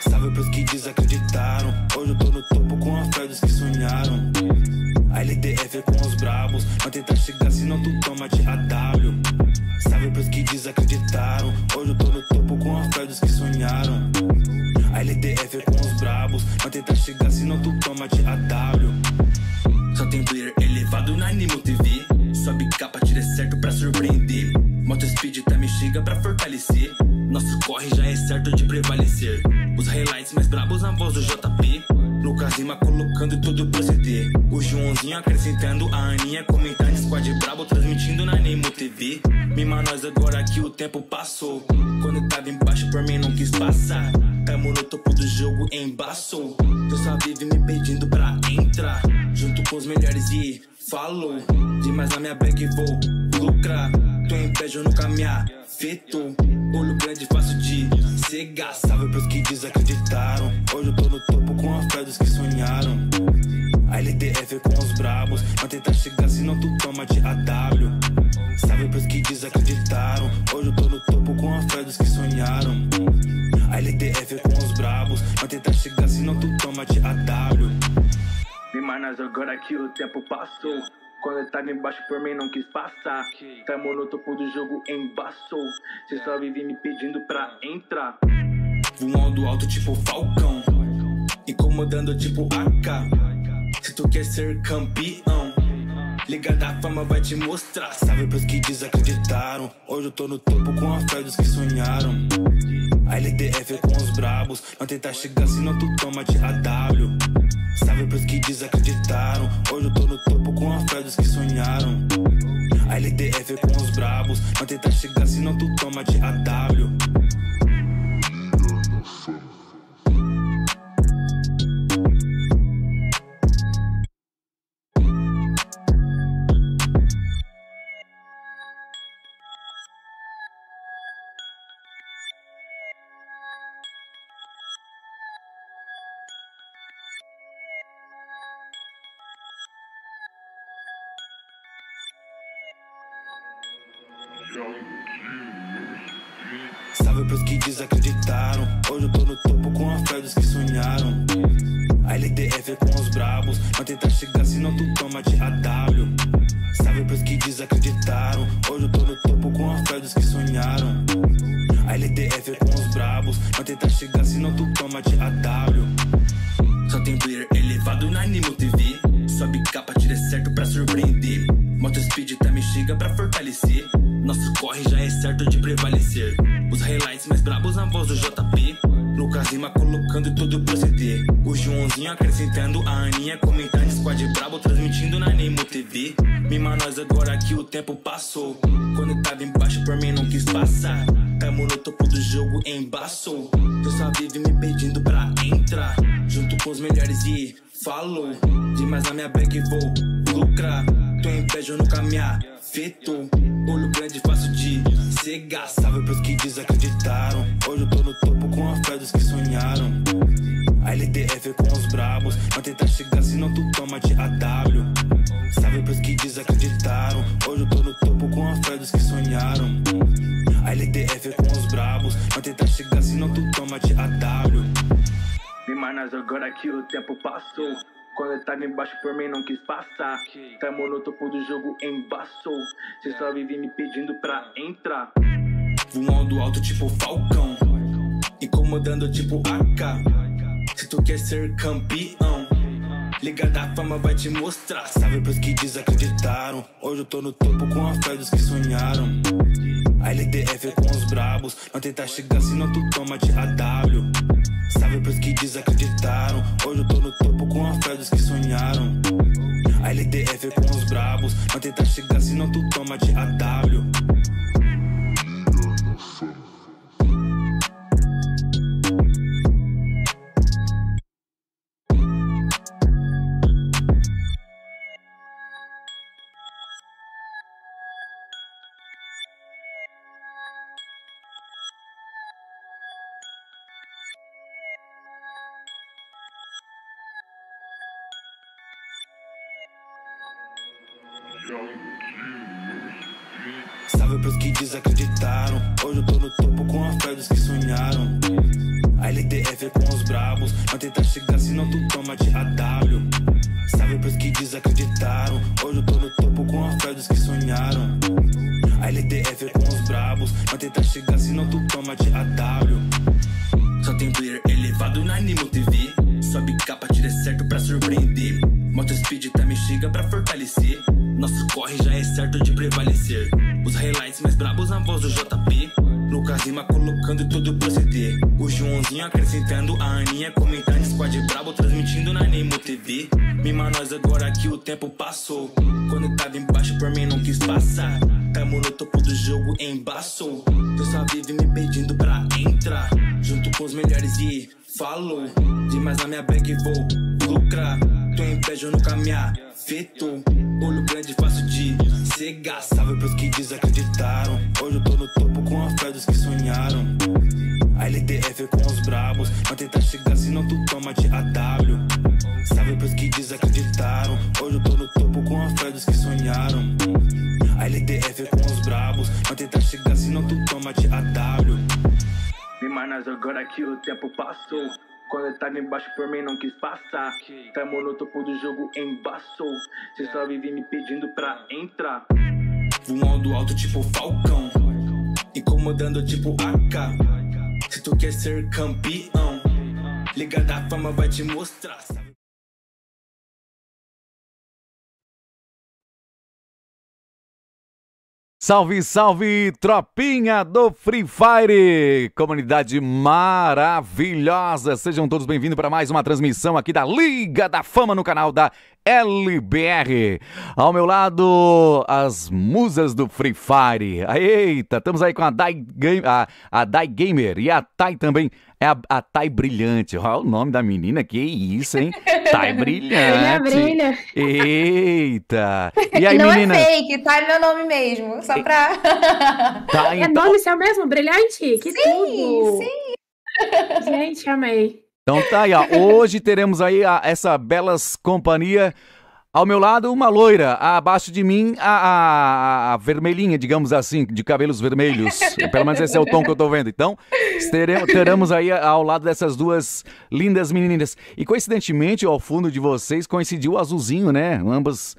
Sabe pros que desacreditaram. Hoje eu tô no topo com a fé dos que sonharam. A LDF é com os bravos, Não tenta chegar senão tu toma de AW. Sabe pros que desacreditaram. Hoje eu tô no topo com a fé dos que sonharam. A LDF é com os bravos, Não tenta chegar senão tu toma de AW. Só tem player elevado na Animo TV. Sobe capa, tira certo pra surpreender. Moto Speed também chega pra fortalecer. Nosso corre já é certo de prevalecer. Os highlights mais brabos na voz do JP. Lucas Lima colocando tudo pro CD. O Joãozinho acrescentando a Aninha. comentando. squad brabo transmitindo na Nemo TV. Mima nós agora que o tempo passou. Quando tava embaixo por mim não quis passar. Tamo no topo do jogo, embaçou. Tu só vive me pedindo pra entrar. Junto com os melhores e falou. Demais na minha back vou lucrar. Tô em pé, no caminhar, feito olho grande, fácil de ser gastável pros que desacreditaram. Hoje eu tô no topo com a fé dos que sonharam. A LDF com os brabos, vai tentar chegar senão tu toma de AW. Salve pros que desacreditaram. Hoje eu tô no topo com a fé dos que sonharam. A LDF com os brabos, vai tentar chegar senão tu toma de AW. Me manas agora que o tempo passou. Quando tava tá embaixo por mim não quis passar Tamo no topo do jogo, embaçou Cê é. só vive me pedindo pra é. entrar Voando alto tipo falcão Incomodando tipo AK Se tu quer ser campeão Liga da fama vai te mostrar Sabe pros que desacreditaram Hoje eu tô no topo com a fé dos que sonharam a LDF com os brabos. Não tentar chegar, senão tu toma de AW. Sabe pros que desacreditaram. Hoje eu tô no topo com a fé dos que sonharam. A LDF com os brabos. Não tentar chegar, senão tu toma de AW. Voando alto tipo falcão Incomodando tipo AK Se tu quer ser campeão Liga da fama vai te mostrar Sabe pros que desacreditaram Hoje eu tô no topo com a fé dos que sonharam a LDF é com os brabos Não tenta chegar senão tu toma de AW Sabe pros que desacreditaram Hoje eu tô no topo com a fé dos que sonharam a LDF é com os brabos Não tenta chegar senão tu toma de AW tipo Falcão. Incomodando tipo AK. Se tu quer ser campeão, Liga da Fama vai te mostrar. Salve, salve, tropinha do Free Fire! Comunidade maravilhosa! Sejam todos bem-vindos para mais uma transmissão aqui da Liga da Fama no canal da LBR. Ao meu lado, as musas do Free Fire. Eita, estamos aí com a Dai, Game, a, a Dai Gamer e a Tai também é a, a Thay Brilhante. Olha o nome da menina, que isso, hein? Thay Brilhante. É brilha, Eita! E aí, Não é menina? é fake, Thay tá? é meu nome mesmo, só pra... Thay, tá, é então... É nome seu mesmo, Brilhante? Que sim, tudo! Sim, sim! Gente, amei. Então tá aí, ó. hoje teremos aí a, essa belas companhia ao meu lado, uma loira. Abaixo de mim, a, a, a vermelhinha, digamos assim, de cabelos vermelhos. Pelo menos esse é o tom que eu estou vendo. Então, teremos, teremos aí ao lado dessas duas lindas meninas. E coincidentemente, ao fundo de vocês coincidiu o azulzinho, né? Ambas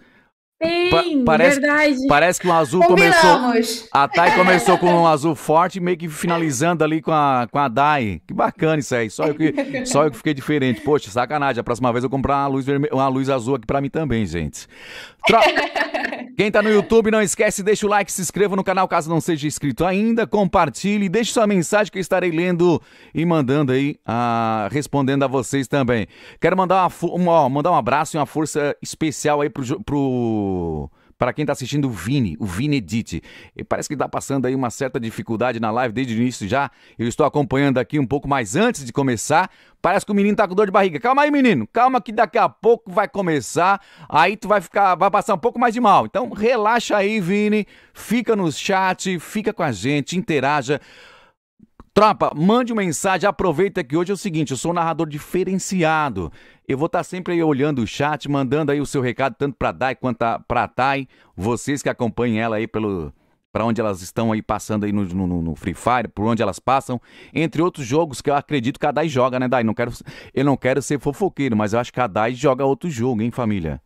tem, pa parece, verdade. Parece que o azul Combinamos. começou. A Thay começou com um azul forte, meio que finalizando ali com a, com a Dai. Que bacana isso aí. Só eu, que, só eu que fiquei diferente. Poxa, sacanagem. A próxima vez eu comprar uma luz, vermelha, uma luz azul aqui pra mim também, gente. Tro... Quem tá no YouTube, não esquece, deixa o like, se inscreva no canal caso não seja inscrito ainda, compartilhe, deixe sua mensagem que eu estarei lendo e mandando aí, ah, respondendo a vocês também. Quero mandar, uma, uma ó, mandar um abraço e uma força especial aí pro, pro para quem está assistindo, o Vini, o Vini Edite. Parece que está passando aí uma certa dificuldade na live desde o início já. Eu estou acompanhando aqui um pouco mais antes de começar. Parece que o menino tá com dor de barriga. Calma aí, menino. Calma que daqui a pouco vai começar. Aí tu vai ficar, vai passar um pouco mais de mal. Então relaxa aí, Vini. Fica no chat, fica com a gente, interaja. Tropa, mande uma mensagem, aproveita que hoje é o seguinte, eu sou um narrador diferenciado. Eu vou estar tá sempre aí olhando o chat, mandando aí o seu recado, tanto para Dai quanto para a Thay. Vocês que acompanhem ela aí pelo para onde elas estão aí passando aí no, no, no, Free Fire, por onde elas passam, entre outros jogos que eu acredito que a Dai joga, né, Dai? Não quero, eu não quero ser fofoqueiro, mas eu acho que a Dai joga outro jogo, hein, família?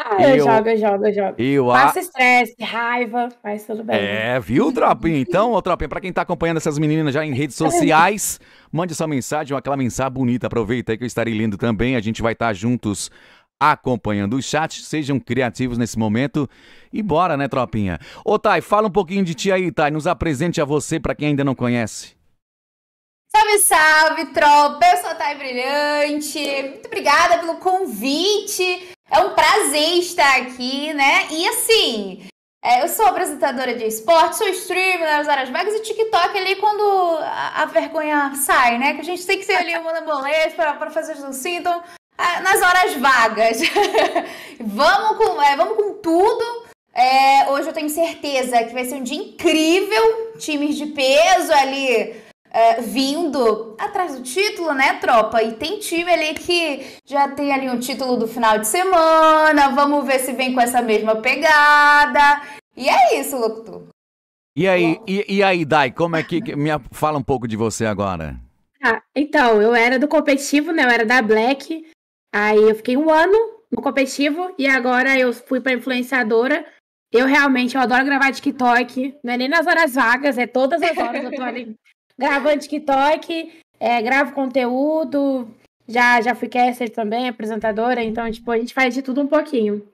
Ah, eu, joga, joga, joga. Eu Passa estresse, a... raiva, mas tudo bem. É, viu, Tropinha? Então, ô, Tropinha, pra quem tá acompanhando essas meninas já em redes sociais, mande sua mensagem, aquela mensagem bonita. Aproveita aí que eu estarei lendo também. A gente vai estar tá juntos acompanhando o chat. Sejam criativos nesse momento. E bora, né, Tropinha? Ô, Thay, fala um pouquinho de ti aí, Thay. Nos apresente a você pra quem ainda não conhece. Salve, salve, tropa! Eu sou a Thay Brilhante. Muito obrigada pelo convite. É um prazer estar aqui, né? E assim, é, eu sou apresentadora de esporte, sou streamer nas horas vagas e TikTok ali quando a, a, vergonha sai, né? Que a gente tem que ser ali uma lambolete para fazer os dancinhos, então, nas horas vagas. vamos, com, é, vamos com tudo. É, hoje eu tenho certeza que vai ser um dia incrível, times de peso ali é, vindo atrás do título, né, tropa? E tem time ali que já tem ali um título do final de semana. Vamos ver se vem com essa mesma pegada. E é isso, Locutor. E aí, e, e, aí, Dai, como é que. Me fala um pouco de você agora. Ah, então, eu era do competitivo, né? Eu era da Black. Aí eu fiquei um ano no competitivo e agora eu fui pra influenciadora. Eu realmente eu adoro gravar TikTok. Não é nem nas horas vagas, é todas as horas eu tô ali gravando TikTok, é, gravo conteúdo, já, já fui caster também, apresentadora, então, tipo, a gente faz de tudo um pouquinho.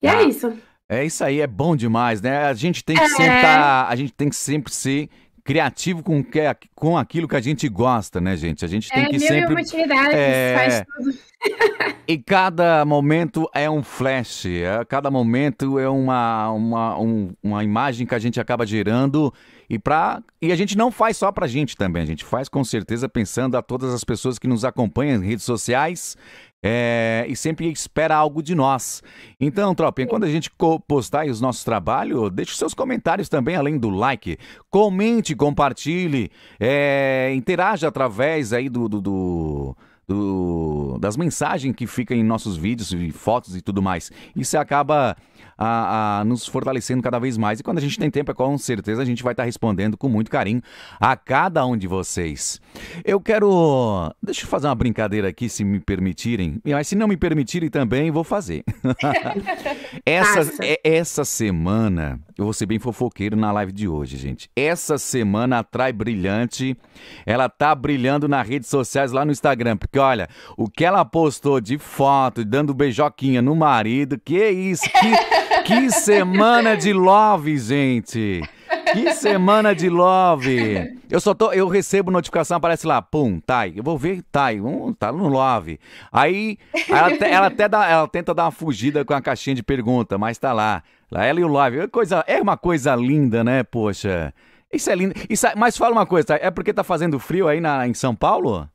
E é ah, é isso. É isso aí, é bom demais, né? A gente tem que é... sempre tá, a gente tem que sempre ser criativo com, que, com aquilo que a gente gosta, né, gente? A gente é tem é, que mil sempre. E, é... faz tudo. e cada momento é um flash, é, cada momento é uma, uma, um, uma imagem que a gente acaba gerando e, pra, e a gente não faz só para gente também, a gente faz com certeza pensando a todas as pessoas que nos acompanham em redes sociais é, e sempre espera algo de nós. Então, tropinha quando a gente postar os nossos trabalhos, deixe seus comentários também, além do like. Comente, compartilhe, é, interaja através aí do, do, do... Do, das mensagens que ficam em nossos vídeos e fotos e tudo mais. Isso acaba a, a, nos fortalecendo cada vez mais. E quando a gente tem tempo, é com certeza a gente vai estar respondendo com muito carinho a cada um de vocês. Eu quero. Deixa eu fazer uma brincadeira aqui, se me permitirem. Mas se não me permitirem também, vou fazer. essa, é, essa semana, eu vou ser bem fofoqueiro na live de hoje, gente. Essa semana atrai brilhante. Ela tá brilhando nas redes sociais lá no Instagram. Porque, olha, o que ela postou de foto, dando beijoquinha no marido, que isso, que. Que semana de love, gente! Que semana de love! Eu só tô, eu recebo notificação, aparece lá, pum, Thay. Tá eu vou ver, Thay, tá um, tá no love. Aí ela, te, ela até dá, ela tenta dar uma fugida com a caixinha de pergunta, mas tá lá. lá ela e o love. É coisa, é uma coisa linda, né, poxa? Isso é lindo. Isso, é, mas fala uma coisa, tá? é porque tá fazendo frio aí na, em São Paulo?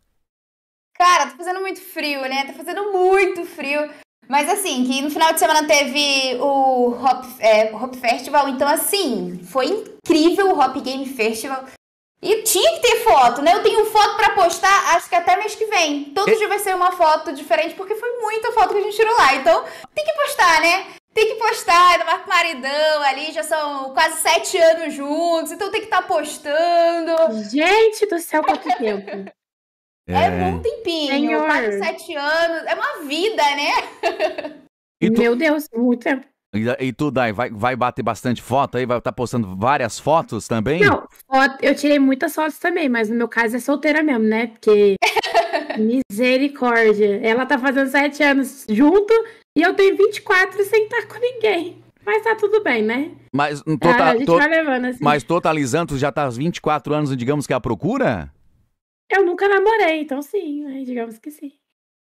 Cara, tá fazendo muito frio, né? Tá fazendo muito frio. Mas assim, que no final de semana teve o Hop, é, Hop Festival, então assim, foi incrível o Hop Game Festival. E tinha que ter foto, né? Eu tenho foto para postar, acho que até mês que vem. Todo dia vai ser uma foto diferente, porque foi muita foto que a gente tirou lá. Então, tem que postar, né? Tem que postar, ainda mais maridão ali, já são quase sete anos juntos, então tem que estar tá postando. Gente do céu, quanto tempo! É, é muito tempinho, Senhor. quase sete anos. É uma vida, né? Tu... Meu Deus, é muito tempo. E, e tu, Dai, vai, vai bater bastante foto aí? Vai estar tá postando várias fotos também? Não, foto, eu tirei muitas fotos também, mas no meu caso é solteira mesmo, né? Porque. Misericórdia. Ela tá fazendo sete anos junto e eu tenho 24 sem estar tá com ninguém. Mas tá tudo bem, né? Mas, hum, tota, ah, a gente to... vai levando assim. mas totalizando, tu já tá 24 anos, digamos que é a procura? Eu nunca namorei, então sim, né? digamos que sim.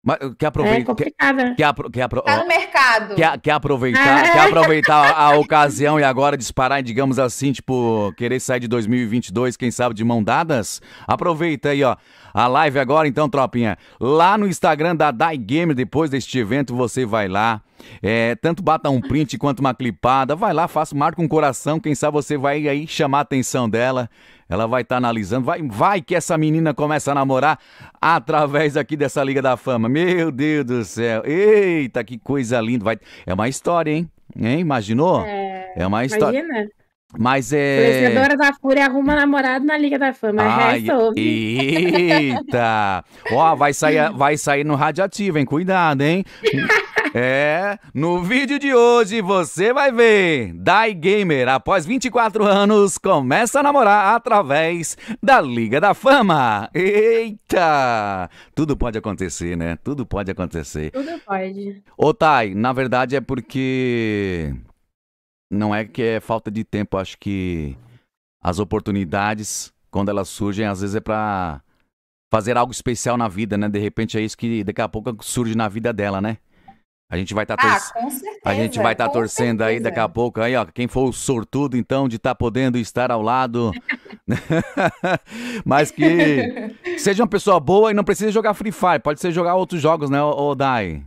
Mas eh, quer é aproveitar. É complicada. que quer, né? tá no mercado. Quer, aproveitar, ah. aproveitar a, a ocasião e agora disparar, digamos assim, tipo, querer sair de 2022, quem sabe de mão dadas? Aproveita aí, ó. A live agora, então, tropinha. Lá no Instagram da Die Gamer, depois deste evento, você vai lá. É, tanto bata um print quanto uma clipada. Vai lá, faça, marca um coração. Quem sabe você vai aí chamar a atenção dela. Ela vai estar tá analisando. Vai, vai que essa menina começa a namorar através aqui dessa Liga da Fama. Meu Deus do céu. Eita, que coisa linda. Vai... É uma história, hein? hein? Imaginou? É, é uma história. Imagina. Mas é. Influenciadora da Fúria arruma namorado na Liga da Fama. É Ai, Eita! Ó, vai sair, vai sair no radioativo. hein? Cuidado, hein? É, no vídeo de hoje você vai ver. Dai Gamer, após 24 anos, começa a namorar através da Liga da Fama. Eita! Tudo pode acontecer, né? Tudo pode acontecer. Tudo pode. Ô, Thay, na verdade é porque não é que é falta de tempo, acho que as oportunidades, quando elas surgem, às vezes é para fazer algo especial na vida, né? De repente é isso que daqui a pouco surge na vida dela, né? A gente vai estar tá ah, a gente vai estar tá torcendo certeza. aí daqui a pouco aí ó quem for o sortudo então de estar tá podendo estar ao lado mas que seja uma pessoa boa e não precisa jogar Free Fire pode ser jogar outros jogos né o Dai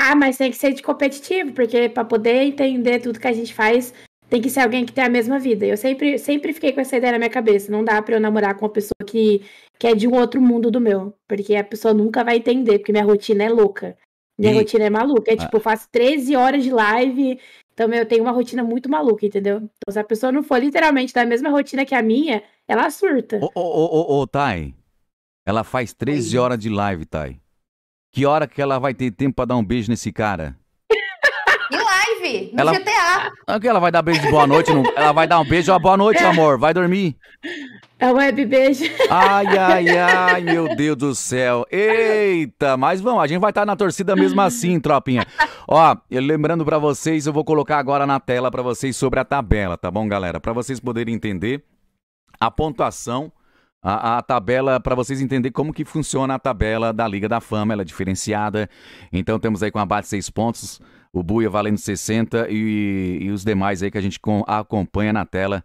ah, mas tem que ser de competitivo, porque para poder entender tudo que a gente faz, tem que ser alguém que tem a mesma vida. Eu sempre, sempre fiquei com essa ideia na minha cabeça. Não dá para eu namorar com uma pessoa que, que é de um outro mundo do meu. Porque a pessoa nunca vai entender, porque minha rotina é louca. Minha e... rotina é maluca. É ah. tipo, eu faço 13 horas de live. Então, eu tenho uma rotina muito maluca, entendeu? Então, se a pessoa não for literalmente da mesma rotina que a minha, ela surta. Ô, ô, ô, ô, Thay. Ela faz 13 horas de live, Thay. Que hora que ela vai ter tempo para dar um beijo nesse cara? Em live, no ela... GTA. Aqui ah, ela vai dar beijo de boa noite. No... Ela vai dar um beijo, ó, boa noite, amor. Vai dormir. É um web beijo. Ai, ai, ai, meu Deus do céu. Eita, mas vamos, a gente vai estar tá na torcida mesmo assim, tropinha. Ó, lembrando para vocês, eu vou colocar agora na tela para vocês sobre a tabela, tá bom, galera? Para vocês poderem entender a pontuação a, a tabela, para vocês entenderem como que funciona a tabela da Liga da Fama, ela é diferenciada. Então temos aí com a base seis pontos, o Buia valendo 60 e, e os demais aí que a gente com, acompanha na tela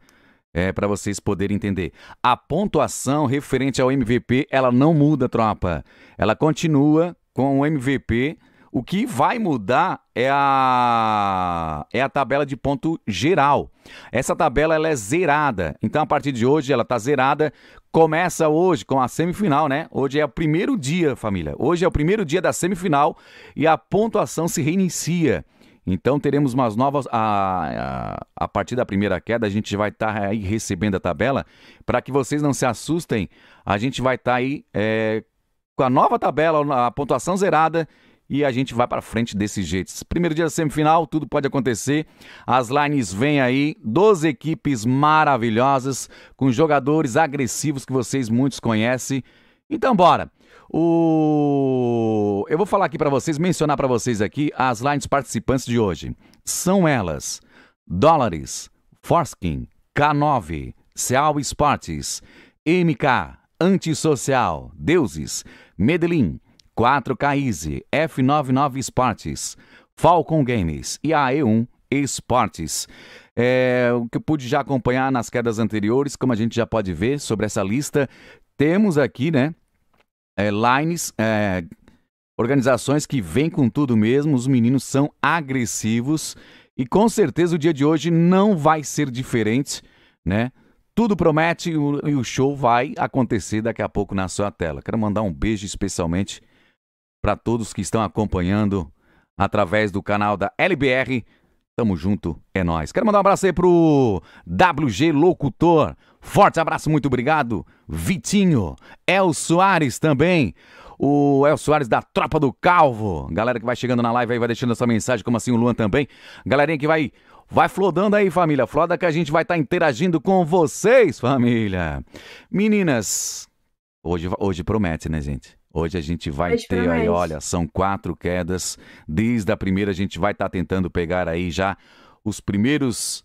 é, para vocês poderem entender. A pontuação referente ao MVP, ela não muda, tropa. Ela continua com o MVP o que vai mudar é a, é a tabela de ponto geral. Essa tabela ela é zerada. Então, a partir de hoje, ela está zerada. Começa hoje com a semifinal, né? Hoje é o primeiro dia, família. Hoje é o primeiro dia da semifinal e a pontuação se reinicia. Então teremos umas novas. A, a, a, partir da primeira queda, a gente vai estar tá aí recebendo a tabela. Para que vocês não se assustem, a gente vai estar tá aí é, com a nova tabela, a pontuação zerada e a gente vai para frente desse jeito. Primeiro dia da semifinal, tudo pode acontecer. As lines vêm aí, 12 equipes maravilhosas, com jogadores agressivos que vocês muitos conhecem. Então bora. O eu vou falar aqui para vocês, mencionar para vocês aqui as lines participantes de hoje. São elas: Dólares, Forskin, K9, Seal Esportes, MK, Antissocial, Deuses, Medellín, 4K F99 Esportes, Falcon Games e a E1 Esportes. É, o que eu pude já acompanhar nas quedas anteriores, como a gente já pode ver sobre essa lista, temos aqui, né, é, lines, é, organizações que vêm com tudo mesmo, os meninos são agressivos e com certeza o dia de hoje não vai ser diferente, né? Tudo promete e o show vai acontecer daqui a pouco na sua tela. Quero mandar um beijo especialmente para todos que estão acompanhando através do canal da LBR. Tamo junto, é nós. Quero mandar um abraço aí pro WG Locutor. Forte abraço, muito obrigado. Vitinho, El Soares também. O El Soares da Tropa do Calvo. Galera que vai chegando na live aí, vai deixando essa mensagem, como assim o Luan também. Galerinha que vai Vai flodando aí, família. Floda que a gente vai estar tá interagindo com vocês, família. Meninas, hoje, hoje promete, né, gente? Hoje a gente vai ter aí, olha, são quatro quedas. Desde a primeira a gente vai estar tá tentando pegar aí já os primeiros,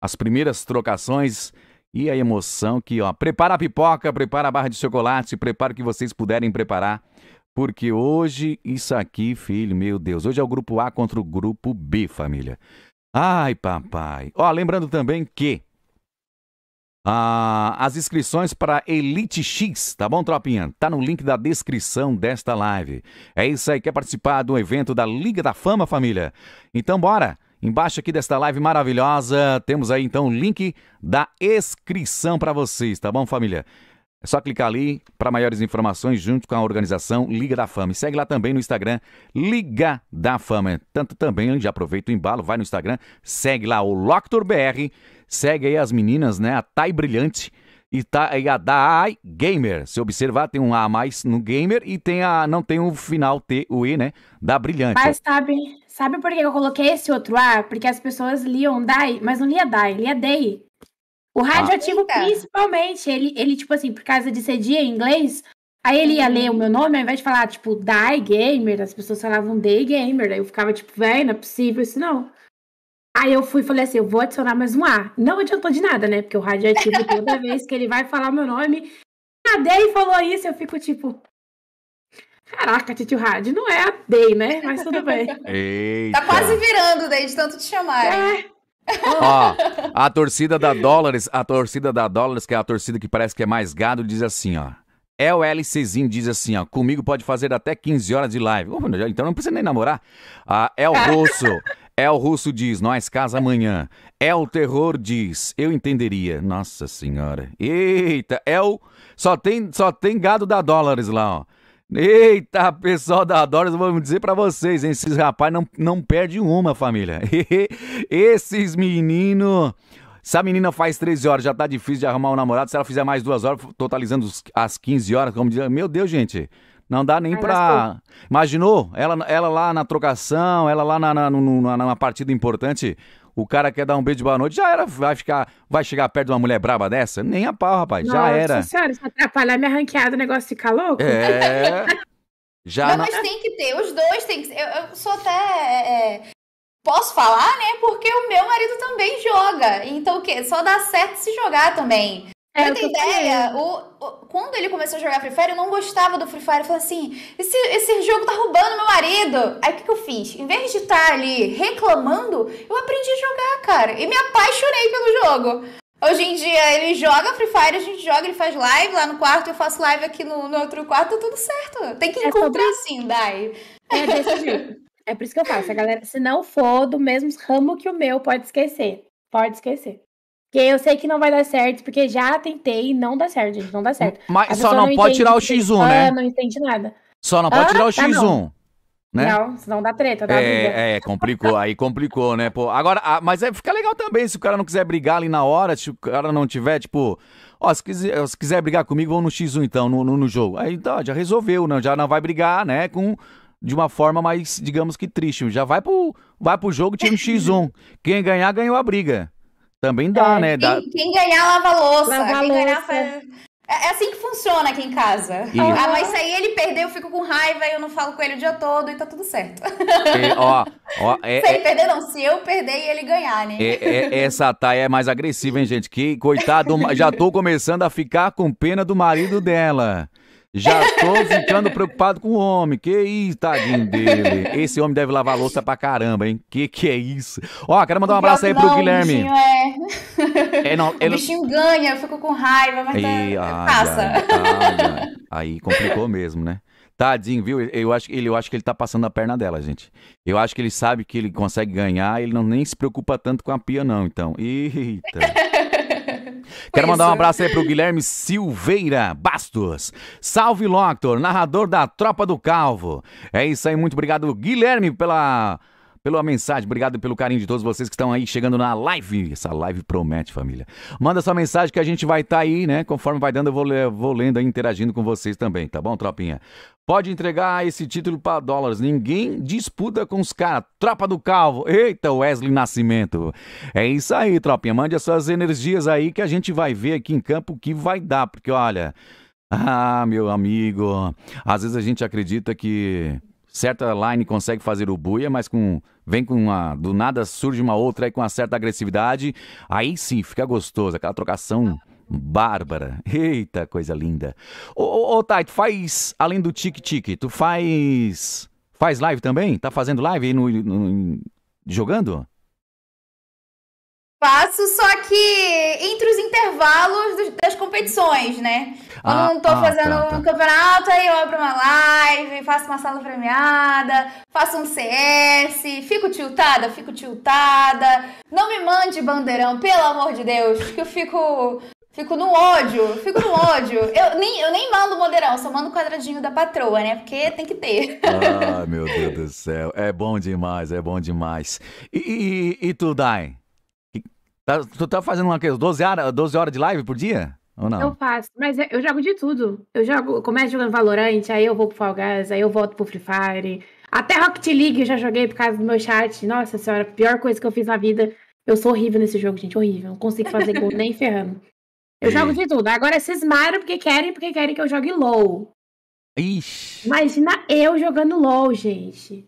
as primeiras trocações e a emoção que, ó, prepara a pipoca, prepara a barra de chocolate, prepara o que vocês puderem preparar. Porque hoje, isso aqui, filho, meu Deus, hoje é o grupo A contra o grupo B, família. Ai, papai. Ó, lembrando também que ah, as inscrições para Elite X, tá bom, tropinha? Tá no link da descrição desta live. É isso aí, quer participar do evento da Liga da Fama, família? Então bora! Embaixo aqui desta live maravilhosa, temos aí então o link da inscrição para vocês, tá bom, família? É só clicar ali para maiores informações junto com a organização Liga da Fama. E segue lá também no Instagram, Liga da Fama. Tanto também, já aproveita o embalo, vai no Instagram, segue lá o LoctorBR. BR Segue aí as meninas, né? A Thay Brilhante e, tá, e a Dai Gamer. Se observar, tem um A mais no Gamer e tem a, não tem o final T, o E, né? Da Brilhante. Mas sabe, sabe por que eu coloquei esse outro A? Porque as pessoas liam Dai, mas não lia Dai, lia Day. O ah. radioativo, ah, principalmente, ele, ele, tipo assim, por causa de ser dia em inglês, aí ele ia ler uhum. o meu nome, ao invés de falar, tipo, Die Gamer, as pessoas falavam Day Gamer. aí eu ficava, tipo, velho, não é possível isso não. Aí eu fui e falei assim: eu vou adicionar mais um A. Não adiantou de nada, né? Porque o radioativo, toda vez que ele vai falar meu nome, a Day falou isso, eu fico tipo. Caraca, Titio Rádio, não é a Day, né? Mas tudo bem. Eita. Tá quase virando, Day, de tanto te chamar. É. Ó, a torcida da Dólares, a torcida da Dólares, que é a torcida que parece que é mais gado, diz assim, ó. É o LCzinho, diz assim, ó. Comigo pode fazer até 15 horas de live. Então não precisa nem namorar. Ah, é o Rosso. É o russo diz, nós casa amanhã. É o terror diz, eu entenderia. Nossa senhora. Eita, é o só tem só tem gado da dólares lá, ó. Eita, pessoal da Dólares, vamos dizer para vocês, hein? esses rapaz não não perde uma, família. esses menino se a menina faz 13 horas, já tá difícil de arrumar um namorado. Se ela fizer mais duas horas, totalizando as 15 horas, como diz. Meu Deus, gente. Não dá nem pra. Imaginou? Ela, ela lá na trocação, ela lá na, na, na, numa partida importante, o cara quer dar um beijo de boa noite, já era, vai ficar, vai chegar perto de uma mulher braba dessa? Nem a pau, rapaz, Nossa, já era. senhora, se atrapalhar minha ranqueada, o negócio fica louco? É. já não, não, mas tem que ter, os dois tem que Eu, eu sou até. É, é posso falar, né? Porque o meu marido também joga. Então, o quê? Só dá certo se jogar também. É, pra ter ideia, o, o, quando ele começou a jogar Free Fire, eu não gostava do Free Fire. Eu falei assim: esse, esse jogo tá roubando meu marido. Aí o que, que eu fiz? Em vez de estar tá ali reclamando, eu aprendi a jogar, cara. E me apaixonei pelo jogo. Hoje em dia ele joga Free Fire, a gente joga, ele faz live lá no quarto, eu faço live aqui no, no outro quarto, tá tudo certo. Tem que é encontrar sobre... sim, Dai. É É por isso que eu faço, a galera. Se não for do mesmo ramo que o meu, pode esquecer. Pode esquecer. Porque eu sei que não vai dar certo, porque já tentei e não dá certo, gente, não dá certo. Mas só não, não pode tirar o X1, né? Ah, não entende nada. Só não pode ah, tirar o tá X1. não. Né? Não, senão dá treta, dá é, É, complicou, aí complicou, né, pô. Agora, a, ah, mas é, fica legal também se o cara não quiser brigar ali na hora, se o cara não tiver, tipo, ó, se quiser, se quiser brigar comigo, vão no X1 então, no, no, no jogo. Aí tá, já resolveu, não, já não vai brigar, né, com de uma forma mais, digamos que triste. Já vai pro, vai pro jogo, tira X1. Quem ganhar, ganhou a briga. Também dá, é, né? Quem, dá... quem, ganhar lava louça. Lava quem louça. ganhar faz... É, é assim que funciona aqui em casa. E... Ah, mas se aí ele perder, eu fico com raiva e eu não falo com ele o dia todo e tá tudo certo. É, ó, ó, é, se ele é- perder, não. Se eu perder e ele ganhar, né? É, essa Thay é mais agressiva, hein, gente? Que coitado, já tô começando a ficar com pena do marido dela. Já tô ficando preocupado com o homem. Que isso, tadinho dele. Esse homem deve lavar louça pra caramba, hein? Que que é isso? Ó, quero mandar um abraço aí pro Guilherme. É... É, não, ele... O bichinho ganha, eu fico com raiva, mas não. tá... ai, passa. Ai, ai, aí complicou mesmo, né? Tadinho, viu? Eu acho, ele, eu acho que ele tá passando a perna dela, gente. Eu acho que ele sabe que ele consegue ganhar, ele não nem se preocupa tanto com a pia, não, então. Eita. Quero mandar um é. abraço aí pro Guilherme Silveira Bastos. Salve Loctor, narrador da Tropa do Calvo. É isso aí, muito obrigado, Guilherme, pela pela mensagem. Obrigado pelo carinho de todos vocês que estão aí chegando na live. Essa live promete, família. Manda sua mensagem que a gente vai estar tá aí, né? Conforme vai dando, eu vou, vou lendo aí, interagindo com vocês também, tá bom, tropinha? Pode entregar esse título para dólares. Ninguém disputa com os caras. Tropa do Calvo. Eita, Wesley Nascimento. É isso aí, tropinha. Mande essas energias aí que a gente vai ver aqui em campo o que vai dar. Porque, olha. Ah, meu amigo. Às vezes a gente acredita que certa line consegue fazer o buia, mas com vem com uma do nada surge uma outra aí com uma certa agressividade, aí sim fica gostoso, aquela trocação Bárbara. Eita, coisa linda. Ô, ô, ô tu faz, além do tique-tique, tu faz. Faz live também? Tá fazendo live aí no, no, jogando? Faço, só que entre os intervalos das competições, né? Quando ah, não tô ah, ah, fazendo tá, tá. um campeonato, aí eu abro uma live, faço uma sala premiada, faço um CS, fico tiltada, fico tiltada. Não me mande bandeirão, pelo amor de Deus, que eu fico Fico no ódio, fico no ódio. Eu nem, eu nem mando moderão, só mando quadradinho da patroa, né? Porque tem que ter. Ah, meu Deus do céu. É bom demais, é bom demais. E, e, e tu, Dai? Tá, tu tá fazendo uma 12 horas, 12 horas de live por dia? Ou não? Eu faço, mas é, eu jogo de tudo. Eu jogo, começo jogando Valorant, aí eu vou pro Fall Guys, aí eu volto pro Free Fire. Até Rocket League eu já joguei por causa do meu chat. Nossa senhora, pior coisa que eu fiz na vida. Eu sou horrível nesse jogo, gente, horrível. Não consigo fazer gol nem ferrando. Eu e... jogo é. de tudo. Agora cismaram porque querem, porque querem que eu jogue low. Ixi. Imagina eu jogando low, gente.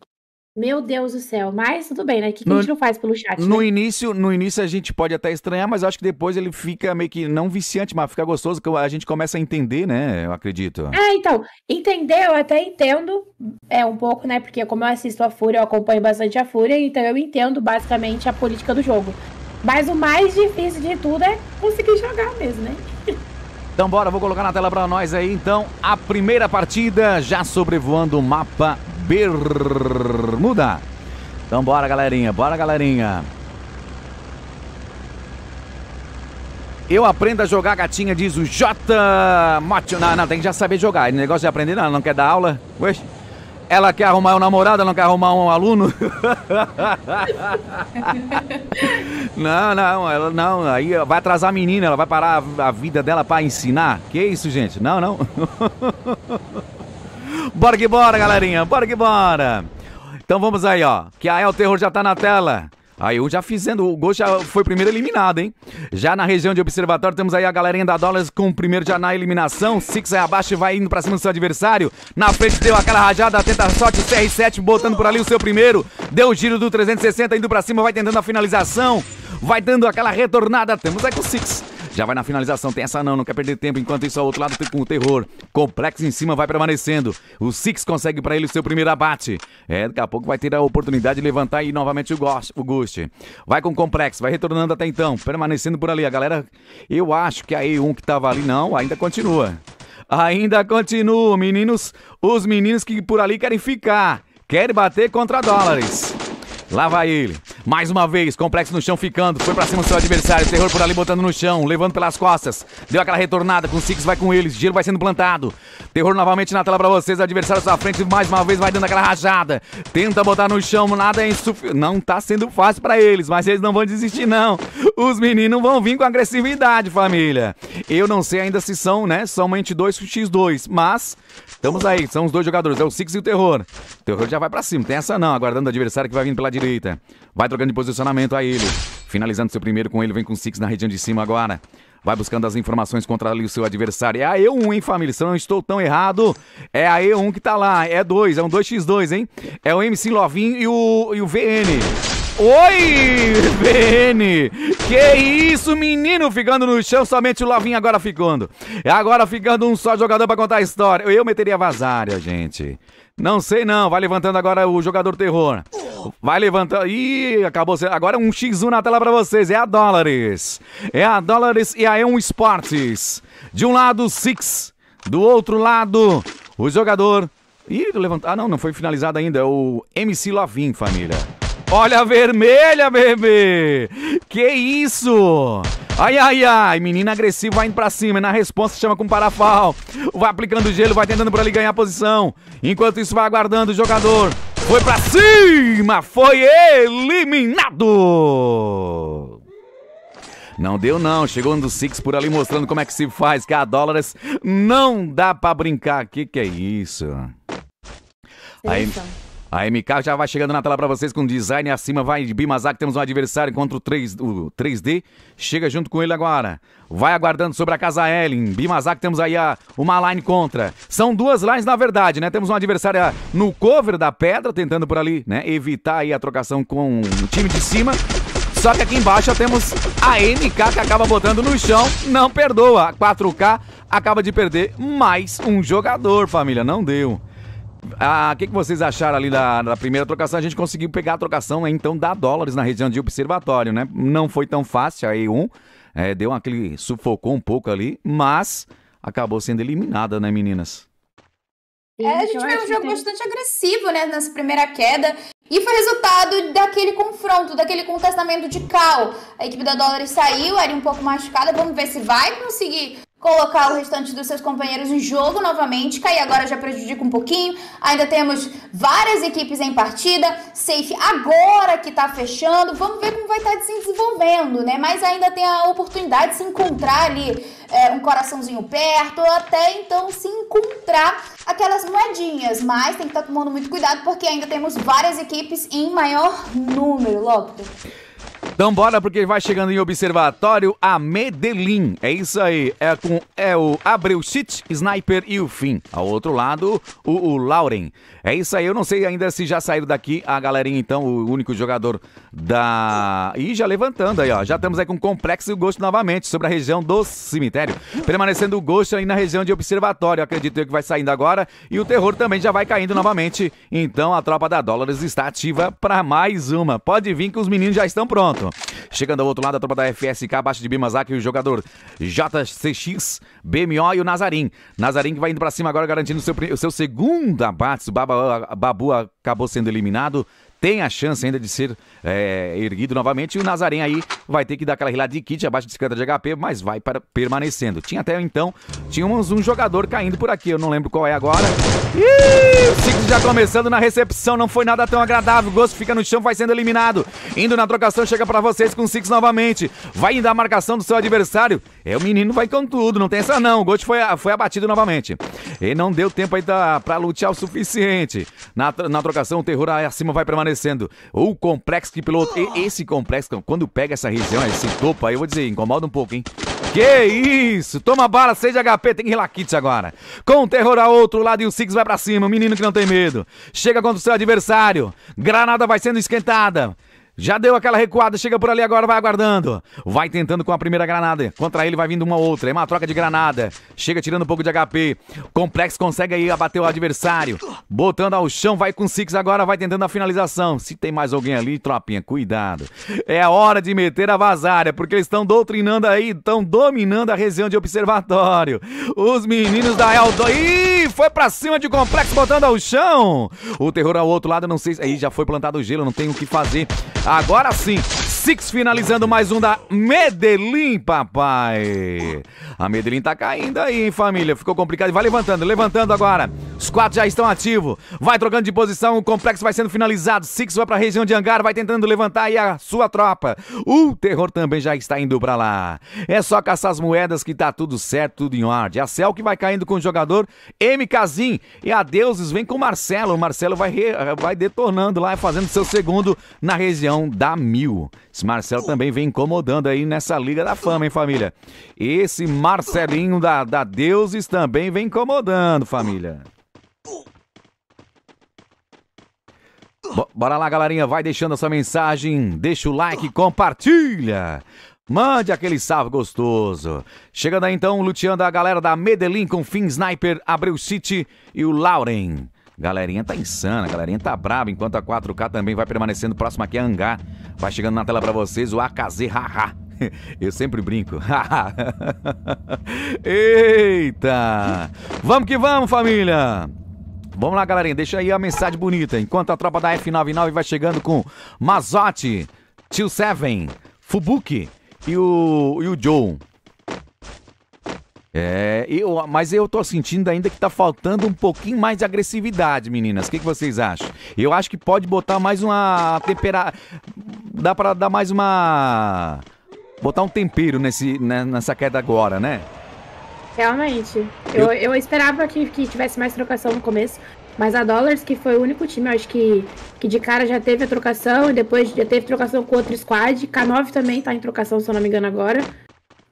Meu Deus do céu, mas tudo bem, né? O que, no, que a gente não faz pelo chat? No, né? início, no início a gente pode até estranhar, mas acho que depois ele fica meio que não viciante, mas fica gostoso, que a gente começa a entender, né? Eu acredito. É, então, entender eu até entendo é um pouco, né? Porque como eu assisto a Fúria, eu acompanho bastante a Fúria, então eu entendo basicamente a política do jogo. Mas o mais difícil de tudo é conseguir jogar mesmo, né? Então bora, vou colocar na tela para nós aí então a primeira partida já sobrevoando o mapa Bermuda. Então bora galerinha, bora galerinha. Eu aprendo a jogar gatinha, diz o J. Mote. Não, não, tem que já saber jogar. O negócio de aprender não, não quer dar aula. Oxe. Ela quer arrumar um namorado, ela não quer arrumar um aluno? não, não, ela não. Aí vai atrasar a menina, ela vai parar a vida dela para ensinar. Que isso, gente? Não, não. bora que bora, galerinha. Bora que bora. Então vamos aí, ó. Que a El Terror já tá na tela. Aí eu já fizendo, o Gol já foi primeiro eliminado, hein? Já na região de observatório, temos aí a galerinha da Dollars com o primeiro já na eliminação. Six aí é abaixo e vai indo pra cima do seu adversário. Na frente deu aquela rajada, tenta a sorte, o CR7 botando por ali o seu primeiro. Deu o giro do 360, indo pra cima, vai tentando a finalização. Vai dando aquela retornada. Temos aí com o Six. Já vai na finalização, tem essa não, não quer perder tempo. Enquanto isso, ao outro lado tem com o terror. Complexo em cima vai permanecendo. O Six consegue para ele o seu primeiro abate. É, daqui a pouco vai ter a oportunidade de levantar e novamente o, Gosh, o Vai com o Complexo, vai retornando até então, permanecendo por ali. A galera, eu acho que aí um que tava ali, não, ainda continua. Ainda continua, meninos. Os meninos que por ali querem ficar. Querem bater contra dólares. Lá vai ele. Mais uma vez, complexo no chão ficando. Foi pra cima do seu adversário. Terror por ali botando no chão. Levando pelas costas. Deu aquela retornada. Com o Six vai com eles. Giro vai sendo plantado. Terror novamente na tela pra vocês. Adversário sua frente. Mais uma vez vai dando aquela rajada. Tenta botar no chão. Nada é insuficiente. Não tá sendo fácil pra eles. Mas eles não vão desistir, não. Os meninos vão vir com agressividade, família. Eu não sei ainda se são, né? Somente dois X2. Mas estamos aí. São os dois jogadores. É o Six e o Terror. O Terror já vai pra cima. Tem essa não. Aguardando o adversário que vai vindo pela direita. Vai trocar de posicionamento a ele. Finalizando seu primeiro com ele, vem com six na região de cima agora. Vai buscando as informações contra ali o seu adversário. É a E1, hein, família? Se eu não estou tão errado, é a E1 que tá lá. É 2, é um 2x2, hein? É o MC Lovinho e o, e o VN. Oi, vn Que isso, menino! Ficando no chão, somente o Lavinho agora ficando. Agora ficando um só jogador para contar a história. Eu meteria vazária, gente. Não sei não, vai levantando agora o jogador terror. Vai levantando. Ih, acabou. Agora é um X1 na tela para vocês. É a dólares. É a dólares e a E1 Esportes. De um lado, Six. Do outro lado, o jogador. Ih, levantar. Ah, não, não foi finalizado ainda. É o MC Lovin família. Olha a vermelha, bebê! Que isso? Ai, ai, ai, menina agressiva vai indo pra cima, e na resposta chama com parafal. Vai aplicando gelo, vai tentando por ali ganhar posição. Enquanto isso, vai aguardando o jogador. Foi pra cima, foi eliminado! Não deu não, chegou um dos Six por ali mostrando como é que se faz, que a dólares não dá pra brincar, que que é isso? Aí... A MK já vai chegando na tela para vocês com design acima, vai de Bimazak, temos um adversário contra o, 3, o 3D, chega junto com ele agora. Vai aguardando sobre a casa Ellen, Bimazak temos aí a, uma line contra. São duas lines na verdade, né? Temos um adversário ah, no cover da pedra, tentando por ali, né? Evitar aí a trocação com o time de cima. Só que aqui embaixo temos a MK que acaba botando no chão, não perdoa. 4K acaba de perder mais um jogador, família, não deu. O ah, que, que vocês acharam ali da, da, primeira trocação? A gente conseguiu pegar a trocação, então, da dólares na região de observatório, né? Não foi tão fácil, aí um é, deu aquele... sufocou um pouco ali, mas acabou sendo eliminada, né, meninas? É, a gente vê um jogo bastante agressivo, né, nessa primeira queda. E foi resultado daquele confronto, daquele contestamento de cal. A equipe da Dólares saiu, era um pouco machucada. Vamos ver se vai conseguir colocar o restante dos seus companheiros em jogo novamente. Cair agora já prejudica um pouquinho. Ainda temos várias equipes em partida. Safe agora que tá fechando. Vamos ver como vai estar tá se desenvolvendo, né? Mas ainda tem a oportunidade de se encontrar ali é, um coraçãozinho perto, ou até então se encontrar aquelas moedinhas. Mas tem que estar tá tomando muito cuidado porque ainda temos várias equipes em maior número, Lopter. Então bora porque vai chegando em Observatório a Medellín. É isso aí. É com é o Abreu Chit, Sniper e o Fim. Ao outro lado, o, o, Lauren. É isso aí. Eu não sei ainda se já saíram daqui a galerinha, então, o único jogador da. E já levantando aí, ó. Já estamos aí com o Complexo e o Gosto novamente sobre a região do cemitério. Permanecendo o Gosto aí na região de Observatório. Acredito eu que vai saindo agora. E o terror também já vai caindo novamente. Então a tropa da Dólares está ativa para mais uma. Pode vir que os meninos já estão prontos pronto. Chegando ao outro lado, a tropa da FSK, abaixo de Bimazaki, o jogador JCX, BMO e o Nazarim. Nazarim que vai indo para cima agora, garantindo o seu, o seu segundo abate. O Babu acabou sendo eliminado tem a chance ainda de ser é, erguido novamente. E o Nazarém aí vai ter que dar aquela rilada de kit abaixo de 50 de HP, mas vai para, permanecendo. Tinha até então, tínhamos um jogador caindo por aqui, eu não lembro qual é agora. Ih, o Six já começando na recepção, não foi nada tão agradável. O Gosto fica no chão, vai sendo eliminado. Indo na trocação, chega para vocês com o Six novamente. Vai indo a marcação do seu adversário. É, o menino vai com tudo, não tem essa não. O Gosto foi, foi abatido novamente. E não deu tempo ainda para lutear o suficiente. Na, na trocação, o terror acima vai permanecer permanecendo. O complexo que piloto. Oh. esse complexo, quando pega essa região, esse topo aí, eu vou dizer, incomoda um pouco, hein? Que isso! Toma bala, 6 de HP, tem que rilar agora. Com o terror a outro lado e o Six vai pra cima, menino que não tem medo. Chega contra o seu adversário, granada vai sendo esquentada. Já deu aquela recuada, chega por ali agora, vai aguardando. Vai tentando com a primeira granada. Contra ele vai vindo uma outra. É uma troca de granada. Chega tirando um pouco de HP. Complexo consegue aí abater o adversário. Botando ao chão, vai com Six agora, vai tentando a finalização. Se tem mais alguém ali, tropinha, cuidado. É a hora de meter a vazária, porque eles estão doutrinando aí, estão dominando a região de observatório. Os meninos da Eldo. Ih, foi pra cima de Complexo, botando ao chão. O terror ao outro lado, não sei se. Aí já foi plantado o gelo, não tem o que fazer. Agora sim, Six finalizando mais um da Medellín, papai. A Medellín tá caindo aí, hein, família? Ficou complicado. Vai levantando, levantando agora. Os quatro já estão ativos. Vai trocando de posição, o complexo vai sendo finalizado. Six vai pra região de hangar, vai tentando levantar aí a sua tropa. O terror também já está indo pra lá. É só caçar as moedas que tá tudo certo, tudo em ordem. A Cel que vai caindo com o jogador MKzin. E a Deuses vem com o Marcelo. O Marcelo vai, re... vai detonando lá e fazendo seu segundo na região da Mil. Esse Marcelo também vem incomodando aí nessa Liga da Fama, hein, família? Esse Marcelinho da, da Deuses também vem incomodando, família. bora lá, galerinha. Vai deixando a sua mensagem, deixa o like, compartilha. Mande aquele salve gostoso. Chegando aí então, luteando a galera da Medellín com Fim Sniper, Abreu City e o Lauren. Galerinha tá insana, galerinha tá braba, enquanto a 4K também vai permanecendo próxima aqui a Hangar. Vai chegando na tela para vocês o AKZ Haha. Eu sempre brinco. Eita! Vamos que vamos, família! Vamos lá, galerinha, deixa aí a mensagem bonita. Enquanto a tropa da F99 vai chegando com Mazotti, Tio Seven, Fubuki e o, e o Joe. É, eu, mas eu tô sentindo ainda que tá faltando um pouquinho mais de agressividade, meninas. O que, que vocês acham? Eu acho que pode botar mais uma tempera... Dá pra dar mais uma... Botar um tempero nesse, né, nessa queda agora, né? Realmente. Eu, eu esperava que, que tivesse mais trocação no começo, mas a Dollars, que foi o único time, acho que, que de cara já teve a trocação, e depois já teve trocação com outro squad. K9 também tá em trocação, se eu não me engano, agora.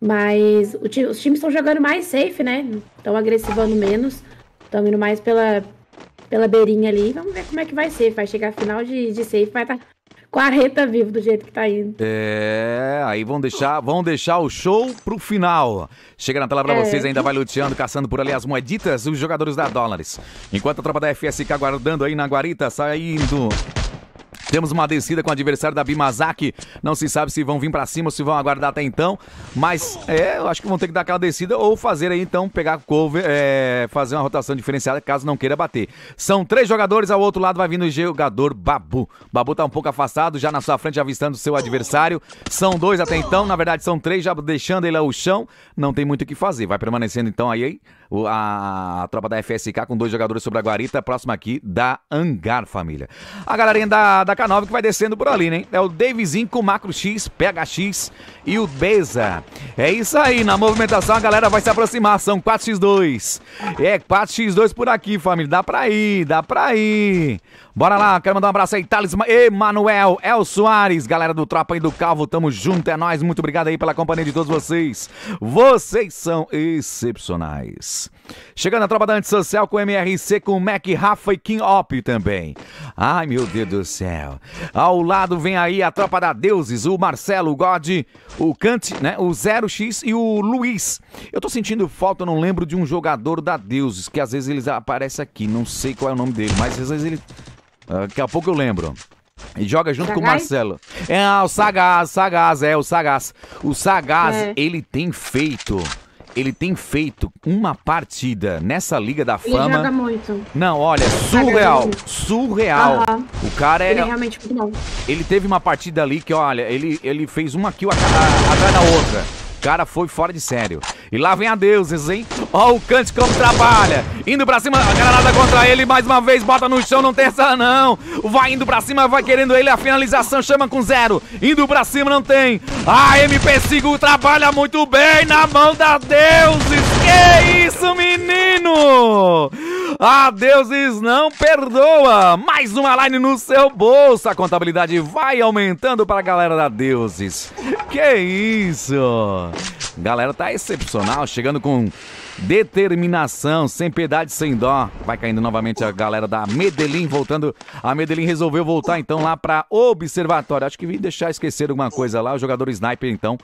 Mas time, os times estão jogando mais safe, né? Estão agressivando menos. Estão indo mais pela, pela beirinha ali. Vamos ver como é que vai ser. Vai chegar a final de, de safe, vai estar tá quarenta vivo do jeito que tá indo. É, aí vão deixar, vão deixar o show pro final. Chega na tela pra é. vocês, ainda vai luteando, caçando por ali as moeditas, os jogadores da Dólares. Enquanto a tropa da FSK guardando aí na guarita, saindo temos uma descida com o adversário da Bimazaki. Não se sabe se vão vir para cima ou se vão aguardar até então. Mas é, eu acho que vão ter que dar aquela descida ou fazer aí então, pegar cover, é, fazer uma rotação diferenciada caso não queira bater. São três jogadores, ao outro lado vai vindo o jogador Babu. Babu tá um pouco afastado, já na sua frente avistando o seu adversário. São dois até então, na verdade são três, já deixando ele ao chão. Não tem muito o que fazer. Vai permanecendo então aí a, a tropa da FSK com dois jogadores sobre a guarita, próximo aqui da Angar, família. A galerinha da da K9 que vai descendo por ali, né? É o Davizinho com o Macro X, PHX e o Beza. É isso aí, na movimentação a galera vai se aproximar, são 4x2. É, 4x2 por aqui, família, dá pra ir, dá pra ir. Bora lá, quero mandar um abraço aí, Thales Emanuel, El Soares, galera do Tropa e do Calvo, tamo junto, é nós. Muito obrigado aí pela companhia de todos vocês. Vocês são excepcionais. Chegando a Tropa da Antissocial com MRC, com Mac, Rafa e Kim Op também. Ai, meu Deus do céu. Ao lado vem aí a Tropa da Deuses, o Marcelo, o God, o Kant, né, o 0x e o Luiz. Eu tô sentindo falta, não lembro de um jogador da Deuses, que às vezes eles aparece aqui, não sei qual é o nome dele, mas às vezes ele Daqui a pouco eu lembro. E joga junto Sagaz? com o Marcelo. É, ah, o Sagaz, Sagaz, é, o Sagaz. O Sagaz, é. ele tem feito. Ele tem feito uma partida nessa Liga da Fama. Ele joga muito. Não, olha, surreal. Surreal. Uhum. O cara é. Ele é realmente muito bom. Ele teve uma partida ali que, olha, ele, ele fez uma kill atrás da outra cara foi fora de sério. E lá vem a deuses, hein? Ó o Kant como trabalha. Indo pra cima, a granada contra ele, mais uma vez, bota no chão, não tem essa não. Vai indo pra cima, vai querendo ele, a finalização chama com zero. Indo pra cima, não tem. A MP5 trabalha muito bem na mão da deuses. Que isso, menino! A deuses não perdoa! Mais uma line no seu bolso! A contabilidade vai aumentando para a galera da deuses. Que isso! Galera tá excepcional, chegando com determinação, sem piedade, sem dó. Vai caindo novamente a galera da Medellín, voltando. A Medellín resolveu voltar então lá para Observatório. Acho que vim deixar esquecer alguma coisa lá. O jogador sniper então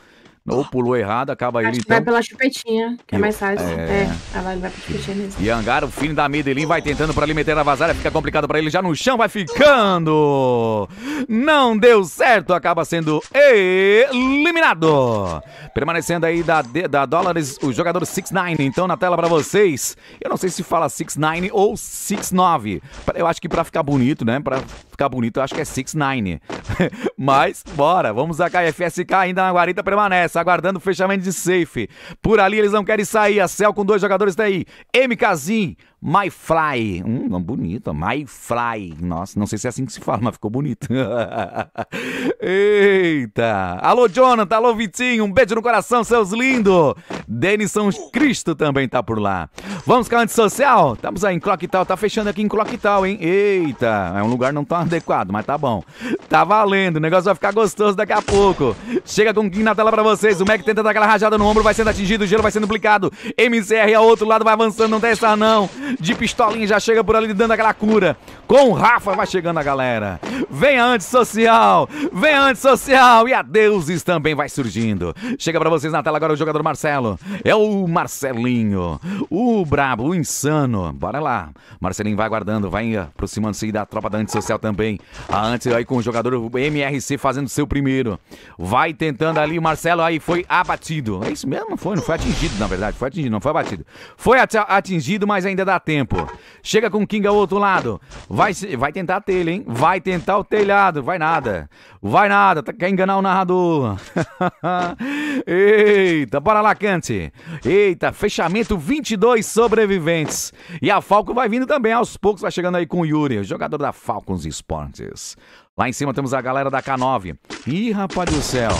ou pulou errado, acaba ele então... vai pela chupetinha, que é mais fácil. É, é ela tá, vai pra chupetinha mesmo. E Angar, o filho da Medellín, vai tentando pra ali meter a vazada, fica complicado pra ele, já no chão vai ficando. Não deu certo, acaba sendo eliminado. Permanecendo aí da, da Dólares, o jogador 6-9, então na tela pra vocês. Eu não sei se fala 6-9 ou 6-9. Eu acho que pra ficar bonito, né, pra ficar bonito, eu acho que é 6-9. Mas, bora, vamos a KFSK, ainda na guarita permanece. Necaxa, aguardando o fechamento de safe. Por ali eles não querem sair. A Cel com dois jogadores daí. Tá MKzinho, My Myfly Hum, bonita. bonito Myfly Nossa, não sei se é assim que se fala, mas ficou bonito. Eita. Alô, Jonathan. Alô, Vitinho. Um beijo no coração, seus lindos. Denison Cristo também tá por lá. Vamos com a antissocial? Estamos aí em Clocktal. Tá fechando aqui em Clocktal, hein? Eita. É um lugar não tão adequado, mas tá bom. Tá valendo. O negócio vai ficar gostoso daqui a pouco. Chega com o Gui na tela pra você vocês. O Mac tenta dar aquela rajada no ombro, vai sendo atingido, o gelo vai sendo aplicado. MCR ao outro lado vai avançando, não testa não. De pistolinha já chega por ali dando aquela cura. Com o Rafa vai chegando a galera. Vem a antissocial, vem a antissocial e a Deuses também vai surgindo. Chega para vocês na tela agora o jogador Marcelo. É o Marcelinho, o brabo, o insano. Bora lá. Marcelinho vai aguardando, vai aproximando-se da tropa da antissocial também. A ah, antes aí com o jogador MRC fazendo seu primeiro. Vai tentando ali Marcelo aí e foi abatido. É isso mesmo? Foi, não foi atingido, na verdade. Foi atingido, não foi abatido. Foi atingido, mas ainda dá tempo. Chega com o King ao outro lado. Vai, vai tentar a telha, hein? Vai tentar o telhado. Vai nada. Vai nada. Tá, quer enganar o narrador. Eita, bora lá, Cante. Eita, fechamento 22 sobreviventes. E a Falco vai vindo também. Aos poucos vai chegando aí com o Yuri, jogador da Falcons Esportes. Lá em cima temos a galera da K9. Ih, rapaz do céu.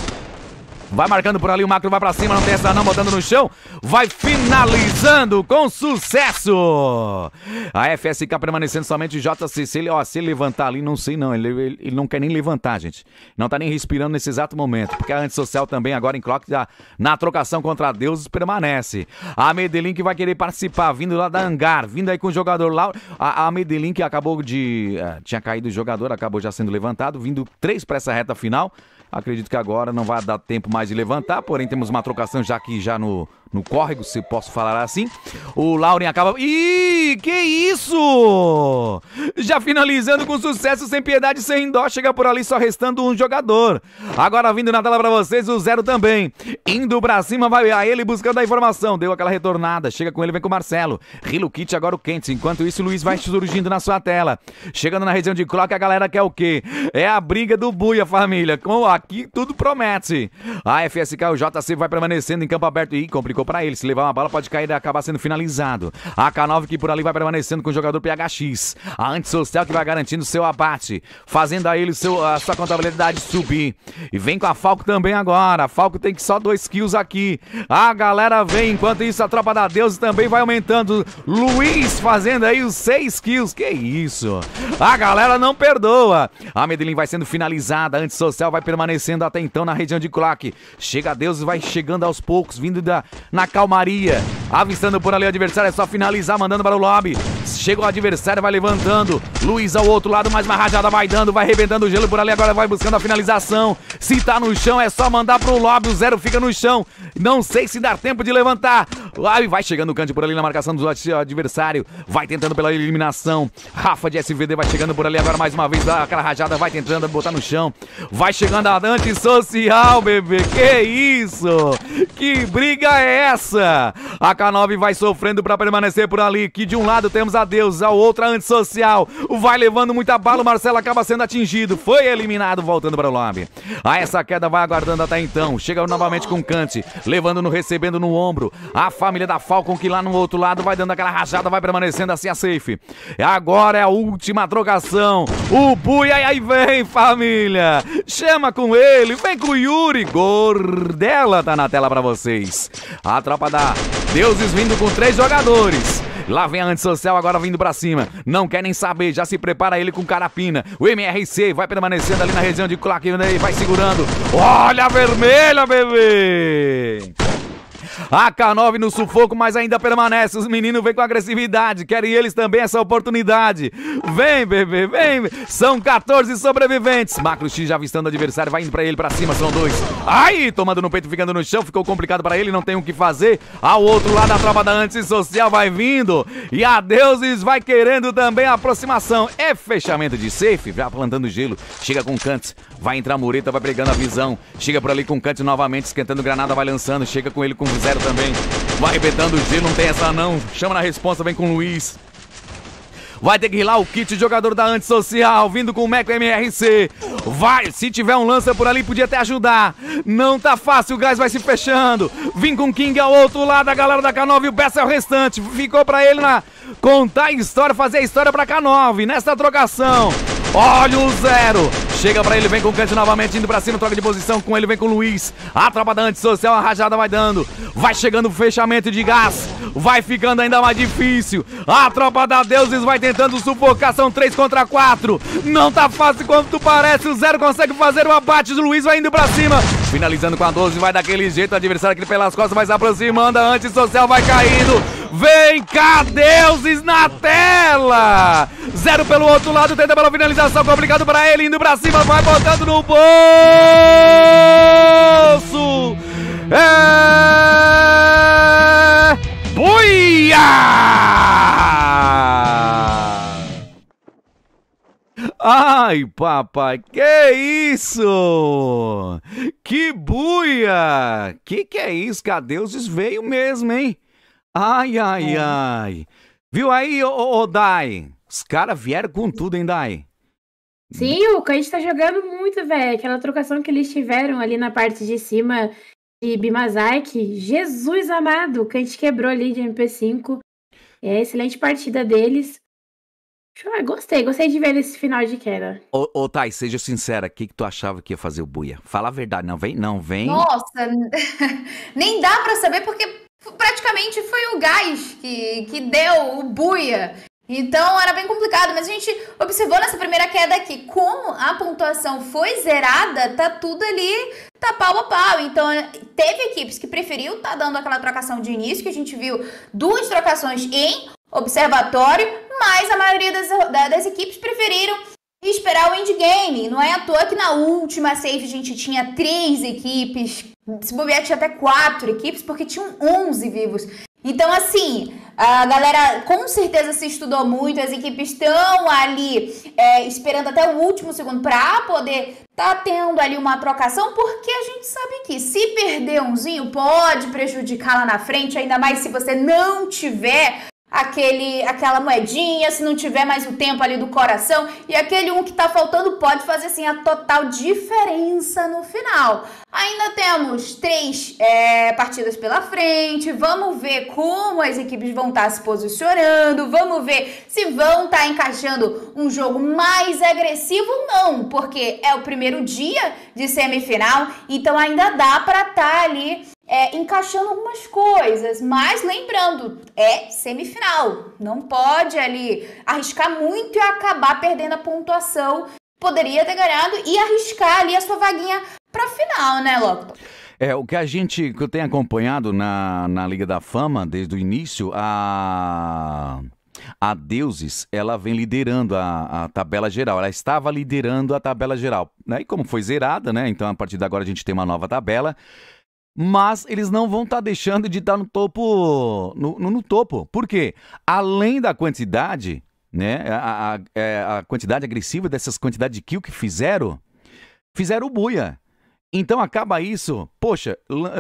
Vai marcando por ali, o Macro vai pra cima, não tem essa não, botando no chão. Vai finalizando com sucesso. A FSK permanecendo somente JC. Se ele, ó, se ele levantar ali, não sei não. Ele, ele, ele, não quer nem levantar, gente. Não tá nem respirando nesse exato momento. Porque a antissocial também agora em clock na trocação contra Deus, permanece. A Medellín que vai querer participar, vindo lá da Hangar, vindo aí com o jogador lá. A, a Medellín que acabou de... Uh, tinha caído o jogador, acabou já sendo levantado, vindo três pra essa reta final. Acredito que agora não vai dar tempo mais de levantar, porém temos uma trocação já aqui já no no córrego, se posso falar assim. O Lauren acaba. Ih, que isso! Já finalizando com sucesso, sem piedade, sem dó. Chega por ali só restando um jogador. Agora vindo na tela para vocês, o zero também. Indo pra cima, vai a ele buscando a informação. Deu aquela retornada. Chega com ele, vem com o Marcelo. Rilo Kit, agora o Kent. Enquanto isso, o Luiz vai surgindo na sua tela. Chegando na região de Clock a galera quer o quê? É a briga do Buia, família. Com aqui tudo promete. A FSK, o JC vai permanecendo em campo aberto e complicou sobrou para ele. Se levar uma bala, pode cair e acabar sendo finalizado. A K9 que por ali vai permanecendo com o jogador PHX. A Antisocial que vai garantindo seu abate, fazendo a ele seu, a sua contabilidade subir. E vem com a Falco também agora. A Falco tem que só dois kills aqui. A galera vem, enquanto isso a tropa da Deus também vai aumentando. Luiz fazendo aí os seis kills. Que isso? A galera não perdoa. A Medellín vai sendo finalizada. A Antisocial vai permanecendo até então na região de Clark. Chega Deus e vai chegando aos poucos, vindo da, na calmaria. Avistando por ali o adversário, é só finalizar, mandando para o lobby. Chega o adversário, vai levantando. Luiz ao outro lado, mais uma rajada vai dando, vai arrebentando o gelo por ali. Agora vai buscando a finalização. Se tá no chão, é só mandar pro lobby. O zero fica no chão. Não sei se dá tempo de levantar. Ai, vai chegando o Cante por ali na marcação do adversário. Vai tentando pela eliminação. Rafa de SVD vai chegando por ali agora mais uma vez. aquela rajada, vai tentando botar no chão. Vai chegando a antissocial, bebê. Que isso? Que briga é essa. A K9 vai sofrendo para permanecer por ali, que de um lado temos a Deus, a outra antissocial. Vai levando muita bala, o Marcelo acaba sendo atingido, foi eliminado, voltando para o lobby. A ah, essa queda vai aguardando até então, chega novamente com Kante, levando no recebendo no ombro. A família da Falcon que lá no outro lado vai dando aquela rajada, vai permanecendo assim a safe. Agora é a última trocação. O Buia, aí vem família. Chama com ele, vem com o Yuri. Gordela tá na tela para vocês. A tropa da Deuses vindo com três jogadores. Lá vem a antissocial agora vindo pra cima. Não quer nem saber, já se prepara ele com carapina. O MRC vai permanecendo ali na região de e vai segurando. Olha a vermelha, bebê! A K9 no sufoco, mas ainda permanece. Os meninos vêm com agressividade, querem eles também essa oportunidade. Vem, bebê, vem. São 14 sobreviventes. Macro X já avistando o adversário, vai indo pra ele, pra cima, são dois. Ai, tomando no peito, ficando no chão, ficou complicado pra ele, não tem o que fazer. Ao outro lado, a tropa da antissocial vai vindo. E a Deuses vai querendo também a aproximação. É fechamento de safe, já plantando gelo. Chega com Kant, vai entrar a mureta, vai pegando a visão. Chega por ali com Kant novamente, esquentando granada, vai lançando. Chega com ele com visão zero também. Vai Betando G, não tem essa não. Chama na resposta, vem com o Luiz. Vai ter que rilar o kit jogador da antissocial, vindo com o Meco MRC. Vai, se tiver um lança por ali, podia até ajudar. Não tá fácil, o gás vai se fechando. Vim com King ao outro lado, a galera da K9 e o Bessa é o restante. Ficou pra ele na contar a história, fazer a história pra K9, nesta trocação. Olha o zero. Chega pra ele, vem com o Cante novamente, indo pra cima, troca de posição com ele, vem com o Luiz. A tropa da antissocial, a rajada vai dando. Vai chegando o fechamento de gás. Vai ficando ainda mais difícil. A tropa da Deuses vai tentando sufocar. São 3 contra 4. Não tá fácil quanto parece. O Zero consegue fazer o abate. O Luiz vai indo pra cima. Finalizando com a 12, vai daquele jeito. O adversário aqui pelas costas vai se aproximando. A antissocial vai caindo. Vem cá, deuses na tela! Zero pelo outro lado, tenta pela finalização, complicado para ele, indo pra cima cima, vai botando no bolso. É... Buia! Ai, papai, que isso? Que buia! Que que é isso? Cadê os veio mesmo, hein? Ai, ai, é. ai. Viu aí, ô, ô, ô Dai? Os caras vieram com tudo, hein, Dai? Sim, o Kant tá jogando muito, velho. Aquela trocação que eles tiveram ali na parte de cima de Bimazaki. Jesus amado, o Kant quebrou ali de MP5. É excelente partida deles. Ah, gostei, gostei de ver esse final de queda. Ô, ô seja sincera, o que, que tu achava que ia fazer o Buia? Fala a verdade, não vem, não vem. Nossa, nem dá para saber porque praticamente foi o gás que, que deu o Buia. Então era bem complicado, mas a gente observou nessa primeira queda que como a pontuação foi zerada, tá tudo ali, tá pau a pau. Então teve equipes que preferiu tá dando aquela trocação de início, que a gente viu duas trocações em observatório, mas a maioria das, das equipes preferiram esperar o endgame. Não é à toa que na última save a gente tinha três equipes, se bobear tinha até quatro equipes, porque tinham 11 vivos. Então assim. A galera com certeza se estudou muito, as equipes estão ali é, esperando até o último segundo para poder tá tendo ali uma trocação, porque a gente sabe que se perder umzinho pode prejudicar lá na frente, ainda mais se você não tiver aquele, aquela moedinha, se não tiver mais o tempo ali do coração, e aquele um que tá faltando pode fazer assim a total diferença no final. Ainda temos três é, partidas pela frente, vamos ver como as equipes vão estar tá se posicionando, vamos ver se vão estar tá encaixando um jogo mais agressivo ou não, porque é o primeiro dia de semifinal, então ainda dá para estar tá ali é, encaixando algumas coisas, mas lembrando, é semifinal. Não pode ali arriscar muito e acabar perdendo a pontuação. Poderia ter ganhado e arriscar ali a sua vaguinha para final, né, Locton? É, o que a gente que eu tenho acompanhado na, na Liga da Fama desde o início, a a Deuses, ela vem liderando a, a, tabela geral. Ela estava liderando a tabela geral. Né? E como foi zerada, né? Então, a partir de agora, a gente tem uma nova tabela mas eles não vão estar tá deixando de estar tá no topo. No, no, no, topo. Por quê? Além da quantidade, né? A, a, a é, quantidade agressiva dessas quantidades de kill que fizeram, fizeram buia. Então acaba isso, poxa,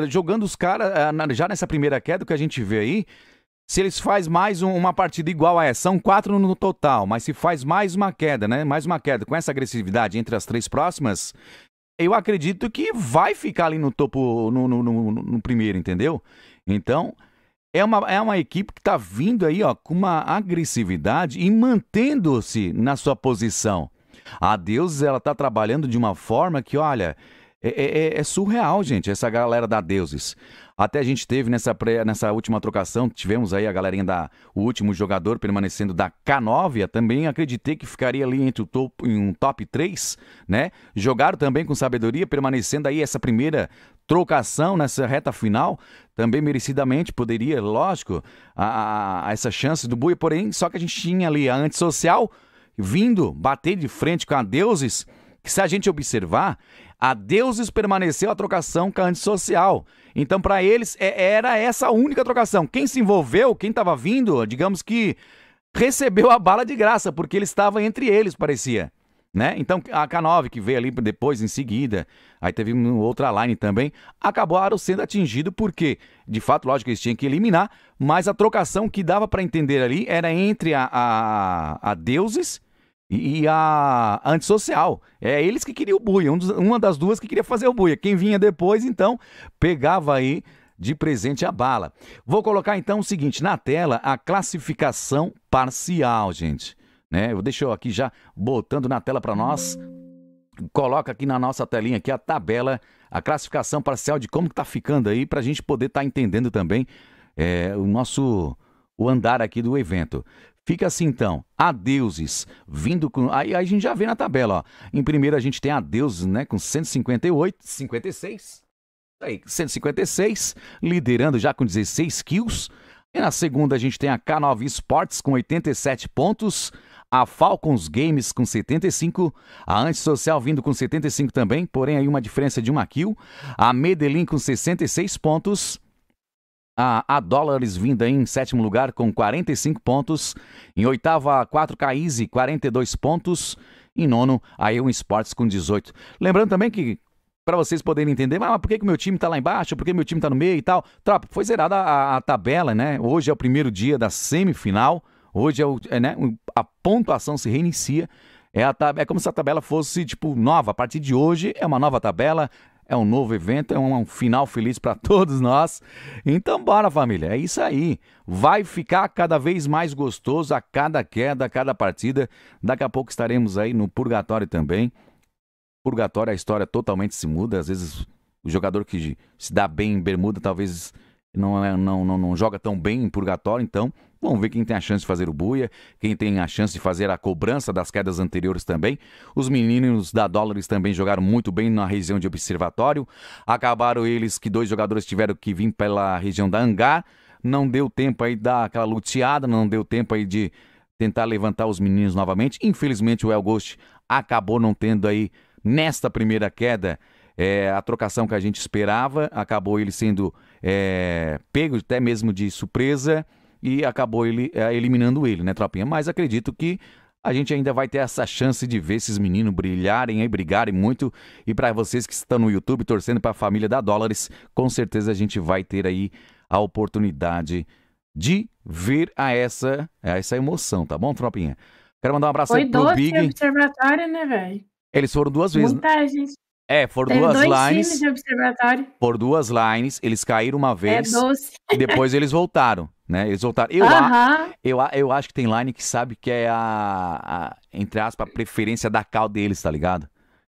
jogando os caras ah, já nessa primeira queda que a gente vê aí. Se eles faz mais um, uma partida igual a essa, são quatro no total, mas se faz mais uma queda, né? Mais uma queda com essa agressividade entre as três próximas, eu acredito que vai ficar ali no topo, no, no, no, no primeiro, entendeu? Então, é uma, é uma equipe que está vindo aí ó, com uma agressividade e mantendo-se na sua posição. A Deus, ela está trabalhando de uma forma que, olha, é, é, é, é surreal, gente, essa galera da Deuses. Até a gente teve nessa, pré, nessa última trocação, tivemos aí a galerinha da. O último jogador permanecendo da K9. Também acreditei que ficaria ali entre o em um top 3, né? Jogaram também com sabedoria, permanecendo aí essa primeira trocação nessa reta final, também merecidamente poderia, lógico, a, a, essa chance do Buia, porém, só que a gente tinha ali a antissocial vindo bater de frente com a Deuses, que se a gente observar, a Deuses permaneceu a trocação com a antissocial. Então, para eles, é, era essa a única trocação. Quem se envolveu, quem estava vindo, digamos que recebeu a bala de graça, porque ele estava entre eles, parecia. Né? Então a K9 que veio ali depois em seguida, aí teve outra line também, acabaram sendo atingido porque, de fato, lógico, eles tinham que eliminar, mas a trocação que dava para entender ali era entre a, a, a Deuses e, e a, antissocial. É eles que queriam o buia, um dos, uma das duas que queria fazer o buia. Quem vinha depois, então, pegava aí de presente a bala. Vou colocar então o seguinte na tela, a classificação parcial, gente. Né? Eu deixo aqui já botando na tela para nós. Coloca aqui na nossa telinha aqui a tabela, a classificação parcial de como está ficando aí para a gente poder estar tá entendendo também é, o nosso o andar aqui do evento. Fica assim então, a deuses, vindo com. Aí, a gente já vê na tabela, ó. Em primeiro a gente tem a deuses, né, com 158, 56. Aí, 156, liderando já com 16 kills. E na segunda a gente tem a K9 Sports com 87 pontos, a Falcons Games com 75, a Antissocial vindo com 75 também, porém aí uma diferença de uma kill, a Medellin com 66 pontos, a, a dólares vinda em sétimo lugar com 45 pontos. Em oitava, a 4Kaize, 42 pontos. Em nono, a Eu Sports com 18. Lembrando também que, para vocês poderem entender, ah, mas, por que, que meu time está lá embaixo? Por que meu time está no meio e tal? Tropa, foi zerada a, a, tabela, né? Hoje é o primeiro dia da semifinal. Hoje é, o, é né? a pontuação se reinicia. É, a tab... é como se a tabela fosse, tipo, nova. A partir de hoje é uma nova tabela é um novo evento, é um final feliz para todos nós. Então, bora, família, é isso aí. Vai ficar cada vez mais gostoso a cada queda, a cada partida. Daqui a pouco estaremos aí no Purgatório também. Purgatório, a história totalmente se muda. Às vezes, o jogador que se dá bem em Bermuda talvez não, é, não, não, não joga tão bem em Purgatório, então Vamos ver quem tem a chance de fazer o buia, quem tem a chance de fazer a cobrança das quedas anteriores também. Os meninos da Dólares também jogaram muito bem na região de observatório. Acabaram eles que dois jogadores tiveram que vir pela região da angar, Não deu tempo aí daquela luteada, não deu tempo aí de tentar levantar os meninos novamente. Infelizmente o El Ghost acabou não tendo aí nesta primeira queda é, a trocação que a gente esperava. Acabou ele sendo é, pego até mesmo de surpresa e acabou ele é, eliminando ele, né, tropinha? Mas acredito que a gente ainda vai ter essa chance de ver esses meninos brilharem e brigarem muito. E para vocês que estão no YouTube torcendo para a família da Dólares, com certeza a gente vai ter aí a oportunidade de ver a essa, a essa emoção, tá bom, tropinha? Quero mandar um abraço Foi aí pro doce Big. observatório, né, velho? Eles foram duas vezes. Né? Muita gente é, por Teve duas dois lines. De observatório. Por duas lines, eles caíram uma é, vez. É doce. E depois eles voltaram, né? Eles voltaram. Eu, uh -huh. a, eu, eu acho que tem line que sabe que é a, a entre aspas, a preferência da cal deles, tá ligado?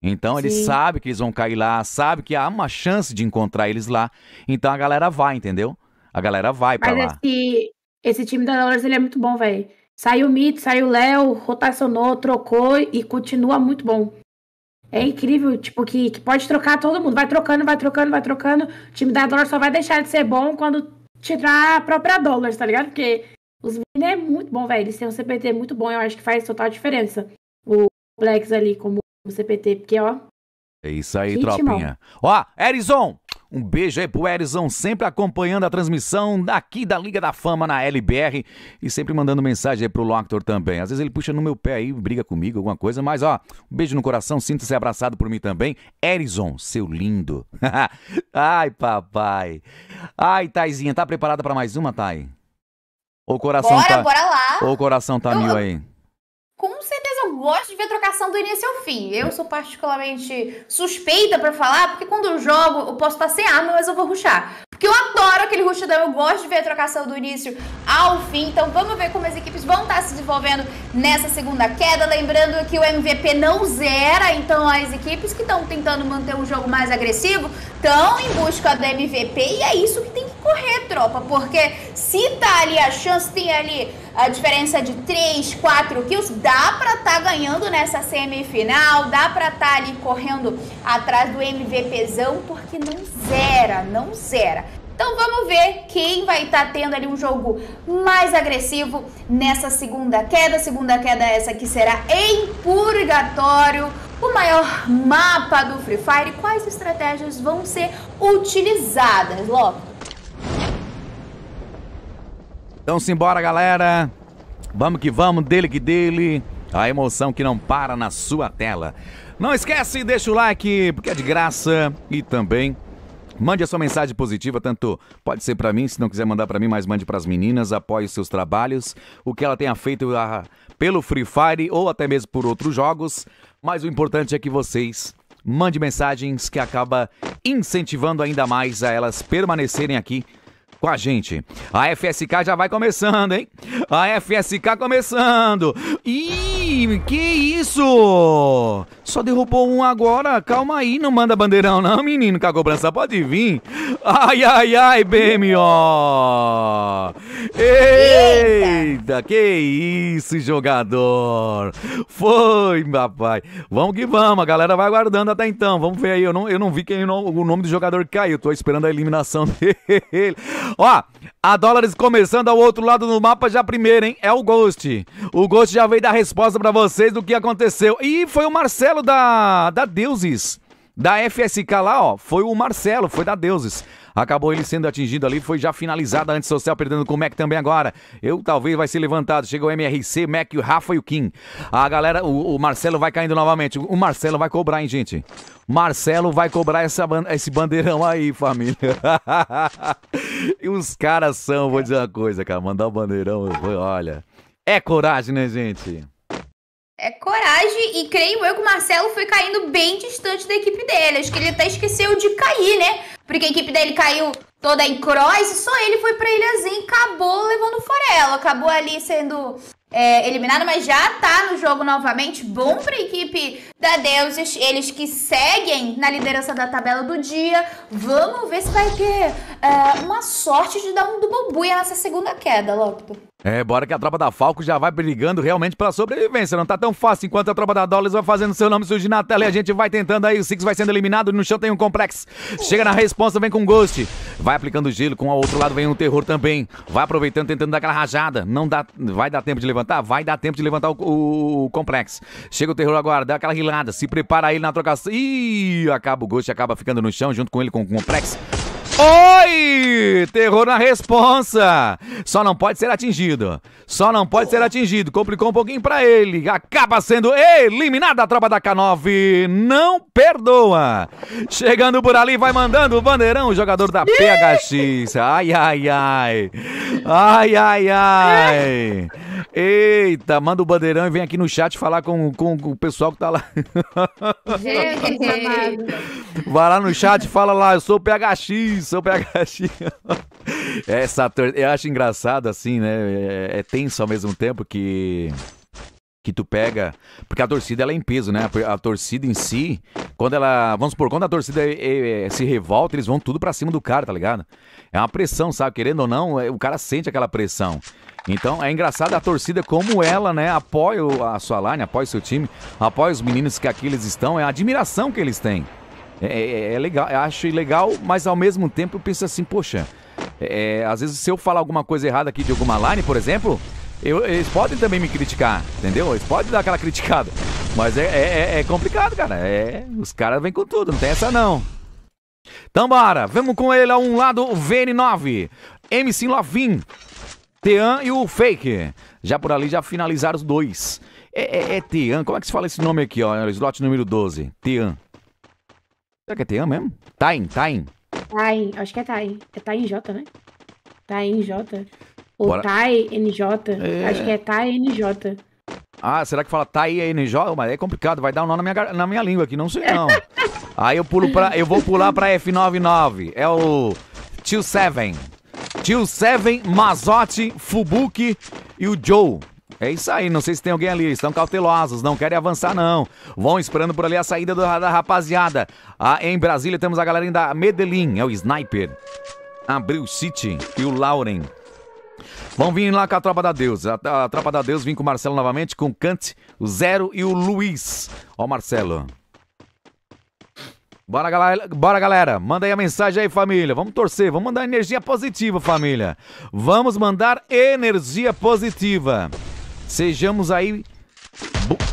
Então eles sabem que eles vão cair lá, sabe que há uma chance de encontrar eles lá. Então a galera vai, entendeu? A galera vai para lá. Esse, esse time da Dolores ele é muito bom, velho. Saiu o Mito, saiu o Léo, rotacionou, trocou e continua muito bom. É incrível, tipo, que, que pode trocar todo mundo. Vai trocando, vai trocando, vai trocando. O time da Dollar só vai deixar de ser bom quando tirar a própria Dollar, tá ligado? Porque os meninos é muito bom, velho. Eles têm um CPT muito bom, eu acho que faz total diferença. O Plex ali como o CPT, porque, ó. É isso aí, tropinha. Ó, Erizon, um beijo aí pro Erison sempre acompanhando a transmissão daqui da Liga da Fama na LBR e sempre mandando mensagem aí pro Loctor também. Às vezes ele puxa no meu pé aí, briga comigo, alguma coisa, mas ó, um beijo no coração, sinta-se abraçado por mim também. Erison, seu lindo. Ai, papai. Ai, Taizinha, tá preparada para mais uma, Tai? o coração bora, tá. Bora lá. o coração tá eu, mil aí? gosto de ver trocação do início ao fim. Eu sou particularmente suspeita para falar, porque quando eu jogo, eu posso estar sem arma, mas eu vou ruxar. Porque eu adoro aquele rushdown, eu gosto de ver a trocação do início ao fim. Então vamos ver como as equipes vão estar se desenvolvendo nessa segunda queda. Lembrando que o MVP não zera, então as equipes que estão tentando manter um jogo mais agressivo estão em busca do MVP e é isso que tem que correr, tropa. Porque se tá ali a chance, tem ali a diferença de 3, 4 kills, dá pra tá ganhando nessa semifinal, dá pra tá ali correndo atrás do MVPzão, porque não zera, não zera. Então vamos ver quem vai estar tá tendo ali um jogo mais agressivo nessa segunda queda. Segunda queda é essa que será em purgatório. O maior mapa do Free Fire, quais estratégias vão ser utilizadas, logo? Então simbora, galera. Vamos que vamos, dele que dele. A emoção que não para na sua tela. Não esquece, deixa o like, porque é de graça. E também Mande a sua mensagem positiva, tanto pode ser para mim, se não quiser mandar para mim, mas mande para as meninas, apoie os seus trabalhos, o que ela tenha feito a, ah, pelo Free Fire ou até mesmo por outros jogos. Mas o importante é que vocês mande mensagens que acaba incentivando ainda mais a elas permanecerem aqui com a gente. A FSK já vai começando, hein? A FSK começando. Ih, que isso? Só derrubou um agora. Calma aí, não manda bandeirão não, menino, que a cobrança pode vir. Ai, ai, ai, BMO. Eita, que isso, jogador. Foi, papai. Vamos que vamos, a galera vai aguardando até então. Vamos ver aí, eu não, eu não vi quem, o nome do jogador que caiu. Tô esperando a eliminação dele. Ó, a dólares começando ao outro lado do mapa já primeiro, hein? É o Ghost. O Ghost já veio dar resposta para vocês do que aconteceu. E foi o Marcelo da, da Deuses da FSK lá, ó, foi o Marcelo, foi da Deuses. Acabou ele sendo atingido ali, foi já finalizada antissocial, perdendo com o Mac também agora. Eu talvez vai ser levantado. Chegou o MRC, Mac, o Rafa e o Kim. A galera, o, o Marcelo vai caindo novamente. O Marcelo vai cobrar, hein, gente? Marcelo vai cobrar essa, esse bandeirão aí, família. e os caras são, vou dizer uma coisa, cara. Mandar o um bandeirão, olha. É coragem, né, gente? É coragem, e creio eu que o Marcelo foi caindo bem distante da equipe dele. Acho que ele até esqueceu de cair, né? Porque a equipe dele caiu toda em cross, só ele foi pra ilhazinha e acabou levando o Forello. Acabou ali sendo é, eliminado, mas já tá no jogo novamente. Bom pra equipe da Deuses, eles que seguem na liderança da tabela do dia. Vamos ver se vai ter é, uma sorte de dar um do buia nessa segunda queda, Lopto. É, bora que a tropa da Falco já vai brigando realmente pela sobrevivência. Não tá tão fácil enquanto a tropa da Dollars vai fazendo seu nome surgir na tela e a gente vai tentando aí. O Six vai sendo eliminado, no chão tem um complexo. Chega na resposta, vem com Ghost. Vai aplicando gelo, com o outro lado vem um terror também. Vai aproveitando, tentando dar aquela rajada. Não dá, vai dar tempo de levantar? Vai dar tempo de levantar o, o, o complexo. Chega o terror agora, dá aquela rilada, se prepara ele na trocação. Ih, acaba o gosto, acaba ficando no chão junto com ele com o complexo. Oi! Terror na responsa! Só não pode ser atingido. Só não pode ser atingido. Complicou um pouquinho para ele. Acaba sendo eliminada a tropa da K9. Não perdoa. Chegando por ali, vai mandando o bandeirão, o jogador da PHX. Ai, ai, ai. Ai, ai, ai. Eita, manda o bandeirão e vem aqui no chat falar com, com, com o pessoal que tá lá. Gente, vai lá no chat, fala lá, eu sou o PHX atenção ph Essa tor... Eu acho engraçado, assim, né? É, é, tenso ao mesmo tempo que que tu pega. Porque a torcida ela é em peso, né? A torcida em si, quando ela. Vamos supor, quando a torcida é, é, é se revolta, eles vão tudo para cima do cara, tá ligado? É uma pressão, sabe? Querendo ou não, é, o cara sente aquela pressão. Então é engraçado a torcida como ela, né? Apoia a sua line, apoia o seu time, apoia os meninos que aqui eles estão, é a admiração que eles têm. É é, é, é, legal, eu acho legal, mas ao mesmo tempo eu penso assim, poxa, é, é, às vezes se eu falar alguma coisa errada aqui de alguma line, por exemplo, eu, eles podem também me criticar, entendeu? Eles podem dar aquela criticada. Mas é, é complicado, cara. os caras vêm com tudo, não tem essa não. Então bora, vamos com ele a um lado, o VN9, MC Lovin, Tean e o Fake. Já por ali já finalizaram os dois. É, é, é Tean, como é que se fala esse nome aqui, ó? Slot número 12, Tean. Será que é Tean mesmo? Tain, Tain. Tain, acho que é Tain. É Tain J, né? Tain J. Ou Bora. Tai NJ. É. Acho que é Tai NJ. Ah, será que fala Tai NJ? Mas é complicado, vai dar um nó na minha, na minha língua aqui, não sei não. Aí eu pulo para, Eu vou pular pra F99. É o Tio Seven. Tio Seven, Mazotti, Fubuki e o Joe. É isso aí, não sei se tem alguém ali. Estão cautelosos, não querem avançar, não. Vão esperando por ali a saída do, da rapaziada. Ah, em Brasília temos a galerinha da Medellín, é o Sniper. Abril City e o Lauren. Vão vir lá com a Tropa da Deus. A, a, a Tropa da Deus vem com o Marcelo novamente, com o Kant, o Zero e o Luiz. Ó, Marcelo. Bora galera, bora galera, manda aí a mensagem aí família, vamos torcer, vamos mandar energia positiva família, vamos mandar energia positiva. Sejamos aí...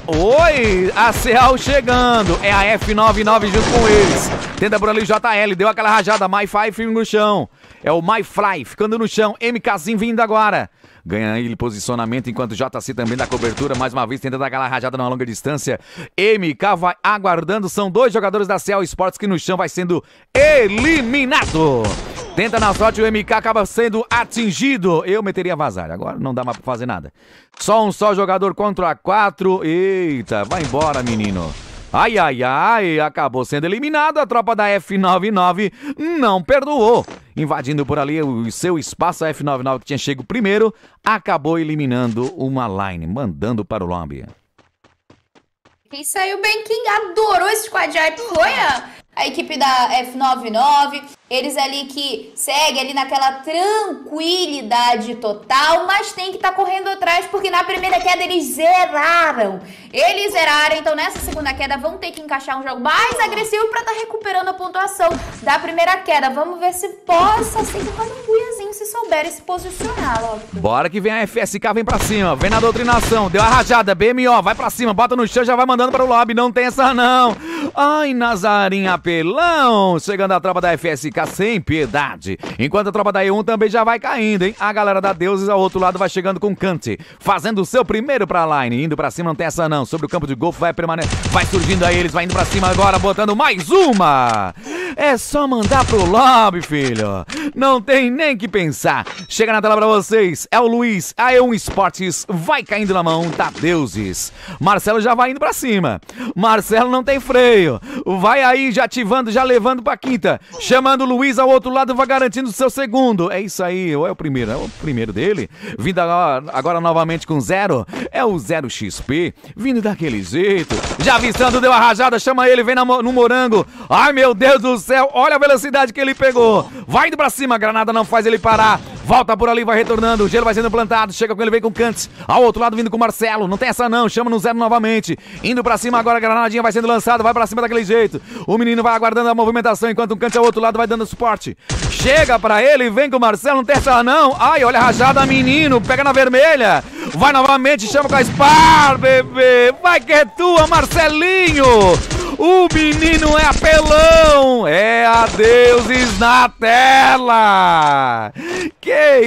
Oi! A Seal chegando! É a F99 junto com eles. Tenta por ali o JL, deu aquela rajada. My Five no chão. É o My Fly ficando no chão. MKzinho vindo agora. Ganha ele posicionamento enquanto JC também dá cobertura. Mais uma vez tenta dar aquela rajada numa longa distância. MK vai aguardando. São dois jogadores da CL Sports que no chão vai sendo eliminado. Tenta na sorte, o MK acaba sendo atingido. Eu meteria vazar, agora não dá mais pra fazer nada. Só um só jogador contra quatro. Eita, vai embora, menino. Ai, ai, ai, acabou sendo eliminado. A tropa da F99 não perdoou. Invadindo por ali o seu espaço, a F99 que tinha chego primeiro, acabou eliminando uma line, mandando para o lobby. Quem saiu bem, quem adorou esse squad foi a a equipe da F99, eles ali que segue ali naquela tranquilidade total, mas tem que estar tá correndo atrás porque na primeira queda eles zeraram. Eles zeraram, então nessa segunda queda vão ter que encaixar um jogo mais agressivo para estar tá recuperando a pontuação da primeira queda. Vamos ver se possa ser assim, um cambuiazinho se souberem se posicionar logo. Bora que vem a FSK, vem pra cima, vem na doutrinação, deu a rajada, BMO, vai pra cima, bota no chão, já vai mandando para o lobby, não tem essa não. Ai, Nazarinha papelão. Chegando a tropa da FSK sem piedade. Enquanto a tropa da E1 também já vai caindo, hein? A galera da Deuses ao outro lado vai chegando com Kant, fazendo o seu primeiro pra line. Indo pra cima, não tem essa não. Sobre o campo de golfe vai permanecer. Vai surgindo aí, eles vai indo pra cima agora, botando mais uma. É só mandar pro lobby, filho. Não tem nem que pensar. Chega na tela pra vocês. É o Luiz, a E1 Esportes, vai caindo na mão da Deuses. Marcelo já vai indo pra cima. Marcelo não tem freio. Vai aí, já ativando, já levando pra quinta. Chamando o Luiz ao outro lado, vai garantindo o seu segundo. É isso aí, ou é o primeiro? É o primeiro dele. Vindo agora, agora novamente com zero. É o zero XP. Vindo daquele jeito. Já avistando, deu a rajada, chama ele, vem na, no morango. Ai meu Deus do céu, olha a velocidade que ele pegou. Vai indo pra cima, a granada não faz ele parar. Volta por ali, vai retornando. O gelo vai sendo plantado. Chega com ele, vem com Cantes. Ao outro lado, vindo com o Marcelo. Não tem essa não. Chama no zero novamente. Indo pra cima agora, a granadinha vai sendo lançada. Vai pra cima daquele jeito. O menino vai aguardando a movimentação enquanto um cante ao é outro lado vai dando suporte. Chega para ele, vem com o Marcelo, não terça não. Ai, olha a rajada, menino, pega na vermelha. Vai novamente, chama com a Spar, bebê. Vai que é tua, Marcelinho. O menino é apelão. É adeuses na tela. Que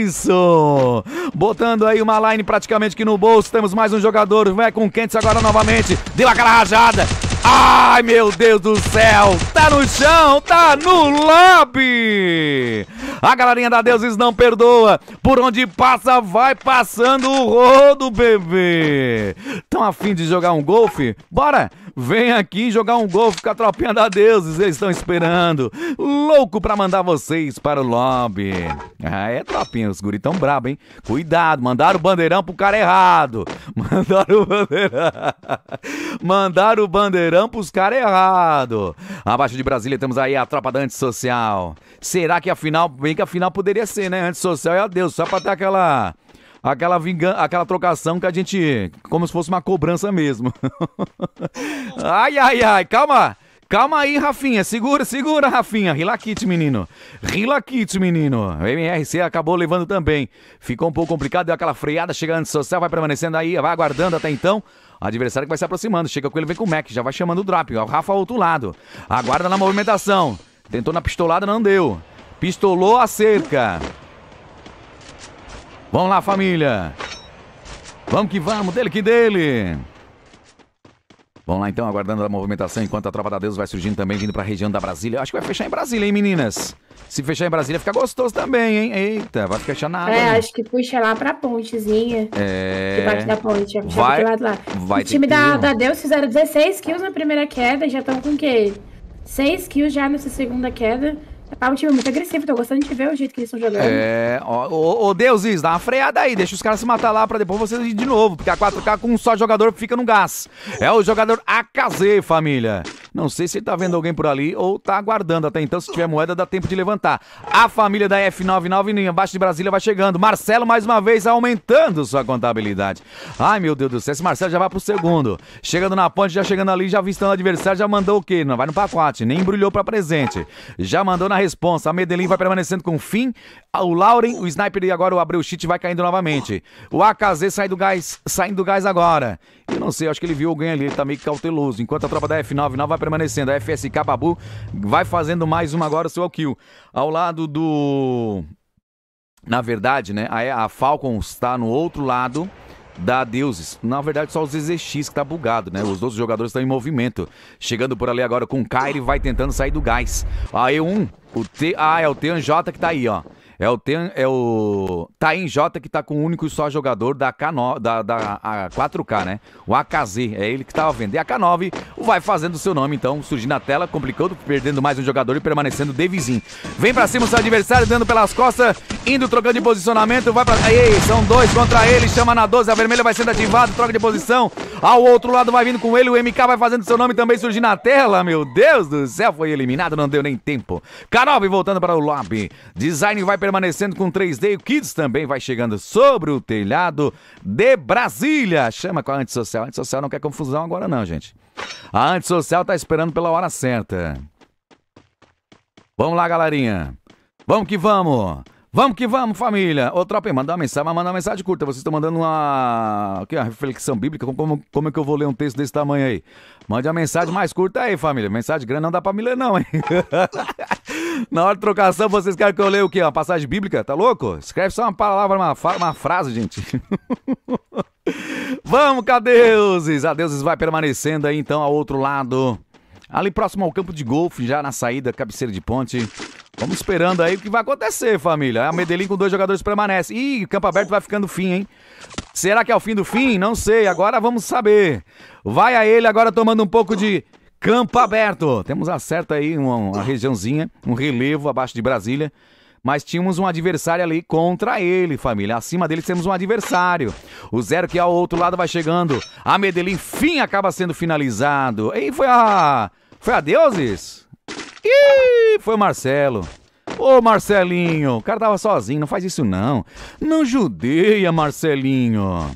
isso! Botando aí uma line praticamente que no bolso. Temos mais um jogador. Vai com o Kentes agora novamente. Deu aquela rajada. Ai, meu Deus do céu! Tá no chão, tá no lobby! A galerinha da Deuses não perdoa. Por onde passa, vai passando o rodo, bebê. Tão afim de jogar um golfe? Bora! Vem aqui jogar um golfe com a tropinha da Deuses. Eles estão esperando. Louco pra mandar vocês para o lobby. Ah, é tropinha. Os guritão brabo, hein? Cuidado, mandaram o bandeirão pro cara errado. Mandaram o bandeirão. Mandaram o bandeirão Trampo, cara errado. Abaixo de Brasília temos aí a tropa da antissocial. Será que a final, bem que a final poderia ser, né? Antissocial é adeus, só pra ter aquela aquela vingança, aquela trocação que a gente. como se fosse uma cobrança mesmo. ai, ai, ai, calma! Calma aí, Rafinha. Segura, segura, Rafinha. Relaquite, menino. Relaquite, menino. O MRC acabou levando também. Ficou um pouco complicado, deu aquela freada, chegando social, vai permanecendo aí, vai aguardando até então. Adversário que vai se aproximando. Chega com ele, vem com o Mac. Já vai chamando o drop. O Rafa ao outro lado. Aguarda na movimentação. Tentou na pistolada, não deu. Pistolou a cerca. Vamos lá, família. Vamos que vamos. Dele que dele. Vamos lá então, aguardando a movimentação, enquanto a Tropa da Deus vai surgindo também, vindo para a região da Brasília. Acho que vai fechar em Brasília, hein, meninas? Se fechar em Brasília, fica gostoso também, hein? Eita, vai fechar na água. É, hein? acho que puxa lá pra pontezinha. É. Debaixo da ponte, vai, lado lá. Vai o time da, da Deus fizeram 16 kills na primeira queda, já estão com o quê? 6 kills já nessa segunda queda. Tá um time muito agressivo, tô gostando de ver o jeito que eles estão jogando. É, ô, ô, ô Deuses, dá uma freada aí, deixa os caras se matar lá pra depois vocês ir de novo, porque a 4K com um só jogador fica no gás. É o jogador AKZ, família. Não sei se ele tá vendo alguém por ali ou tá aguardando até então. Se tiver moeda, dá tempo de levantar. A família da F99 abaixo de Brasília vai chegando. Marcelo, mais uma vez, aumentando sua contabilidade. Ai, meu Deus do céu. Esse Marcelo já vai pro segundo. Chegando na ponte, já chegando ali, já vistando o adversário, já mandou o quê? Não vai no pacote, nem embrulhou para presente. Já mandou na responsa. A Medellín vai permanecendo com o fim. Ah, o Lauren, o sniper e agora o Abreu Chit vai caindo novamente. O AKZ sai do gás, saindo do gás agora. Eu não sei, acho que ele viu alguém ali, ele tá meio cauteloso. Enquanto a tropa da F99 vai permanecendo. A FSK Babu vai fazendo mais uma agora, o seu kill. Ao lado do. Na verdade, né? A, a Falcon está no outro lado da Deuses. Na verdade, só os ZZX que tá bugado, né? Os outros jogadores estão em movimento. Chegando por ali agora com o Kyrie, vai tentando sair do gás. A E1, o T... Ah, é o TNJ que tá aí, ó. É o, ten, é o Taim J que tá com o único e só jogador da, K9, da, da a 4K, né? O AKZ, é ele que tava vendo. E a K9 vai fazendo o seu nome, então, surgindo na tela, complicando, perdendo mais um jogador e permanecendo de vizinho. Vem pra cima o seu adversário, dando pelas costas, indo, trocando de posicionamento, vai pra... Ei, são dois contra ele, chama na 12, a vermelha vai sendo ativada, troca de posição. Ao outro lado vai vindo com ele, o MK vai fazendo seu nome também surgindo na tela, meu Deus do céu, foi eliminado, não deu nem tempo. K9 voltando para o lobby, Design vai permanecendo permanecendo com 3D. O Kids também vai chegando sobre o telhado de Brasília. Chama com a antissocial. A antissocial não quer confusão agora, não, gente. A antissocial tá esperando pela hora certa. Vamos lá, galerinha. Vamos que vamos. Vamos que vamos, família! Ô, tropa, mandar uma mensagem, mas mandar uma mensagem curta. Vocês estão mandando uma. que uma reflexão bíblica? Como, como é que eu vou ler um texto desse tamanho aí? Mande uma mensagem mais curta aí, família. Mensagem grande não dá pra me ler, não, hein? Na hora de trocação, vocês querem que eu leia o quê? Uma passagem bíblica? Tá louco? Escreve só uma palavra, uma, uma frase, gente. vamos, cadeuses! A deuses vai permanecendo aí, então, ao outro lado ali próximo ao campo de golfe, já na saída, cabeceira de ponte. Vamos esperando aí o que vai acontecer, família. A Medellín com dois jogadores permanece. Ih, campo aberto vai ficando fim, hein? Será que é o fim do fim? Não sei, agora vamos saber. Vai a ele agora tomando um pouco de campo aberto. Temos acerta aí uma, uma regiãozinha, um relevo abaixo de Brasília mas tínhamos um adversário ali contra ele, família. Acima dele temos um adversário. O zero que é ao outro lado vai chegando. A Medellín, fim, acaba sendo finalizado. E foi a foi a Deuses? Ih, foi o Marcelo. Ô Marcelinho, o cara tava sozinho, não faz isso não. Não judeia, Marcelinho.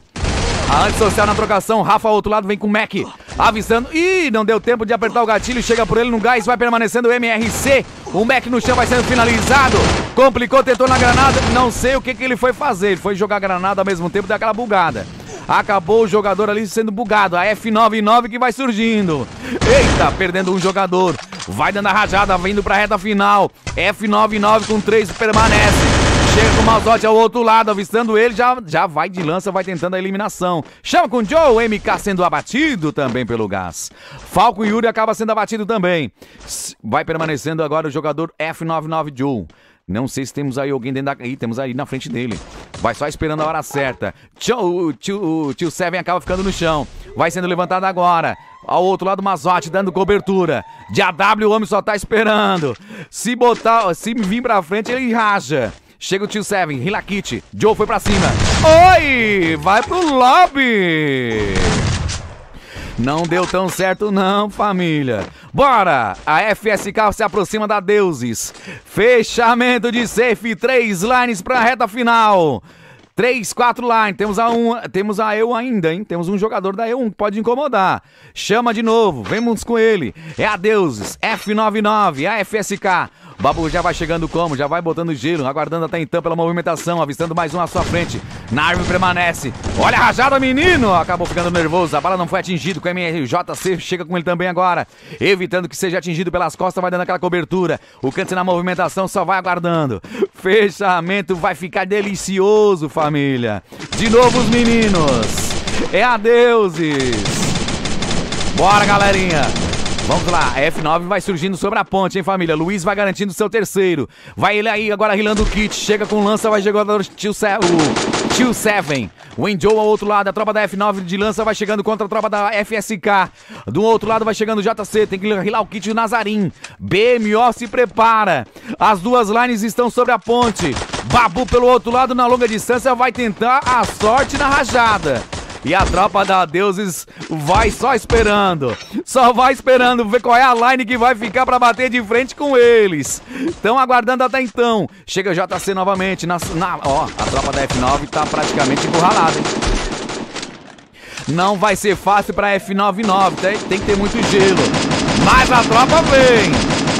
A antissocial na trocação, Rafa ao outro lado vem com o Mac, avisando. Ih, não deu tempo de apertar o gatilho, chega por ele no gás, vai permanecendo o MRC. O Mac no chão vai sendo finalizado. Complicou, tentou na granada. Não sei o que, que ele foi fazer. Ele foi jogar granada ao mesmo tempo, daquela aquela bugada acabou o jogador ali sendo bugado. A F99 que vai surgindo. Eita, perdendo um jogador. Vai dando a rajada, vindo pra reta final. F99 com três permanece. Chega o Malzotti ao outro lado, avistando ele, já, já vai de lança, vai tentando a eliminação. Chama com o Joe, MK sendo abatido também pelo gás. Falco e Yuri acaba sendo abatido também. Vai permanecendo agora o jogador F99 Joe. Não sei se temos aí alguém dentro da. Ih, temos aí na frente dele. Vai só esperando a hora certa. Tio, o, tio, tio Seven acaba ficando no chão. Vai sendo levantado agora. Ao outro lado, Mazotti dando cobertura. De AW, o homem só tá esperando. Se botar, se vir pra frente, ele raja. Chega o tio Seven, Hilakit. Joe foi pra cima. Oi! Vai pro lobby! Não deu tão certo não, família. Bora! A FSK se aproxima da Deuses. Fechamento de safe, três lines para a reta final. Três, quatro line. Temos a, um, temos a eu ainda, hein? Temos um jogador da eu 1 que pode incomodar. Chama de novo, vemos com ele. É a Deuses, F99, a FSK. Babu já vai chegando como? Já vai botando giro, aguardando até então pela movimentação, avistando mais um à sua frente. Narve permanece. Olha a rajada, menino! Acabou ficando nervoso. A bala não foi atingida com o MRJC. Chega com ele também agora. Evitando que seja atingido pelas costas, vai dando aquela cobertura. O Cante na movimentação só vai aguardando. Fechamento vai ficar delicioso, família. De novo os meninos. É a deuses. Bora, galerinha. Vamos lá, a F9 vai surgindo sobre a ponte, hein, família? Luiz vai garantindo seu terceiro. Vai ele aí, agora rilando o kit. Chega com lança, vai chegando o tio, Se o tio Seven. O Enjoe ao outro lado, a tropa da F9 de lança vai chegando contra a tropa da FSK. Do outro lado vai chegando o JC, tem que rilar o kit do Nazarim. BMO se prepara. As duas lines estão sobre a ponte. Babu pelo outro lado na longa distância vai tentar a sorte na rajada. E a tropa da Deuses vai só esperando. Só vai esperando ver qual é a line que vai ficar para bater de frente com eles. Estão aguardando até então. Chega o JC novamente. Na, na, ó, a tropa da F9 tá praticamente encurralada, hein? Não vai ser fácil pra F99, tem, tem que ter muito gelo. Mas a tropa vem!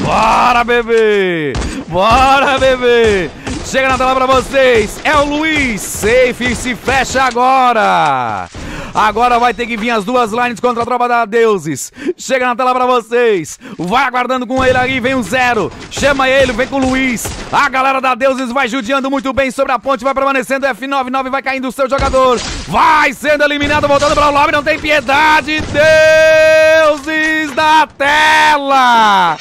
Bora, bebê! Bora, bebê! Chega na tela pra vocês, é o Luiz, safe se fecha agora. Agora vai ter que vir as duas lines contra a tropa da Deuses. Chega na tela pra vocês. Vai aguardando com ele aí, vem o Zero. Chama ele, vem com o Luiz. A galera da Deuses vai judiando muito bem sobre a ponte, vai permanecendo F99, vai caindo o seu jogador. Vai sendo eliminado, voltando para o lobby, não tem piedade. Deuses da tela!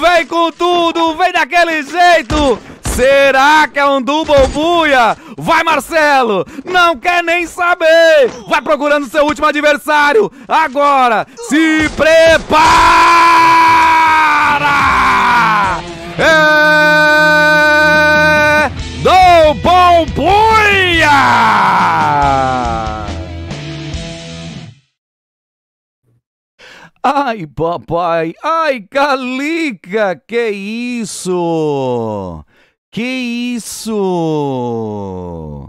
Vem com tudo, vem daquele jeito! Será que é um double buia? Vai, Marcelo! Não quer nem saber! Vai procurando seu último adversário! Agora, se prepara! É... Double buia! Ai, papai! Ai, Calica! Que isso! Que isso! O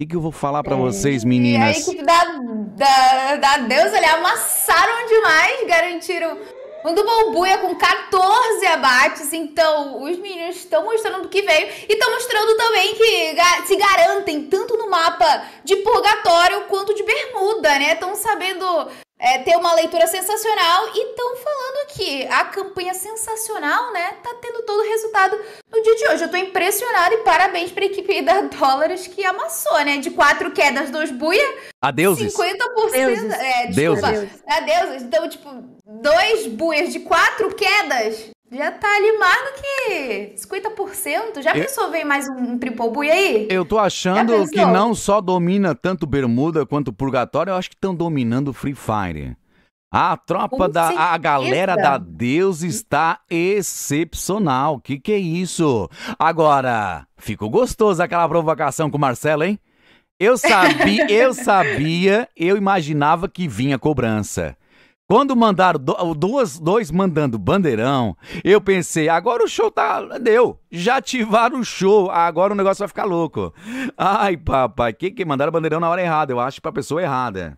que, que, eu vou falar para é, vocês, meninas? E a equipe da, da, da Deus, eles amassaram demais, garantiram um do Balbuia com 14 abates. Então, os meninos estão mostrando o que veio e estão mostrando também que se garantem tanto no mapa de Purgatório quanto de Bermuda, né? Estão sabendo é, ter uma leitura sensacional e estão falando que a campanha sensacional, né, tá tendo todo o resultado no dia de hoje. Eu tô impressionada e parabéns pra equipe da Dólares que amassou, né, de quatro quedas, dois buia, Adeus. 50%, Deuses. é, desculpa, Deuses. adeuses. Então, tipo, dois buias de quatro quedas já tá ali mais do que 50%. Já pensou eu... mais um tripobu e aí? Eu tô achando que não só domina tanto Bermuda quanto Purgatório, eu acho que estão dominando Free Fire. A tropa Com da. Certeza. A galera da Deus está excepcional. Que que é isso? Agora, ficou gostoso aquela provocação com o Marcelo, hein? Eu sabia, eu sabia, eu imaginava que vinha cobrança. Quando mandaram do, duas, dois mandando bandeirão, eu pensei, agora o show tá. Deu. Já ativaram o show. Agora o negócio vai ficar louco. Ai, papai, que que mandaram bandeirão na hora errada? Eu acho pra pessoa errada.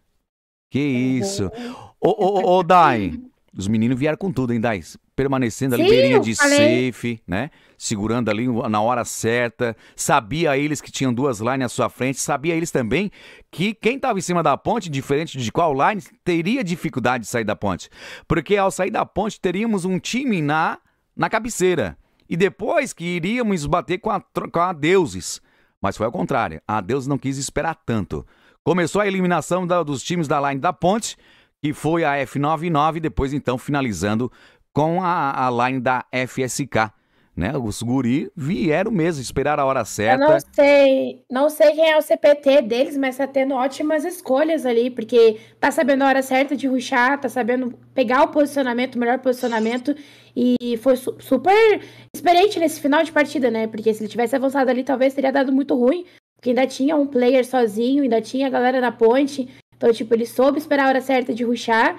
Que isso. É. Ô, ô, ô, Dai. Os meninos vieram com tudo, hein, Dai? permanecendo ali Sim, beirinha de safe, né? Segurando ali na hora certa. Sabia eles que tinham duas lines à sua frente. Sabia eles também que quem estava em cima da ponte, diferente de qual line, teria dificuldade de sair da ponte. Porque ao sair da ponte, teríamos um time na, na cabeceira. E depois que iríamos bater com a, com a Deuses. Mas foi ao contrário. A Deuses não quis esperar tanto. Começou a eliminação da, dos times da line da ponte que foi a F99, depois então finalizando com a, a line da FSK. Né? Os guri vieram mesmo, esperar a hora certa. Eu não sei, não sei quem é o CPT deles, mas tá tendo ótimas escolhas ali, porque tá sabendo a hora certa de ruxar, tá sabendo pegar o posicionamento, o melhor posicionamento, e foi su super experiente nesse final de partida, né? Porque se ele tivesse avançado ali, talvez teria dado muito ruim, porque ainda tinha um player sozinho, ainda tinha a galera na ponte, então, tipo, ele soube esperar a hora certa de ruxar,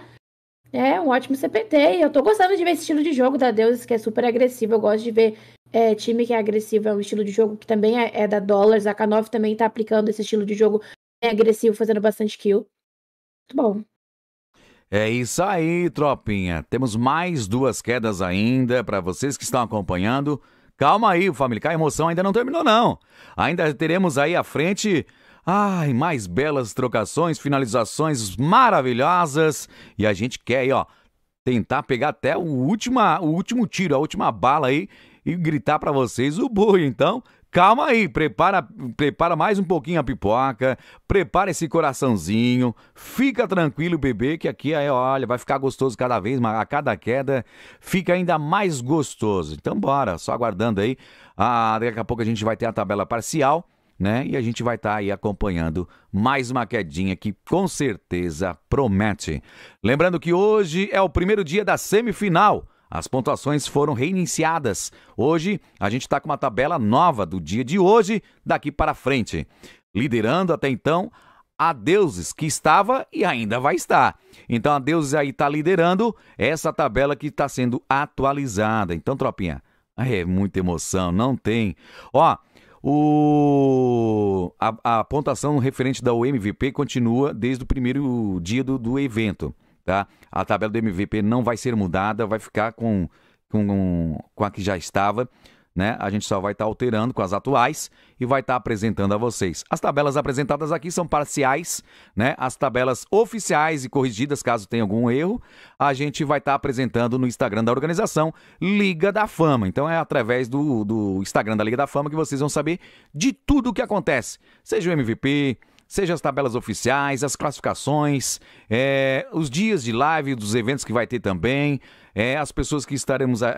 é um ótimo CPT. E eu tô gostando de ver esse estilo de jogo da Deuses, que é super agressivo. Eu gosto de ver é, time que é agressivo. É um estilo de jogo que também é, é da Dollars. A K9 também tá aplicando esse estilo de jogo é agressivo, fazendo bastante kill. Muito bom. É isso aí, tropinha. Temos mais duas quedas ainda para vocês que estão acompanhando. Calma aí, família, a emoção ainda não terminou não. Ainda teremos aí à frente Ai, mais belas trocações, finalizações maravilhosas. E a gente quer aí, ó, tentar pegar até o, última, o último tiro, a última bala aí e gritar para vocês o boi. Então, calma aí, prepara, prepara mais um pouquinho a pipoca, prepara esse coraçãozinho, fica tranquilo, bebê, que aqui aí, é, olha, vai ficar gostoso cada vez, mas a cada queda fica ainda mais gostoso. Então, bora, só aguardando aí. Ah, daqui a pouco a gente vai ter a tabela parcial né? E a gente vai estar tá aí acompanhando mais uma quedinha que com certeza promete. Lembrando que hoje é o primeiro dia da semifinal. As pontuações foram reiniciadas. Hoje a gente está com uma tabela nova do dia de hoje daqui para frente. Liderando até então a Deuses, que estava e ainda vai estar. Então a Deuses aí está liderando essa tabela que está sendo atualizada. Então, tropinha, é muita emoção, não tem. Ó, o, a, a pontuação referente da MVP continua desde o primeiro dia do, do evento. Tá? A tabela do MVP não vai ser mudada, vai ficar com, com, com a que já estava né? A gente só vai estar tá alterando com as atuais e vai estar tá apresentando a vocês. As tabelas apresentadas aqui são parciais, né? As tabelas oficiais e corrigidas, caso tenha algum erro, a gente vai estar tá apresentando no Instagram da organização Liga da Fama. Então é através do, do Instagram da Liga da Fama que vocês vão saber de tudo o que acontece. Seja o MVP, seja as tabelas oficiais, as classificações, é, os dias de live dos eventos que vai ter também, é, as pessoas que estaremos é,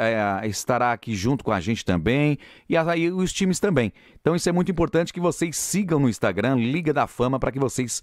é, estará aqui junto com a gente também e aí os times também. Então isso é muito importante que vocês sigam no Instagram Liga da Fama para que vocês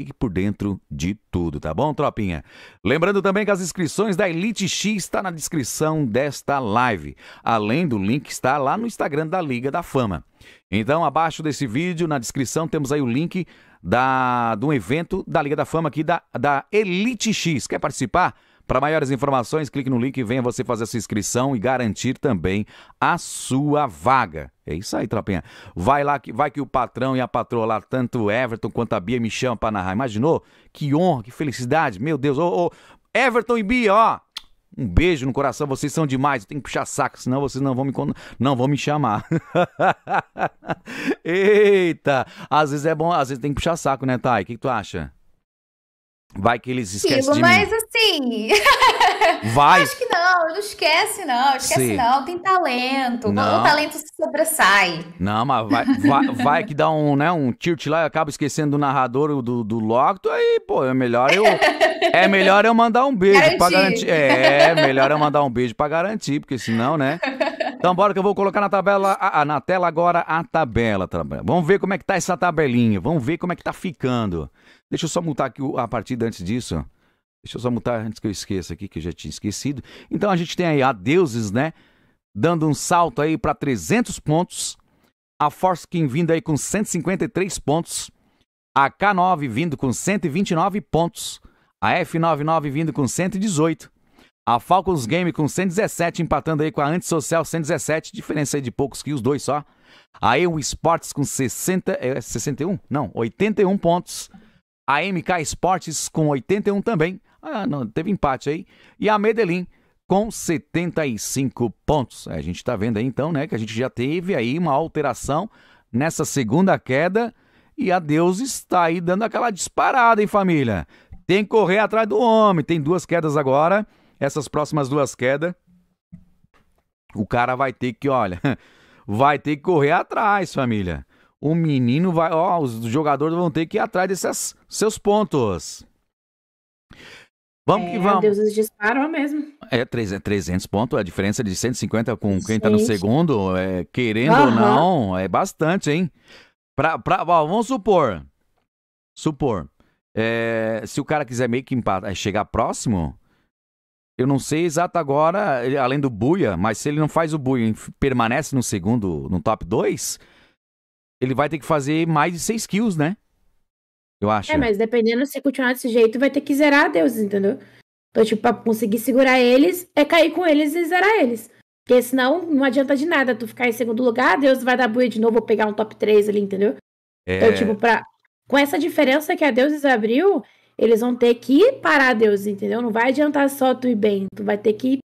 fiquem por dentro de tudo, tá bom, tropinha? Lembrando também que as inscrições da Elite X está na descrição desta live, além do link que está lá no Instagram da Liga da Fama. Então, abaixo desse vídeo, na descrição, temos aí o link da, de um evento da Liga da Fama aqui da, da Elite X. Quer participar? Para maiores informações, clique no link e venha você fazer a sua inscrição e garantir também a sua vaga. É isso aí, tropinha. Vai lá, que, vai que o patrão e a patroa lá, tanto o Everton quanto a Bia, me chamam para narrar. Imaginou? Que honra, que felicidade. Meu Deus. Ô, ô, Everton e Bia, ó. Um beijo no coração, vocês são demais. Eu tenho que puxar saco, senão vocês não vão me não vão me chamar. Eita! Às vezes é bom, às vezes tem que puxar saco, né, Thay? O que, que tu acha? Vai que eles esquecem. Sim, mas assim. Vai. Acho que não, não esquece, não. Esquece, Sim. não. Tem talento. Não. O talento se sobressai. Não, mas vai, vai, vai, que dá um, né, um tilt lá e acaba esquecendo do narrador do, do Locto. Aí, pô, é melhor eu. É melhor eu mandar um beijo garantir. pra garantir. É, é, melhor eu mandar um beijo pra garantir, porque senão, né? Então bora que eu vou colocar na tabela, a, na tela agora a tabela, tabela. Vamos ver como é que tá essa tabelinha. Vamos ver como é que tá ficando. Deixa eu só mutar aqui a partida antes disso. Deixa eu só mutar antes que eu esqueça aqui, que eu já tinha esquecido. Então a gente tem aí a Deuses, né? Dando um salto aí para 300 pontos. A Force vindo aí com 153 pontos. A K9 vindo com 129 pontos. A F99 vindo com 118. A Falcons Game com 117, empatando aí com a Antisocial 117, diferença aí de poucos que os dois só. A EU Sports com 60, é, 61? Não, 81 pontos a MK Esportes com 81 também. Ah, não, teve empate aí. E a Medellín com 75 pontos. É, a gente está vendo aí então, né, que a gente já teve aí uma alteração nessa segunda queda e a Deus está aí dando aquela disparada, hein, família? Tem que correr atrás do homem. Tem duas quedas agora. Essas próximas duas quedas, o cara vai ter que, olha, vai ter que correr atrás, família o menino vai. Ó, os jogadores vão ter que ir atrás desses seus pontos. Vamos é, que vamos. Meu Deus, eles disparam mesmo. É, 300 é pontos, a diferença é de 150 com quem está no segundo, é, querendo uhum. ou não, é bastante, hein? Pra, pra, ó, vamos supor. Supor. É, se o cara quiser meio que empatar, é, chegar próximo, eu não sei exato agora, além do Buia, mas se ele não faz o Buia permanece no segundo, no top 2, ele vai ter que fazer mais de 6 kills, né? Eu acho. É, mas dependendo se continuar desse jeito, vai ter que zerar deuses, entendeu? Então, tipo, pra conseguir segurar eles, é cair com eles e zerar eles. Porque senão não adianta de nada. Tu ficar em segundo lugar, Deus vai dar buia de novo, vou pegar um top 3 ali, entendeu? É... Então, tipo, pra... com essa diferença que a Deuses abriu, eles vão ter que parar a Deus, entendeu? Não vai adiantar só tu ir bem. Tu vai ter que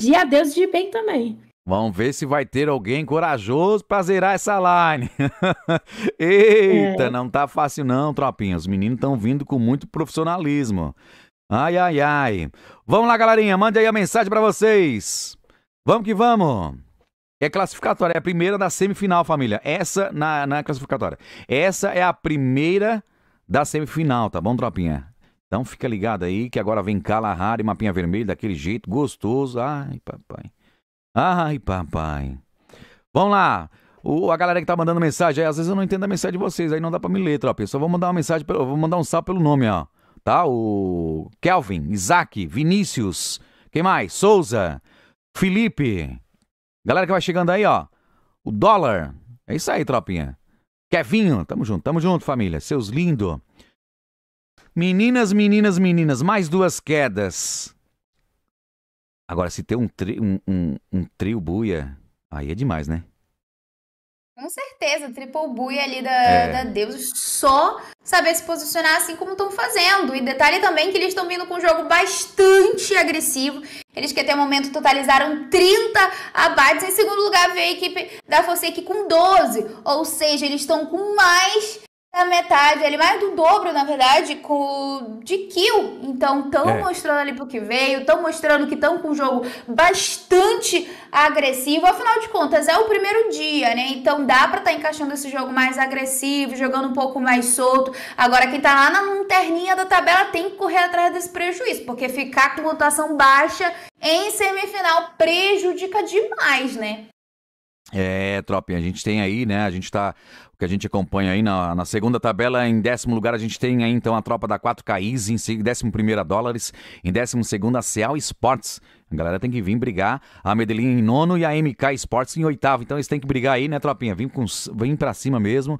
ir a Deus de ir bem também. Vamos ver se vai ter alguém corajoso pra zerar essa line. Eita, é. não tá fácil não, tropinha. Os meninos estão vindo com muito profissionalismo. Ai, ai, ai. Vamos lá, galerinha. Mande aí a mensagem para vocês. Vamos que vamos. É classificatória, é a primeira da semifinal, família. Essa na, na classificatória. Essa é a primeira da semifinal, tá bom, tropinha? Então fica ligado aí que agora vem e Mapinha Vermelho, daquele jeito gostoso. Ai, papai. Ai, papai. Vamos lá. O, a galera que tá mandando mensagem, aí, às vezes eu não entendo a mensagem de vocês, aí não dá pra me ler, tropa. Eu só vou mandar uma mensagem, pelo, vou mandar um salve pelo nome, ó. Tá? O Kelvin, Isaac, Vinícius, quem mais? Souza, Felipe. Galera que vai chegando aí, ó. O dólar. É isso aí, tropinha. Kevinho, tamo junto, tamo junto, família. Seus lindo. Meninas, meninas, meninas, mais duas quedas. Agora, se tem um, tri, um, um, um trio buia, aí é demais, né? Com certeza, triple buia ali da, é. da Deus. Só saber se posicionar assim como estão fazendo. E detalhe também que eles estão vindo com um jogo bastante agressivo. Eles que até o momento totalizaram 30 abates. Em segundo lugar veio a equipe da Fonseca com 12. Ou seja, eles estão com mais da metade, ele mais do dobro, na verdade, com de kill. Então, estão é. mostrando ali pro que veio, estão mostrando que estão com um jogo bastante agressivo. Afinal de contas, é o primeiro dia, né? Então dá para estar tá encaixando esse jogo mais agressivo, jogando um pouco mais solto. Agora, quem tá lá na lanterninha da tabela tem que correr atrás desse prejuízo, porque ficar com pontuação baixa em semifinal prejudica demais, né? É, Tropinha, a gente tem aí, né? A gente tá. O que a gente acompanha aí na, na segunda tabela, em décimo lugar, a gente tem aí então a tropa da 4K em décimo primeiro a dólares, em décimo segundo a Seal Sports. A galera tem que vir brigar. A Medellín em nono e a MK Sports em oitavo. Então eles têm que brigar aí, né, Tropinha? Vim, com, vim pra cima mesmo.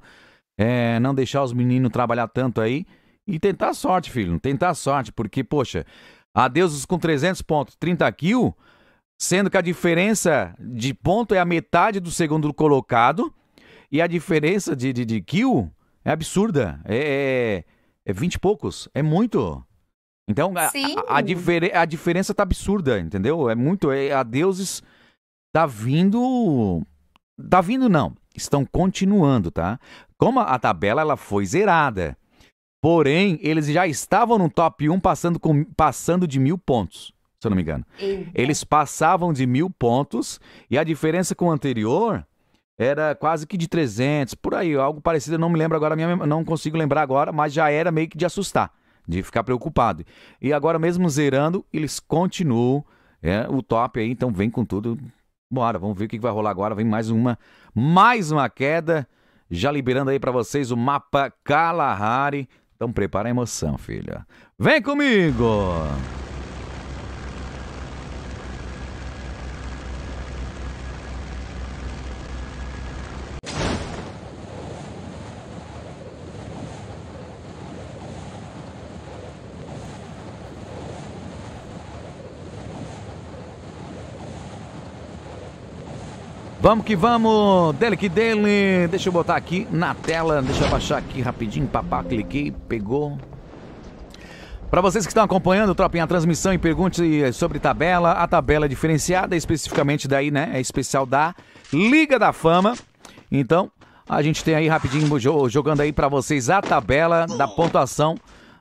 É, não deixar os meninos trabalhar tanto aí. E tentar sorte, filho. Tentar sorte, porque, poxa, adeus com 300 pontos, 30 kills sendo que a diferença de ponto é a metade do segundo colocado e a diferença de, de, de kill é absurda. É, é, é 20 e poucos. É muito. Então, a, a, a, difer a diferença tá absurda, entendeu? É muito. É, a deuses tá vindo. Tá vindo, não. Estão continuando, tá? Como a, a tabela ela foi zerada. Porém, eles já estavam no top 1 passando, com, passando de mil pontos se eu não me engano. Eita. Então. Eles passavam de mil pontos e a diferença com o anterior era quase que de 300, por aí, algo parecido. Eu não me lembro agora, não consigo lembrar agora, mas já era meio que de assustar, de ficar preocupado. E agora, mesmo zerando, eles continuam é, o top aí, então vem com tudo. Bora, vamos ver o que vai rolar agora. Vem mais uma, mais uma queda. Já liberando aí para vocês o mapa Kalahari. Então prepara a emoção, filha. Vem comigo! Vamos que vamos, dele que dele. Deixa eu botar aqui na tela, deixa eu baixar aqui rapidinho, papá, cliquei, pegou. Para vocês que estão acompanhando, tropinha, a transmissão e pergunte sobre tabela, a tabela é diferenciada, especificamente daí, né, é especial da Liga da Fama. Então, a gente tem aí rapidinho jogando aí para vocês a tabela da pontuação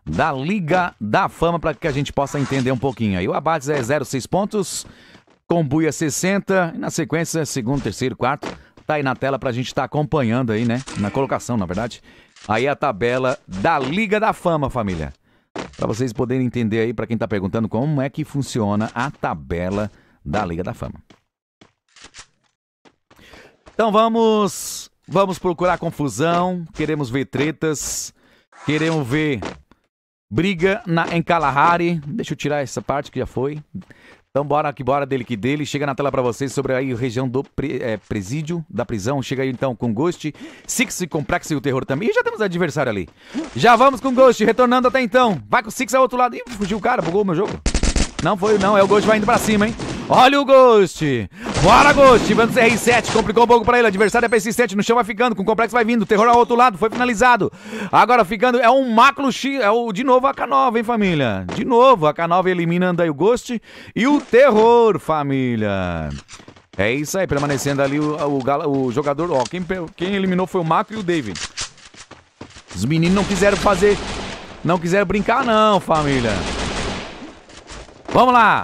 da Liga da Fama para que a gente possa entender um pouquinho. Aí o Abates é 0,6 pontos, Combuia 60, e na sequência, segundo, terceiro, quarto, tá aí na tela pra gente estar tá acompanhando aí, né? Na colocação, na verdade. Aí a tabela da Liga da Fama, família. Para vocês poderem entender aí, para quem tá perguntando como é que funciona a tabela da Liga da Fama. Então vamos, vamos procurar confusão, queremos ver tretas, queremos ver briga na em Kalahari. Deixa eu tirar essa parte que já foi. Então bora que bora dele que dele. Chega na tela para vocês sobre aí a região do pre, é, presídio, da prisão. Chega aí então com Ghost, Six e Complexo e o Terror também. E já temos adversário ali. Já vamos com Ghost, retornando até então. Vai com Six ao outro lado. Ih, fugiu o cara, bugou o meu jogo. Não foi não, é o Ghost vai indo pra cima, hein. Olha o Ghost. Bora, Ghost. Vamos CR7. Complicou um pouco pra ele. Adversário é persistente. No chão vai ficando. Com o complexo vai vindo. Terror ao outro lado. Foi finalizado. Agora ficando. É um Macro X. É o, de novo a K9, hein, família? De novo a K9 eliminando aí o Ghost. E o Terror, família. É isso aí, permanecendo ali o, o, o jogador. Ó, quem, quem eliminou foi o Macro e o David. Os meninos não quiseram fazer. Não quiseram brincar, não, família. Vamos lá!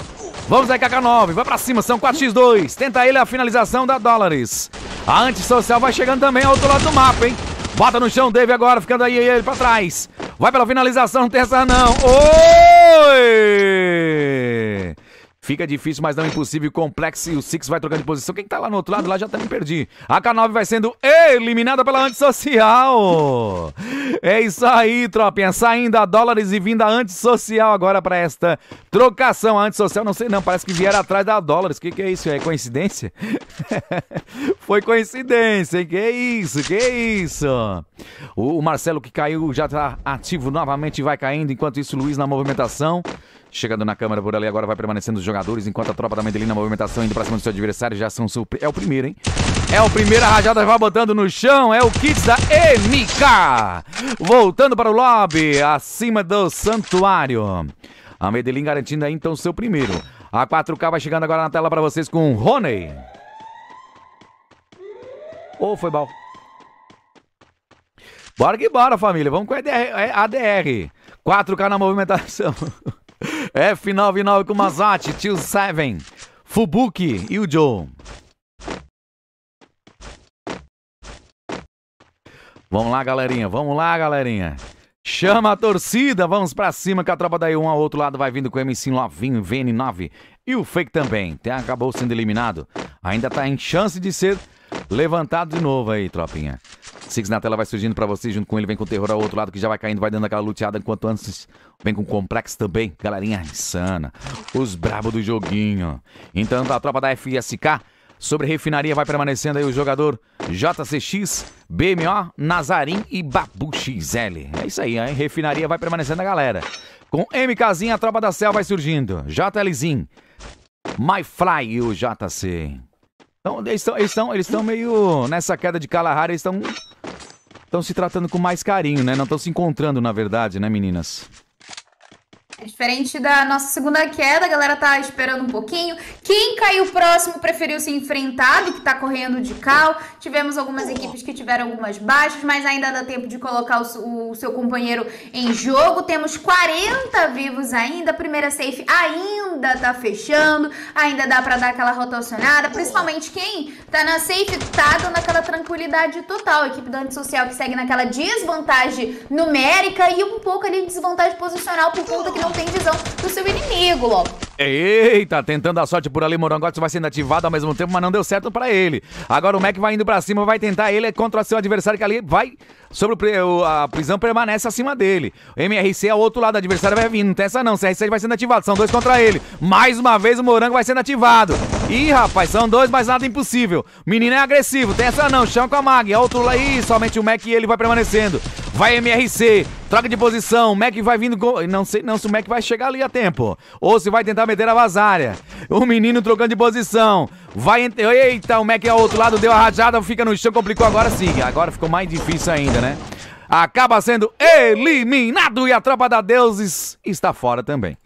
Vamos aí, KK9. Vai pra cima, são 4x2. Tenta ele a finalização da Dólares. A antissocial vai chegando também ao outro lado do mapa, hein? Bota no chão, Dave agora, ficando aí ele pra trás. Vai pela finalização, não tem essa não. Oi! Fica difícil, mas não é impossível. Complexo e o Six vai trocando de posição. Quem tá lá no outro lado? Lá já também me perdi. A K9 vai sendo eliminada pela antissocial. É isso aí, tropinha. Saindo a dólares e vindo a antissocial agora para esta trocação. A antissocial, não sei não, parece que vieram atrás da dólares. Que que é isso? É coincidência? Foi coincidência, hein? Que isso? Que isso? O Marcelo que caiu já tá ativo novamente vai caindo. Enquanto isso, Luiz na movimentação. Chegando na câmera por ali, agora vai permanecendo os jogadores, enquanto a tropa da Medellín na movimentação indo pra cima do seu adversário, já são surpre... É o primeiro, hein? É o primeiro, a rajada vai botando no chão, é o Kids da MK! Voltando para o lobby, acima do santuário. A Medellín garantindo aí então seu primeiro. A 4K vai chegando agora na tela para vocês com o Rony. Ou oh, foi bal? Bora que bora, família. Vamos com a ADR. 4K é, na movimentação. F99 com Mazati, Tio Seven, Fubuki e o Joe. Vamos lá, galerinha. Vamos lá, galerinha. Chama a torcida. Vamos para cima que a tropa daí um ao outro lado vai vindo com o MC Lovinho, VN9 e o Fake também. Até acabou sendo eliminado. Ainda tá em chance de ser Levantado de novo aí, tropinha. Six na tela vai surgindo para você, junto com ele vem com o terror ao outro lado que já vai caindo, vai dando aquela luteada enquanto antes vem com o complexo também. Galerinha insana, os brabo do joguinho. Então tá, a tropa da FSK sobre refinaria vai permanecendo aí o jogador JCX, BMO, Nazarim e Babu XL. É isso aí, hein? Refinaria vai permanecendo a galera. Com MKzinho a tropa da Cel vai surgindo, JLzinho, MyFly e o JC. Então, eles estão eles eles meio. Nessa queda de Kalahari, eles estão. Estão se tratando com mais carinho, né? Não estão se encontrando, na verdade, né, meninas? É diferente da nossa segunda queda, a galera tá esperando um pouquinho. Quem caiu próximo preferiu se enfrentar do que tá correndo de cal. Tivemos algumas equipes que tiveram algumas baixas, mas ainda dá tempo de colocar o, o seu companheiro em jogo. Temos 40 vivos ainda. A primeira safe ainda tá fechando. Ainda dá para dar aquela rotacionada. Principalmente quem tá na safe tá dando aquela tranquilidade total. A equipe do antissocial que segue naquela desvantagem numérica e um pouco ali de desvantagem posicional por conta que não não tem visão do seu inimigo, ó. Eita, tentando a sorte por ali, Morangotes vai sendo ativado ao mesmo tempo, mas não deu certo para ele. Agora o Mac vai indo para cima, vai tentar ele é contra seu adversário que ali vai sobre o, a prisão permanece acima dele. O MRC é outro lado, adversário vai vindo, não tem essa não, CR7 vai sendo ativado, são dois contra ele. Mais uma vez o Morango vai sendo ativado. Ih, rapaz, são dois, mas nada impossível. O menino é agressivo, tem essa não, chão com a Mag. É outro lá, e somente o Mac e ele vai permanecendo. Vai MRC, troca de posição, o Mac vai vindo. Não sei não se o Mac vai chegar ali a tempo. Ou se vai tentar meter a vazária. O menino trocando de posição. Vai. Ent... Eita, o Mac é ao outro lado, deu a rajada, fica no chão, complicou agora sim. Agora ficou mais difícil ainda, né? Acaba sendo eliminado e a tropa da deuses está fora também.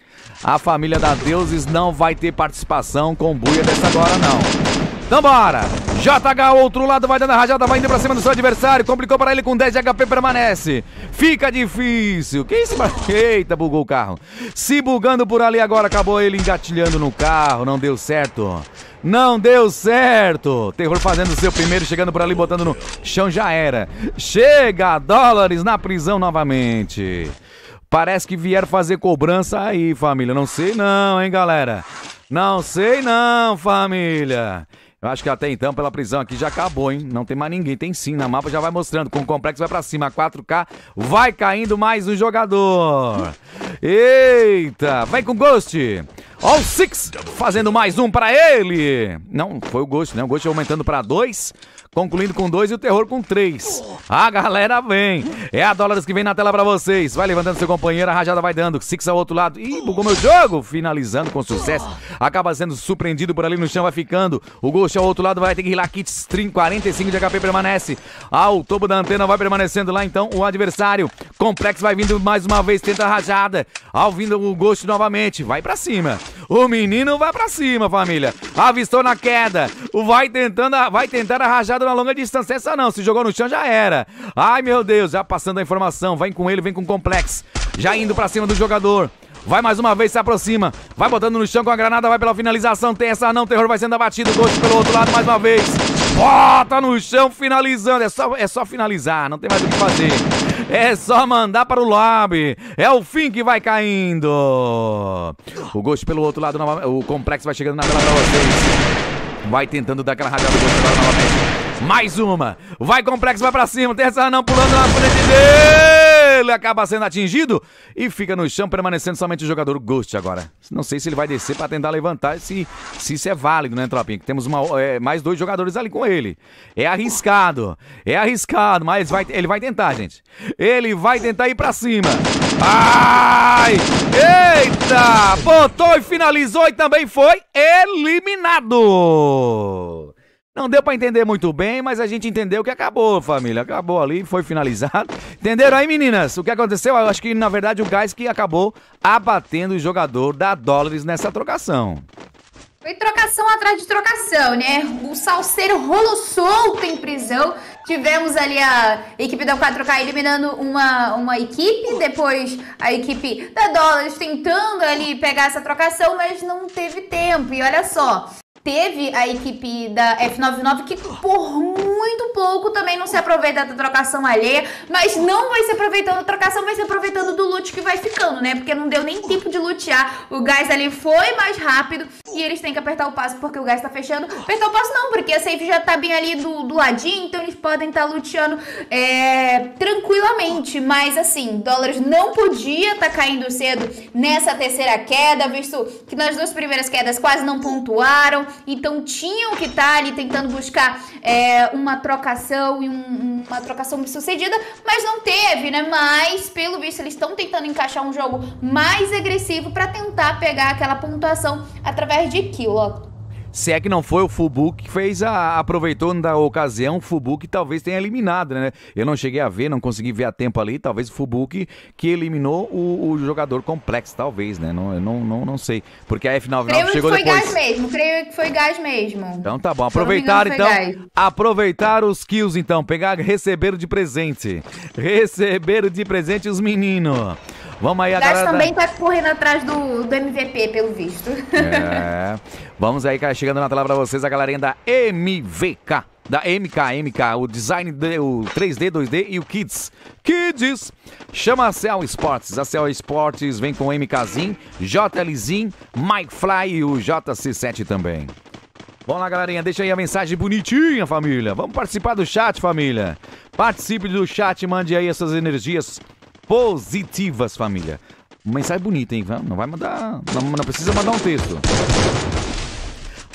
A família da Deuses não vai ter participação com buia dessa agora, não. Então bora! JH, outro lado, vai dando a rajada, vai indo pra cima do seu adversário, complicou para ele com 10 de HP, permanece. Fica difícil. Que isso? Eita, bugou o carro. Se bugando por ali agora, acabou ele engatilhando no carro, não deu certo. Não deu certo! Terror fazendo seu primeiro, chegando por ali, botando no chão, já era. Chega, dólares na prisão novamente. Parece que vieram fazer cobrança aí, família. Não sei não, hein, galera. Não sei não, família. Eu acho que até então, pela prisão aqui, já acabou, hein? Não tem mais ninguém. Tem sim, na mapa já vai mostrando. Com o complexo vai pra cima. 4K, vai caindo mais um jogador. Eita, vem com Ghost. Olha o Six fazendo mais um para ele. Não, foi o Ghost, né? O Ghost aumentando para dois, concluindo com dois e o Terror com três. A galera vem. É a dólares que vem na tela para vocês. Vai levantando seu companheiro, a rajada vai dando. Six ao outro lado. Ih, bugou meu jogo. Finalizando com sucesso. Acaba sendo surpreendido por ali no chão, vai ficando. O Ghost ao outro lado vai ter que ir lá. Kit 45 de HP permanece. Ao topo da antena vai permanecendo lá então o adversário. Complex vai vindo mais uma vez, tenta rajada. Ao vindo o gosto novamente, vai para cima. O menino vai para cima, família. Avistou na queda. O vai tentando, a, vai tentar a rajada na longa distância. Essa não, se jogou no chão já era. Ai, meu Deus, já passando a informação. Vem com ele, vem com o Complex. Já indo para cima do jogador. Vai mais uma vez, se aproxima. Vai botando no chão com a granada, vai pela finalização. Tem essa não, terror vai sendo abatido. Gosto pelo outro lado mais uma vez. Bota no chão, finalizando. É só, é só finalizar, não tem mais o que fazer. É só mandar para o lobby. É o fim que vai caindo. O Ghost pelo outro lado, o Complexo vai chegando na tela para vocês. Vai tentando dar aquela rajada do Ghost agora novamente. Mais uma. Vai, Complexo, vai para cima. Terça não pulando na frente dele ele acaba sendo atingido e fica no chão, permanecendo somente o jogador Ghost agora. Não sei se ele vai descer para tentar levantar, se, se isso é válido, né, Tropinha? Que temos uma, é, mais dois jogadores ali com ele. É arriscado, é arriscado, mas vai, ele vai tentar, gente. Ele vai tentar ir para cima. Ai! Eita! Botou e finalizou e também foi eliminado! Não deu para entender muito bem, mas a gente entendeu que acabou, família. Acabou ali, foi finalizado. Entenderam aí, meninas? O que aconteceu? Eu acho que, na verdade, o Gás que acabou abatendo o jogador da Dólares nessa trocação. Foi trocação atrás de trocação, né? O Salseiro rolou solto em prisão. Tivemos ali a equipe da 4K eliminando uma, uma equipe, depois a equipe da Dólares tentando ali pegar essa trocação, mas não teve tempo. E olha só, Teve a equipe da F99 que por muito pouco também não se aproveita da trocação alheia, mas não vai se aproveitando da trocação, vai se aproveitando do loot que vai ficando, né? Porque não deu nem tempo de lutear. O gás ali foi mais rápido e eles têm que apertar o passo porque o gás tá fechando. Apertar o passo não, porque a safe já tá bem ali do, do ladinho, então eles podem estar tá luteando é, tranquilamente. Mas assim, dólares não podia tá caindo cedo nessa terceira queda, visto que nas duas primeiras quedas quase não pontuaram então tinham que estar tá ali tentando buscar é, uma trocação e um, uma trocação bem sucedida, mas não teve, né? Mas, pelo visto, eles estão tentando encaixar um jogo mais agressivo para tentar pegar aquela pontuação através de kill, ó. Se é que não foi o Fubu que fez a. aproveitou da ocasião, o Fubu que talvez tenha eliminado, né? Eu não cheguei a ver, não consegui ver a tempo ali. Talvez o Fubu que, que eliminou o, o, jogador complexo, talvez, né? Não, não, não, não sei. Porque a F99 creio chegou que foi depois. gás mesmo, creio que foi gás mesmo. Então tá bom. Aproveitar então. Gás. Aproveitar os kills, então. Pegar, receber de presente. Receber de presente os meninos. Vamos aí, a galera. também está tá correndo atrás do, do MVP, pelo visto. É. Vamos aí, cara, chegando na tela pra vocês, a galerinha da MVK. Da MK, MK, o design, de, o 3D, 2D e o Kids. Kids! Chama a Cell Sports. A Cell Sports vem com MKzin, JLzin, Mike Fly e o JC7 também. Vamos lá, galerinha, deixa aí a mensagem bonitinha, família. Vamos participar do chat, família. Participe do chat, mande aí essas energias positivas, família. Uma mensagem bonita, hein? Não vai mandar. Não, não precisa mandar um texto.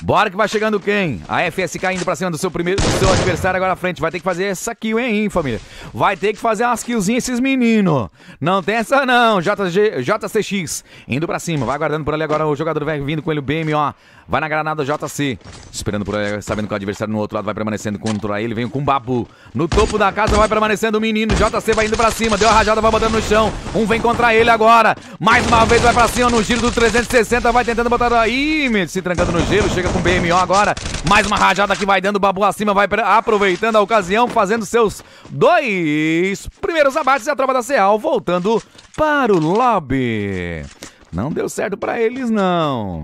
Bora que vai chegando quem? A FSK indo pra cima do seu primeiro, do seu adversário agora à frente. Vai ter que fazer essa kill, hein, família? Vai ter que fazer umas killzinhas esses meninos. Não tem essa não, JG, JCX indo pra cima. Vai aguardando por ali agora o jogador vem vindo com ele o Vai na granada JC. Esperando por sabendo que o adversário no outro lado vai permanecendo contra ele. Vem com o Babu. No topo da casa vai permanecendo o menino. JC vai indo pra cima. Deu a rajada, vai botando no chão. Um vem contra ele agora. Mais uma vez vai pra cima no giro do 360. Vai tentando botar aí. Se trancando no gelo. Chega com o BMO agora. Mais uma rajada que vai dando. Babu acima. Vai aproveitando a ocasião. Fazendo seus dois primeiros abates. E a tropa da Ceal voltando para o lobby. Não deu certo para eles, não.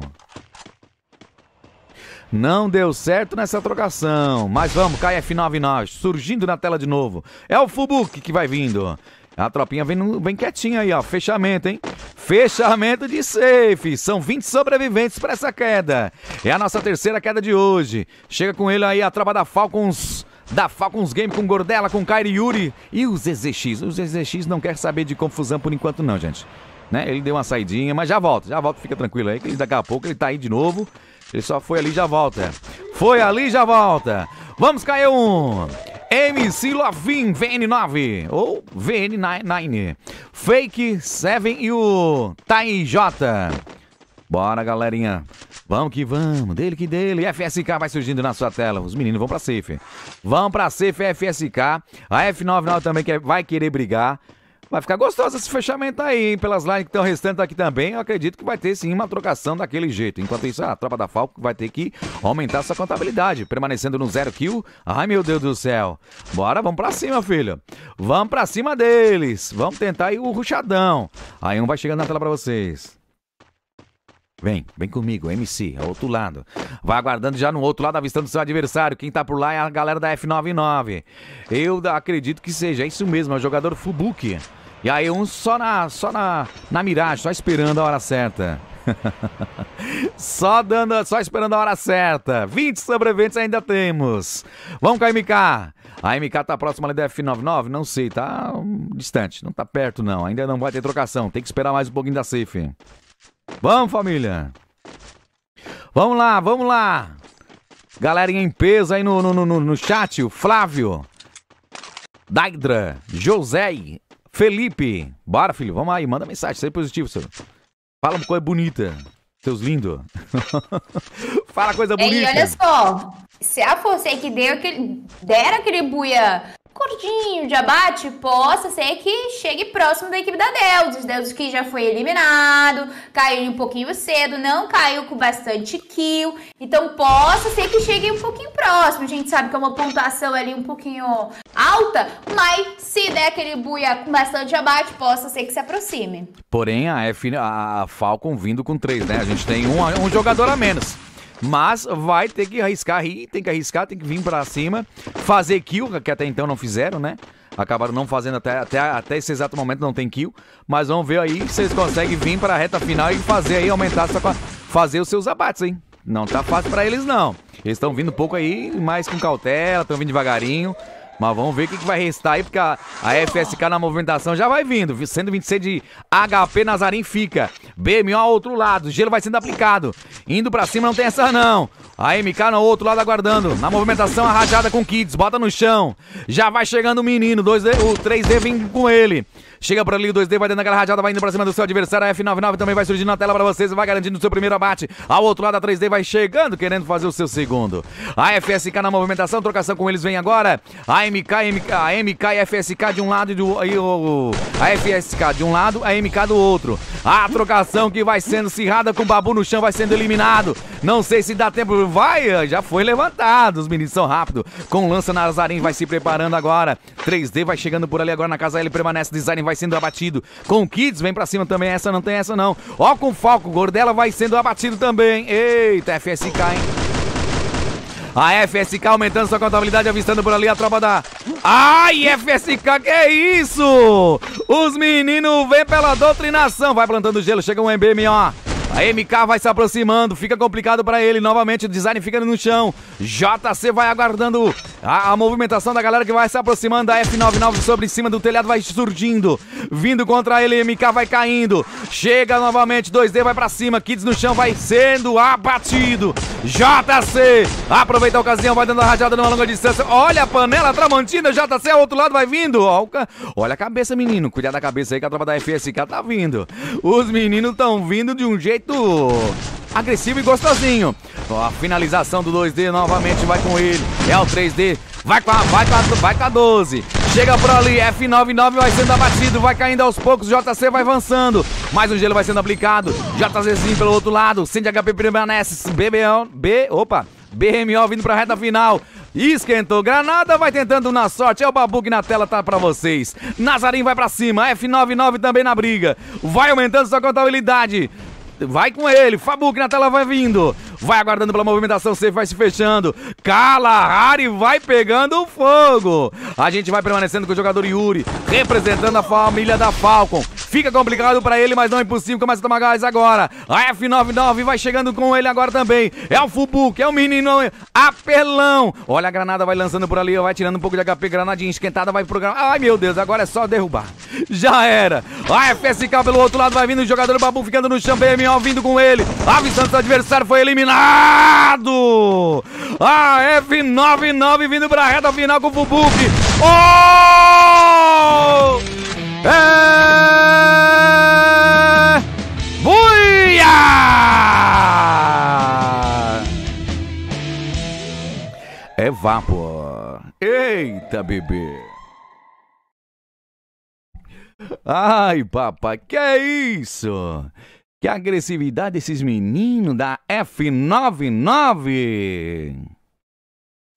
Não deu certo nessa trocação. Mas vamos, KF99 surgindo na tela de novo. É o Fubuki que vai vindo. A tropinha vem, vem quietinha aí, ó. Fechamento, hein? Fechamento de safe. São 20 sobreviventes para essa queda. É a nossa terceira queda de hoje. Chega com ele aí a tropa da Falcons da Falcons Game com Gordela, com Kairi Yuri e o ZZX. O ZZX não quer saber de confusão por enquanto não, gente. Né? Ele deu uma saidinha, mas já volta, já volta, fica tranquilo aí, que daqui a pouco ele tá aí de novo. Ele só foi ali e já volta. Foi ali e já volta. Vamos, cair um. MC Lovin, VN9 ou VN9. Fake 7 e o Tai J. Bora, galerinha. Vamos que vamos, dele que dele. FSK vai surgindo na sua tela. Os meninos vão pra safe. Vão pra safe, FSK. A F99 também vai querer brigar. Vai ficar gostoso esse fechamento aí, hein? Pelas lives que estão restando aqui também, eu acredito que vai ter sim uma trocação daquele jeito. Enquanto isso, a tropa da Falco vai ter que aumentar sua contabilidade, permanecendo no zero kill. Ai, meu Deus do céu. Bora, vamos pra cima, filho. Vamos pra cima deles. Vamos tentar aí o ruchadão. Aí um vai chegando na tela pra vocês. Vem, vem comigo, MC, ao outro lado. Vai aguardando já no outro lado, avistando seu adversário. Quem tá por lá é a galera da F99. Eu acredito que seja isso mesmo, é o jogador Fubuki. E aí um só na, só na, na miragem, só esperando a hora certa. só dando, só esperando a hora certa. 20 sobreviventes ainda temos. Vamos com a MK. A MK tá próxima ali da F99? Não sei, tá hum, distante, não tá perto não. Ainda não vai ter trocação, tem que esperar mais um pouquinho da safe. Vamos, família. Vamos lá, vamos lá. Galerinha em peso aí no, no, no, no chat, o Flávio. Daidra, José, Felipe, bora, filho, vamos aí, manda mensagem, seja é positivo, senhor. Fala uma coisa bonita, seus lindos. Fala coisa bonita. E olha só, se a fosse que deu aquele, dera aquele buia Cordinho de abate, possa ser que chegue próximo da equipe da Deuses. Deuses que já foi eliminado, caiu um pouquinho cedo, não caiu com bastante kill. Então possa ser que chegue um pouquinho próximo. A gente sabe que é uma pontuação ali um pouquinho alta, mas se der aquele buia com bastante abate, possa ser que se aproxime. Porém, a, F, a Falcon vindo com três, né? A gente tem um, um jogador a menos. Mas vai ter que arriscar aí, tem que arriscar, tem que vir para cima, fazer kill, que até então não fizeram, né? Acabaram não fazendo até, até, até esse exato momento, não tem kill. Mas vamos ver aí se eles conseguem vir para a reta final e fazer aí, aumentar, essa, fazer os seus abates, hein? Não tá fácil para eles, não. Eles estão vindo pouco aí, mais com cautela, estão vindo devagarinho. Mas vamos ver o que, que vai restar aí, porque a, a, FSK na movimentação já vai vindo. 126 de HP, Nazarim fica. BMO ao outro lado, gelo vai sendo aplicado. Indo pra cima, não tem essa não. A MK no outro lado aguardando. Na movimentação, a rajada com Kids, bota no chão. Já vai chegando o menino, Dois, o 3D vem com ele. Chega por ali, o 2D, vai dentro daquela rajada, vai indo pra cima do seu adversário. A F99 também vai surgindo na tela pra vocês, vai garantindo o seu primeiro abate. Ao outro lado, a 3D vai chegando, querendo fazer o seu segundo. A FSK na movimentação, trocação com eles vem agora. A MK, MK a MK e a FSK de um lado e, do, e o, a FSK de um lado, a MK do outro. A trocação que vai sendo cerrada com o Babu no chão, vai sendo eliminado. Não sei se dá tempo, vai, já foi levantado. Os meninos são rápidos. Com lança Nazarim vai se preparando agora. 3D vai chegando por ali agora na casa, ele permanece, design vai vai sendo abatido. Com o Kids vem pra cima também. Essa não tem essa não. Ó com o Falco, Gordela vai sendo abatido também. Eita, FSK, hein? A FSK aumentando sua contabilidade, avistando por ali a tropa da. Ai, FSK, que é isso? Os meninos vêm pela doutrinação. Vai plantando gelo, chega um MBM, ó. A MK vai se aproximando, fica complicado para ele novamente, o design fica no chão. JC vai aguardando a, a, movimentação da galera que vai se aproximando. A F99 sobre cima do telhado vai surgindo, vindo contra ele. MK vai caindo, chega novamente. 2D vai para cima, Kids no chão vai sendo abatido. JC aproveita a ocasião, vai dando a rajada numa longa distância. Olha a panela a Tramontina, JC ao outro lado vai vindo. Olha a cabeça, menino, cuidado da cabeça aí que a tropa da FSK tá vindo. Os meninos estão vindo de um jeito muito agressivo e gostosinho. Ó, a finalização do 2D novamente vai com ele. É o 3D. Vai com a, vai com a, vai com a 12. Chega por ali, F99 vai sendo abatido, vai caindo aos poucos, JC vai avançando. Mais um gelo vai sendo aplicado. JCzinho pelo outro lado, de HP permanece. BBO, B, opa, BMO vindo pra reta final. Esquentou granada, vai tentando na sorte. É o Babu que na tela tá pra vocês. Nazarim vai pra cima, F99 também na briga. Vai aumentando sua contabilidade. Vai com ele, que na tela vai vindo vai aguardando pela movimentação, safe vai se fechando. Kalahari vai pegando fogo. A gente vai permanecendo com o jogador Yuri, representando a família da Falcon. Fica complicado para ele, mas não é impossível. Começa a tomar gás agora. A F99 vai chegando com ele agora também. É o fubu, que é o menino. apelão. Olha a granada, vai lançando por ali, vai tirando um pouco de HP. Granadinha esquentada, vai pro granada. Ai, meu Deus, agora é só derrubar. Já era. A FSK pelo outro lado vai vindo, o jogador Babu ficando no chão. BMO vindo com ele. Avisando seu adversário, foi eliminado eliminado! A ah, é F99 vindo pra reta final com o Bubuk! Oh! É... Buia! É vapor. Eita, bebê. Ai, papai, que é isso? Que agressividade esses meninos da F99!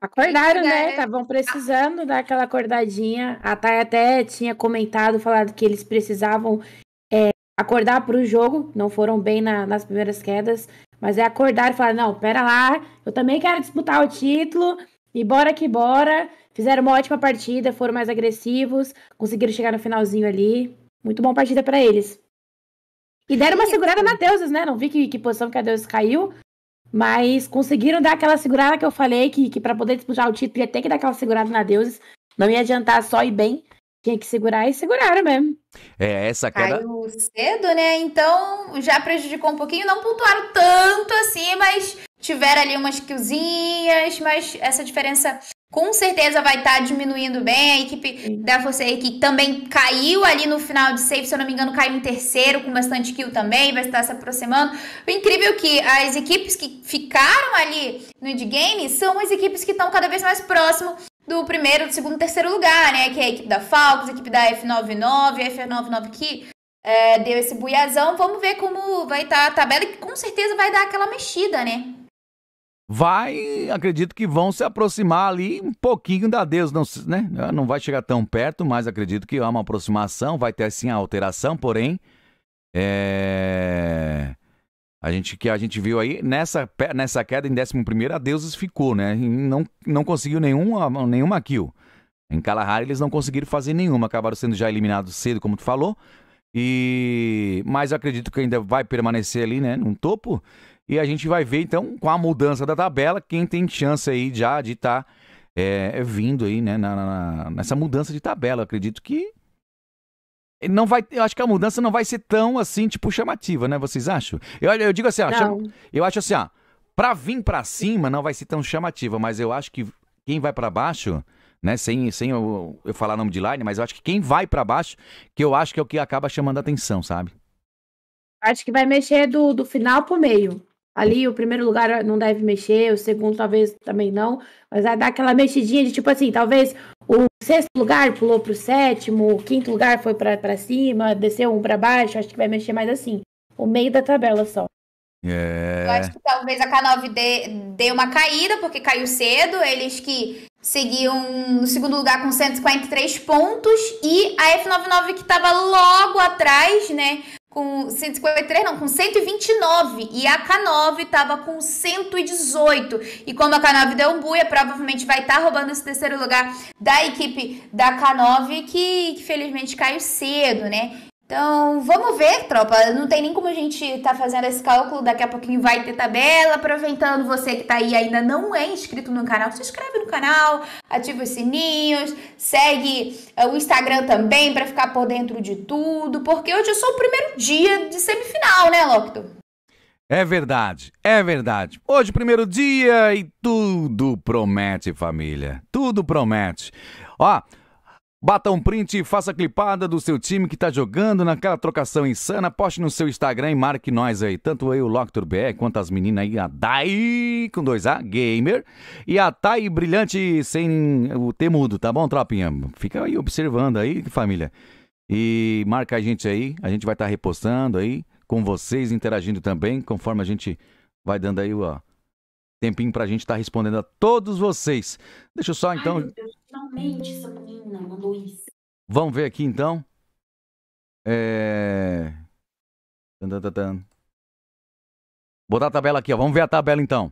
Acordaram, né? Estavam precisando dar aquela acordadinha. A Thay até tinha comentado, falado que eles precisavam é, acordar para o jogo. Não foram bem na, nas primeiras quedas. Mas é acordar e falar, não, pera lá, eu também quero disputar o título. E bora que bora. Fizeram uma ótima partida, foram mais agressivos, conseguiram chegar no finalzinho ali. Muito bom partida para eles. E deram uma é segurada na Deuses, né? Não vi que, que posição que a Deuses caiu, mas conseguiram dar aquela segurada que eu falei, que, que para poder disputar o título ia ter que dar aquela segurada na Deuses. Não ia adiantar só ir bem, tinha que segurar e seguraram mesmo. É, essa queda... Caiu cedo, né? Então já prejudicou um pouquinho. Não pontuaram tanto assim, mas tiveram ali umas killzinhas, mas essa diferença com certeza vai estar tá diminuindo bem. A equipe Sim. da Força que também caiu ali no final de safe, se eu não me engano, caiu em terceiro, com bastante kill também, vai estar se aproximando. O incrível é que as equipes que ficaram ali no endgame são as equipes que estão cada vez mais próximo do primeiro, do segundo, terceiro lugar, né? Que é a equipe da Falcons, a equipe da F99, a F99 que é, deu esse buiazão. Vamos ver como vai estar tá a tabela, que com certeza vai dar aquela mexida, né? vai, acredito que vão se aproximar ali um pouquinho da Deus, não, né? Ah, não vai chegar tão perto, mas acredito que há uma aproximação, vai ter sim a alteração, porém, é... a gente que a gente viu aí nessa, nessa queda em 11 a Deuses ficou, né? Não, não conseguiu nenhuma, nenhuma kill. Em Kalahari eles não conseguiram fazer nenhuma, acabaram sendo já eliminados cedo, como tu falou. E mas acredito que ainda vai permanecer ali, né, no topo. E a gente vai ver, então, com a mudança da tabela, quem tem chance aí já de estar tá, é, vindo aí, né, na, na, nessa mudança de tabela. acredito que não vai, eu acho que a mudança não vai ser tão assim, tipo, chamativa, né? Vocês acham? Eu, eu digo assim, ó, chama, eu acho assim, ó, pra vir pra cima não vai ser tão chamativa, mas eu acho que quem vai para baixo, né? Sem, sem eu, eu falar nome de line, mas eu acho que quem vai para baixo, que eu acho que é o que acaba chamando a atenção, sabe? Acho que vai mexer do, do final pro meio ali o primeiro lugar ah, não deve mexer, o segundo talvez também não, mas vai dar aquela mexidinha de tipo assim, talvez o sexto lugar pulou para o sétimo, o quinto lugar foi para cima, desceu um para baixo, acho que vai mexer mais assim, o meio da tabela só. É... Eu acho que talvez a K9D dê uma caída, porque caiu cedo. Eles que seguiam no segundo lugar com 143 pontos. E a F99 que estava logo atrás, né? com 153, não, com 129. E a K9 estava com 118. E como a K9 deu um buia, provavelmente vai estar tá roubando esse terceiro lugar da equipe da K9, que, que felizmente caiu cedo, né? Então, vamos ver, tropa. Não tem nem como a gente estar tá fazendo esse cálculo. Daqui a pouquinho vai ter tabela. Aproveitando você que está aí ainda não é inscrito no canal, se inscreve no canal, ativa os sininhos, segue eh, o Instagram também para ficar por dentro de tudo, porque hoje é só o primeiro dia de semifinal, né, Locto? É verdade, é verdade. Hoje primeiro dia e tudo promete, família. Tudo promete. Ó, Bata um print e faça a clipada do seu time que tá jogando naquela trocação insana. Poste no seu Instagram e marque nós aí. Tanto eu, o Loctor BR, quanto as meninas aí, a Dai, com dois A, Gamer, e a Thay Brilhante sem o T mudo, tá bom, tropinha? Fica aí observando aí, família. E marca a gente aí, a gente vai estar tá repostando aí, com vocês, interagindo também, conforme a gente vai dando aí, o tempinho pra gente estar tá respondendo a todos vocês. Deixa eu só então. Ai, Finalmente essa menina mandou isso. Vamos ver aqui então. É... Botar a tabela aqui, ó. Vamos ver a tabela então.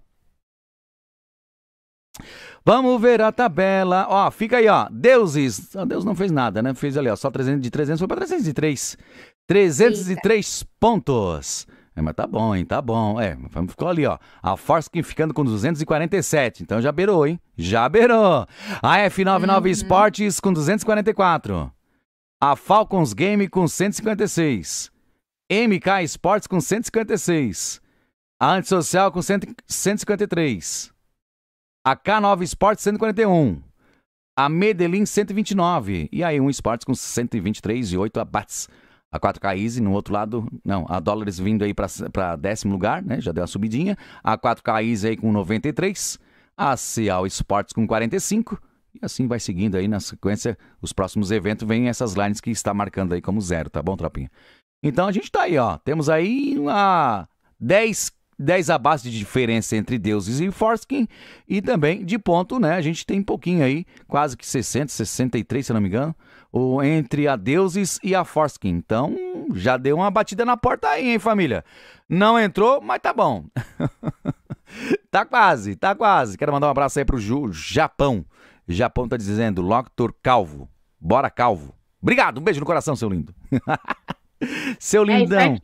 Vamos ver a tabela. Ó, fica aí, ó. Deuses. Ah, Deus não fez nada, né? Fez ali, ó. Só 300 de 300 foi para 303. 303 Eita. pontos. É, mas tá bom, hein? Tá bom. É, ficou ali, ó. A Forskin ficando com 247. Então já beirou, hein? Já beirou. A F99 uhum. Esportes com 244. A Falcons Game com 156. MK Esportes com 156. A Antisocial com 153. A K9 Esportes 141. A Medellín 129. E aí, um Esportes com 123 e 8 abates a 4K Easy no outro lado, não, a dólares vindo aí para décimo lugar, né? Já deu uma subidinha. A 4K Easy aí com 93, a Cial Sports com 45 e assim vai seguindo aí na sequência os próximos eventos, vêm essas lines que está marcando aí como zero, tá bom, tropinha? Então a gente tá aí, ó, temos aí uma 10 10 a base de diferença entre deuses e Forskin e também de ponto, né? A gente tem um pouquinho aí, quase que 60, 63, se não me engano o entre a Deuses e a Forskin. Então, já deu uma batida na porta aí, hein, família? Não entrou, mas tá bom. tá quase, tá quase. Quero mandar um abraço aí pro Ju, Japão. Japão tá dizendo, Loctor Calvo. Bora, Calvo. Obrigado, um beijo no coração, seu lindo. seu é lindão. É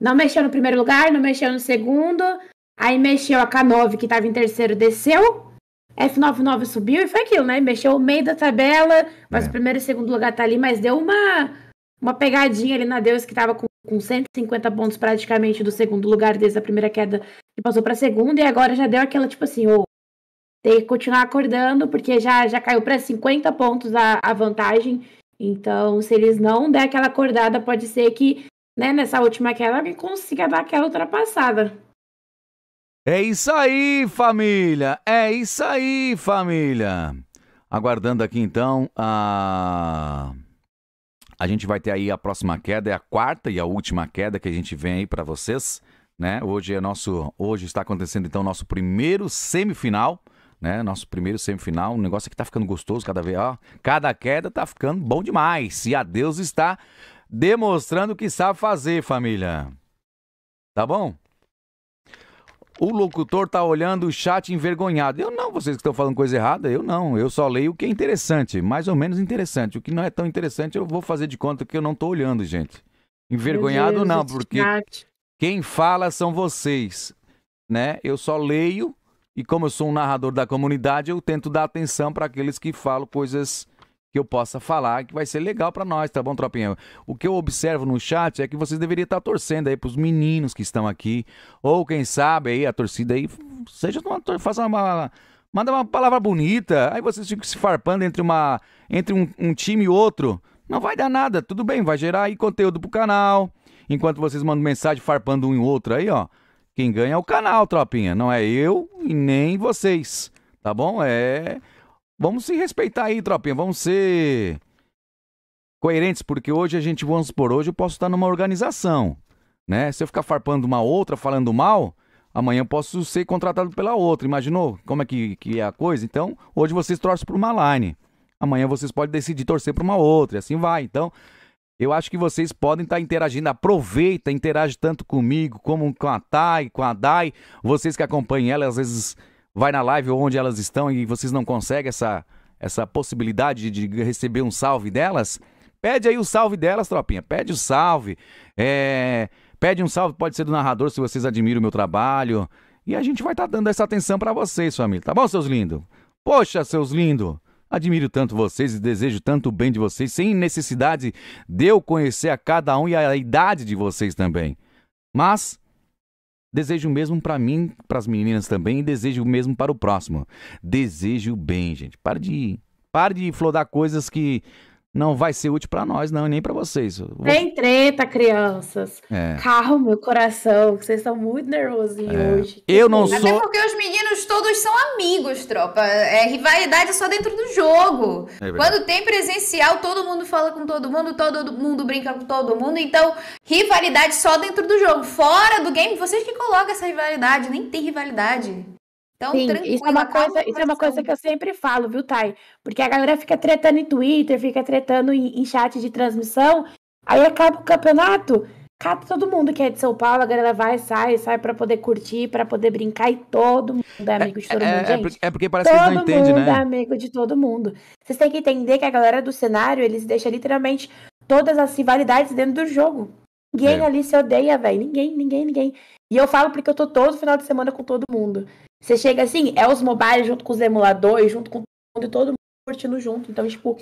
não mexeu no primeiro lugar, não mexeu no segundo. Aí mexeu a K9, que tava em terceiro, desceu. F99 subiu e foi aquilo, né? Mexeu o meio da tabela, mas é. o primeiro e o segundo lugar tá ali, mas deu uma, uma pegadinha ali na Deus que tava com, com 150 pontos praticamente do segundo lugar desde a primeira queda que passou pra segunda, e agora já deu aquela tipo assim, oh, tem que continuar acordando, porque já, já caiu para 50 pontos a, a vantagem. Então, se eles não der aquela acordada, pode ser que né, nessa última queda alguém consiga dar aquela ultrapassada. É isso aí, família! É isso aí, família! Aguardando aqui então a. A gente vai ter aí a próxima queda, é a quarta e a última queda que a gente vem aí para vocês, né? Hoje é nosso, hoje está acontecendo então nosso primeiro semifinal, né? Nosso primeiro semifinal, um negócio que tá ficando gostoso cada vez, ó. Cada queda tá ficando bom demais. E a Deus está demonstrando o que sabe fazer, família. Tá bom? o locutor tá olhando o chat envergonhado. Eu não, vocês que estão falando coisa errada, eu não. Eu só leio o que é interessante, mais ou menos interessante. O que não é tão interessante, eu vou fazer de conta que eu não tô olhando, gente. Envergonhado Deus, não, porque quem fala são vocês, né? Eu só leio e como eu sou um narrador da comunidade, eu tento dar atenção para aqueles que falam coisas que eu possa falar, que vai ser legal para nós, tá bom, tropinha? O que eu observo no chat é que vocês deveriam estar tá torcendo aí pros meninos que estão aqui, ou quem sabe aí a torcida aí, seja uma, faça uma manda uma palavra bonita, aí vocês ficam se farpando entre uma entre um, um time e outro. Não vai dar nada, tudo bem, vai gerar aí conteúdo pro canal. Enquanto vocês mandam mensagem farpando um em outro aí, ó. Quem ganha é o canal, tropinha, não é eu e nem vocês, tá bom? É Vamos se respeitar aí, tropinha. Vamos ser coerentes, porque hoje a gente, vamos por hoje, eu posso estar numa organização, né? Se eu ficar farpando uma outra, falando mal, amanhã eu posso ser contratado pela outra. Imaginou como é que, que é a coisa? Então, hoje vocês torcem para uma line. Amanhã vocês podem decidir torcer para uma outra, e assim vai. Então, eu acho que vocês podem estar interagindo. Aproveita, interage tanto comigo como com a Thay, com a Dai. Vocês que acompanham ela, às vezes vai na live onde elas estão e vocês não conseguem essa, essa possibilidade de receber um salve delas, pede aí o salve delas, tropinha. Pede o salve. É... Pede um salve, pode ser do narrador, se vocês admiram o meu trabalho. E a gente vai estar tá dando essa atenção para vocês, família. Tá bom, seus lindos? Poxa, seus lindos! Admiro tanto vocês e desejo tanto bem de vocês, sem necessidade de eu conhecer a cada um e a idade de vocês também. Mas Desejo o mesmo para mim, para as meninas também, e desejo o mesmo para o próximo. Desejo bem, gente. Pare de, pare de flodar coisas que não vai ser útil para nós, não, e nem para vocês. Vou... Tem treta, crianças. É. Carro, meu coração, vocês estão muito nervosos é. hoje. Eu não Até sou. Até porque os meninos todos são amigos, tropa. É rivalidade só dentro do jogo. É Quando tem presencial, todo mundo fala com todo mundo, todo mundo brinca com todo mundo. Então, rivalidade só dentro do jogo. Fora do game, vocês que colocam essa rivalidade, nem tem rivalidade. Então, Sim, é isso é uma coisa, isso é uma coisa que eu sempre falo, viu, Thay? Porque a galera fica tretando em Twitter, fica tretando em, em chat de transmissão, aí acaba o campeonato, cata todo mundo que é de São Paulo, a galera vai, sai, sai para poder curtir, para poder brincar e todo mundo é, é amigo de todo é, mundo. É, é, é porque parece que eles não entendem, né? Todo mundo é amigo de todo mundo. Vocês têm que entender que a galera do cenário, eles deixam literalmente todas as rivalidades dentro do jogo. Ninguém é. ali se odeia, velho. Ninguém, ninguém, ninguém. E eu falo porque eu tô todo final de semana com todo mundo. Você chega assim, é os mobiles junto com os emuladores, junto com todo mundo, todo mundo curtindo junto. Então, tipo,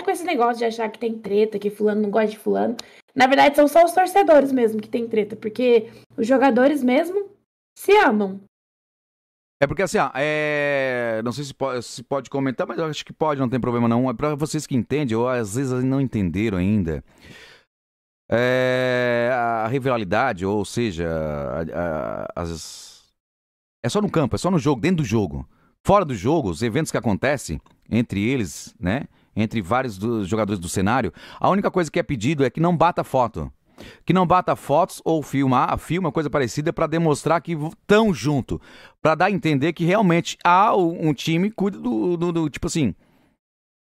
é com esse negócio de achar que tem treta, que fulano não gosta de fulano. Na verdade, são só os torcedores mesmo que tem treta, porque os jogadores mesmo se amam. É porque assim, ó, é... não sei se pode, se pode, comentar, mas eu acho que pode, não tem problema não. É para vocês que entendem, ou às vezes não entenderam ainda. É... A rivalidade, ou seja, a, a, as é só no campo, é só no jogo, dentro do jogo. Fora do jogo, os eventos que acontecem, entre eles, né? Entre vários dos jogadores do cenário, a única coisa que é pedido é que não bata foto. Que não bata fotos ou filmar, filma, é coisa parecida, para demonstrar que estão junto. para dar a entender que realmente há um time cuida do, do, do tipo assim,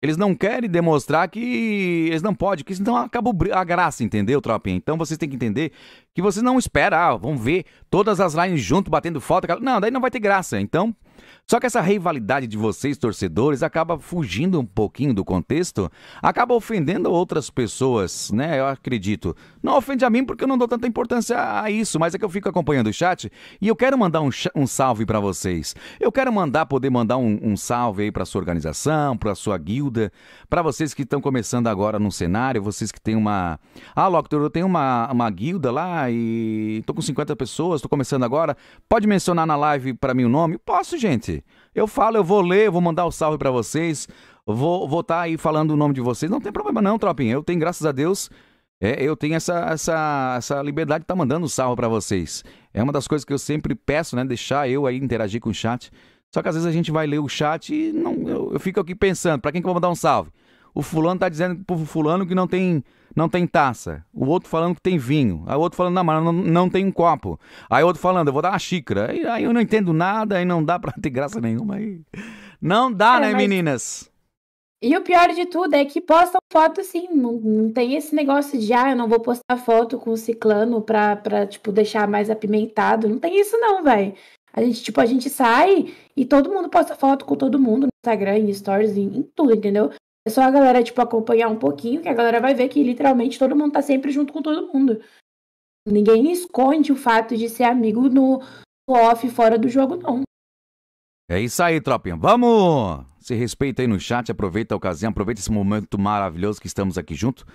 eles não querem demonstrar que eles não podem, que senão acaba a graça, entendeu, tropinha? Então vocês têm que entender que vocês não esperam, ah, vão ver todas as lines junto, batendo foto. Não, daí não vai ter graça. Então, só que essa rivalidade de vocês, torcedores, acaba fugindo um pouquinho do contexto, acaba ofendendo outras pessoas, né? Eu acredito. Não ofende a mim porque eu não dou tanta importância a isso, mas é que eu fico acompanhando o chat e eu quero mandar um, um salve para vocês. Eu quero mandar, poder mandar um, um salve aí para sua organização, para sua guilda, para vocês que estão começando agora no cenário, vocês que têm uma. Ah, Loctor, eu tenho uma, uma guilda lá e tô com 50 pessoas, tô começando agora. Pode mencionar na live para mim o nome? Posso, gente. Eu falo, eu vou ler, vou mandar o um salve para vocês, vou estar tá aí falando o nome de vocês. Não tem problema não, tropinha. Eu tenho, graças a Deus, é, eu tenho essa, essa, essa liberdade de estar tá mandando salve para vocês. É uma das coisas que eu sempre peço, né? Deixar eu aí interagir com o chat. Só que às vezes a gente vai ler o chat e não, eu, eu fico aqui pensando, para quem que eu vou mandar um salve? O fulano tá dizendo pro fulano que não tem não tem taça. O outro falando que tem vinho. Aí o outro falando, não, mas não, não tem um copo. Aí o outro falando, eu vou dar uma xícara. Aí, aí eu não entendo nada, aí não dá pra ter graça nenhuma. Aí... Não dá, é, né, mas... meninas? E o pior de tudo é que postam foto assim, não, não tem esse negócio de, ah, eu não vou postar foto com o ciclano pra, pra tipo, deixar mais apimentado. Não tem isso não, velho. A gente, tipo, a gente sai e todo mundo posta foto com todo mundo no Instagram, em stories, em, em tudo, entendeu? É só a galera, tipo, acompanhar um pouquinho, que a galera vai ver que literalmente todo mundo tá sempre junto com todo mundo. Ninguém esconde o fato de ser amigo no off fora do jogo, não. É isso aí, tropinha. Vamos! Se respeita aí no chat, aproveita a ocasião, aproveita esse momento maravilhoso que estamos aqui junto.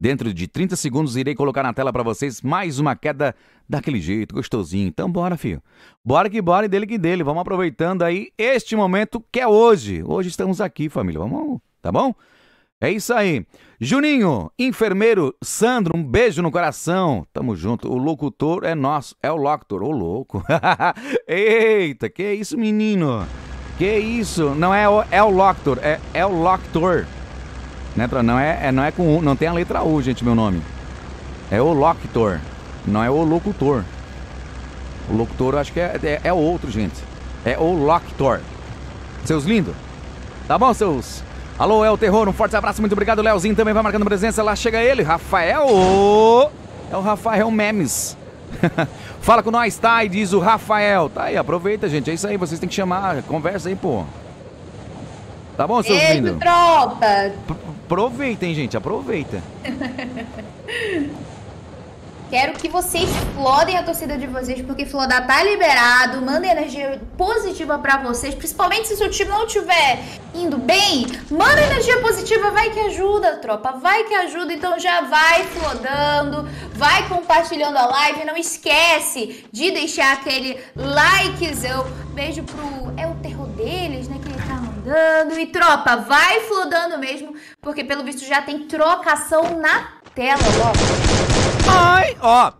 Dentro de 30 segundos irei colocar na tela para vocês mais uma queda daquele jeito, gostosinho. Então bora, filho. Bora que bora e dele que dele. Vamos aproveitando aí este momento que é hoje. Hoje estamos aqui, família. Vamos tá bom? É isso aí. Juninho, enfermeiro Sandro, um beijo no coração. Tamo junto. O locutor é nosso, é o loctor ô louco. Eita, que isso, menino? Que isso? Não é o, é o loctor é, é o locutor. Né, não é, é, não é com não tem a letra U, gente, meu nome. É o loctor não é o locutor. O locutor eu acho que é, é, é outro, gente. É o loctor Seus lindos. Tá bom, seus Alô, é o Terror, um forte abraço, muito obrigado. Leozinho também vai marcando presença, lá chega ele, Rafael. É o Rafael Memes. Fala com nós, tá? E diz o Rafael. Tá aí, aproveita, gente. É isso aí, vocês têm que chamar. Conversa aí, pô. Tá bom, seus Ei, lindos? tropa! aproveitem, gente, aproveita. Quero que vocês explodem a torcida de vocês, porque Flodar tá liberado, manda energia positiva para vocês, principalmente se seu time não estiver indo bem, manda energia positiva, vai que ajuda, tropa, vai que ajuda, então já vai flodando, vai compartilhando a live, não esquece de deixar aquele likezão, beijo pro... é o terror deles, né, que ele tá mandando, e tropa, vai flodando mesmo, porque pelo visto já tem trocação na tela logo. I... Ó,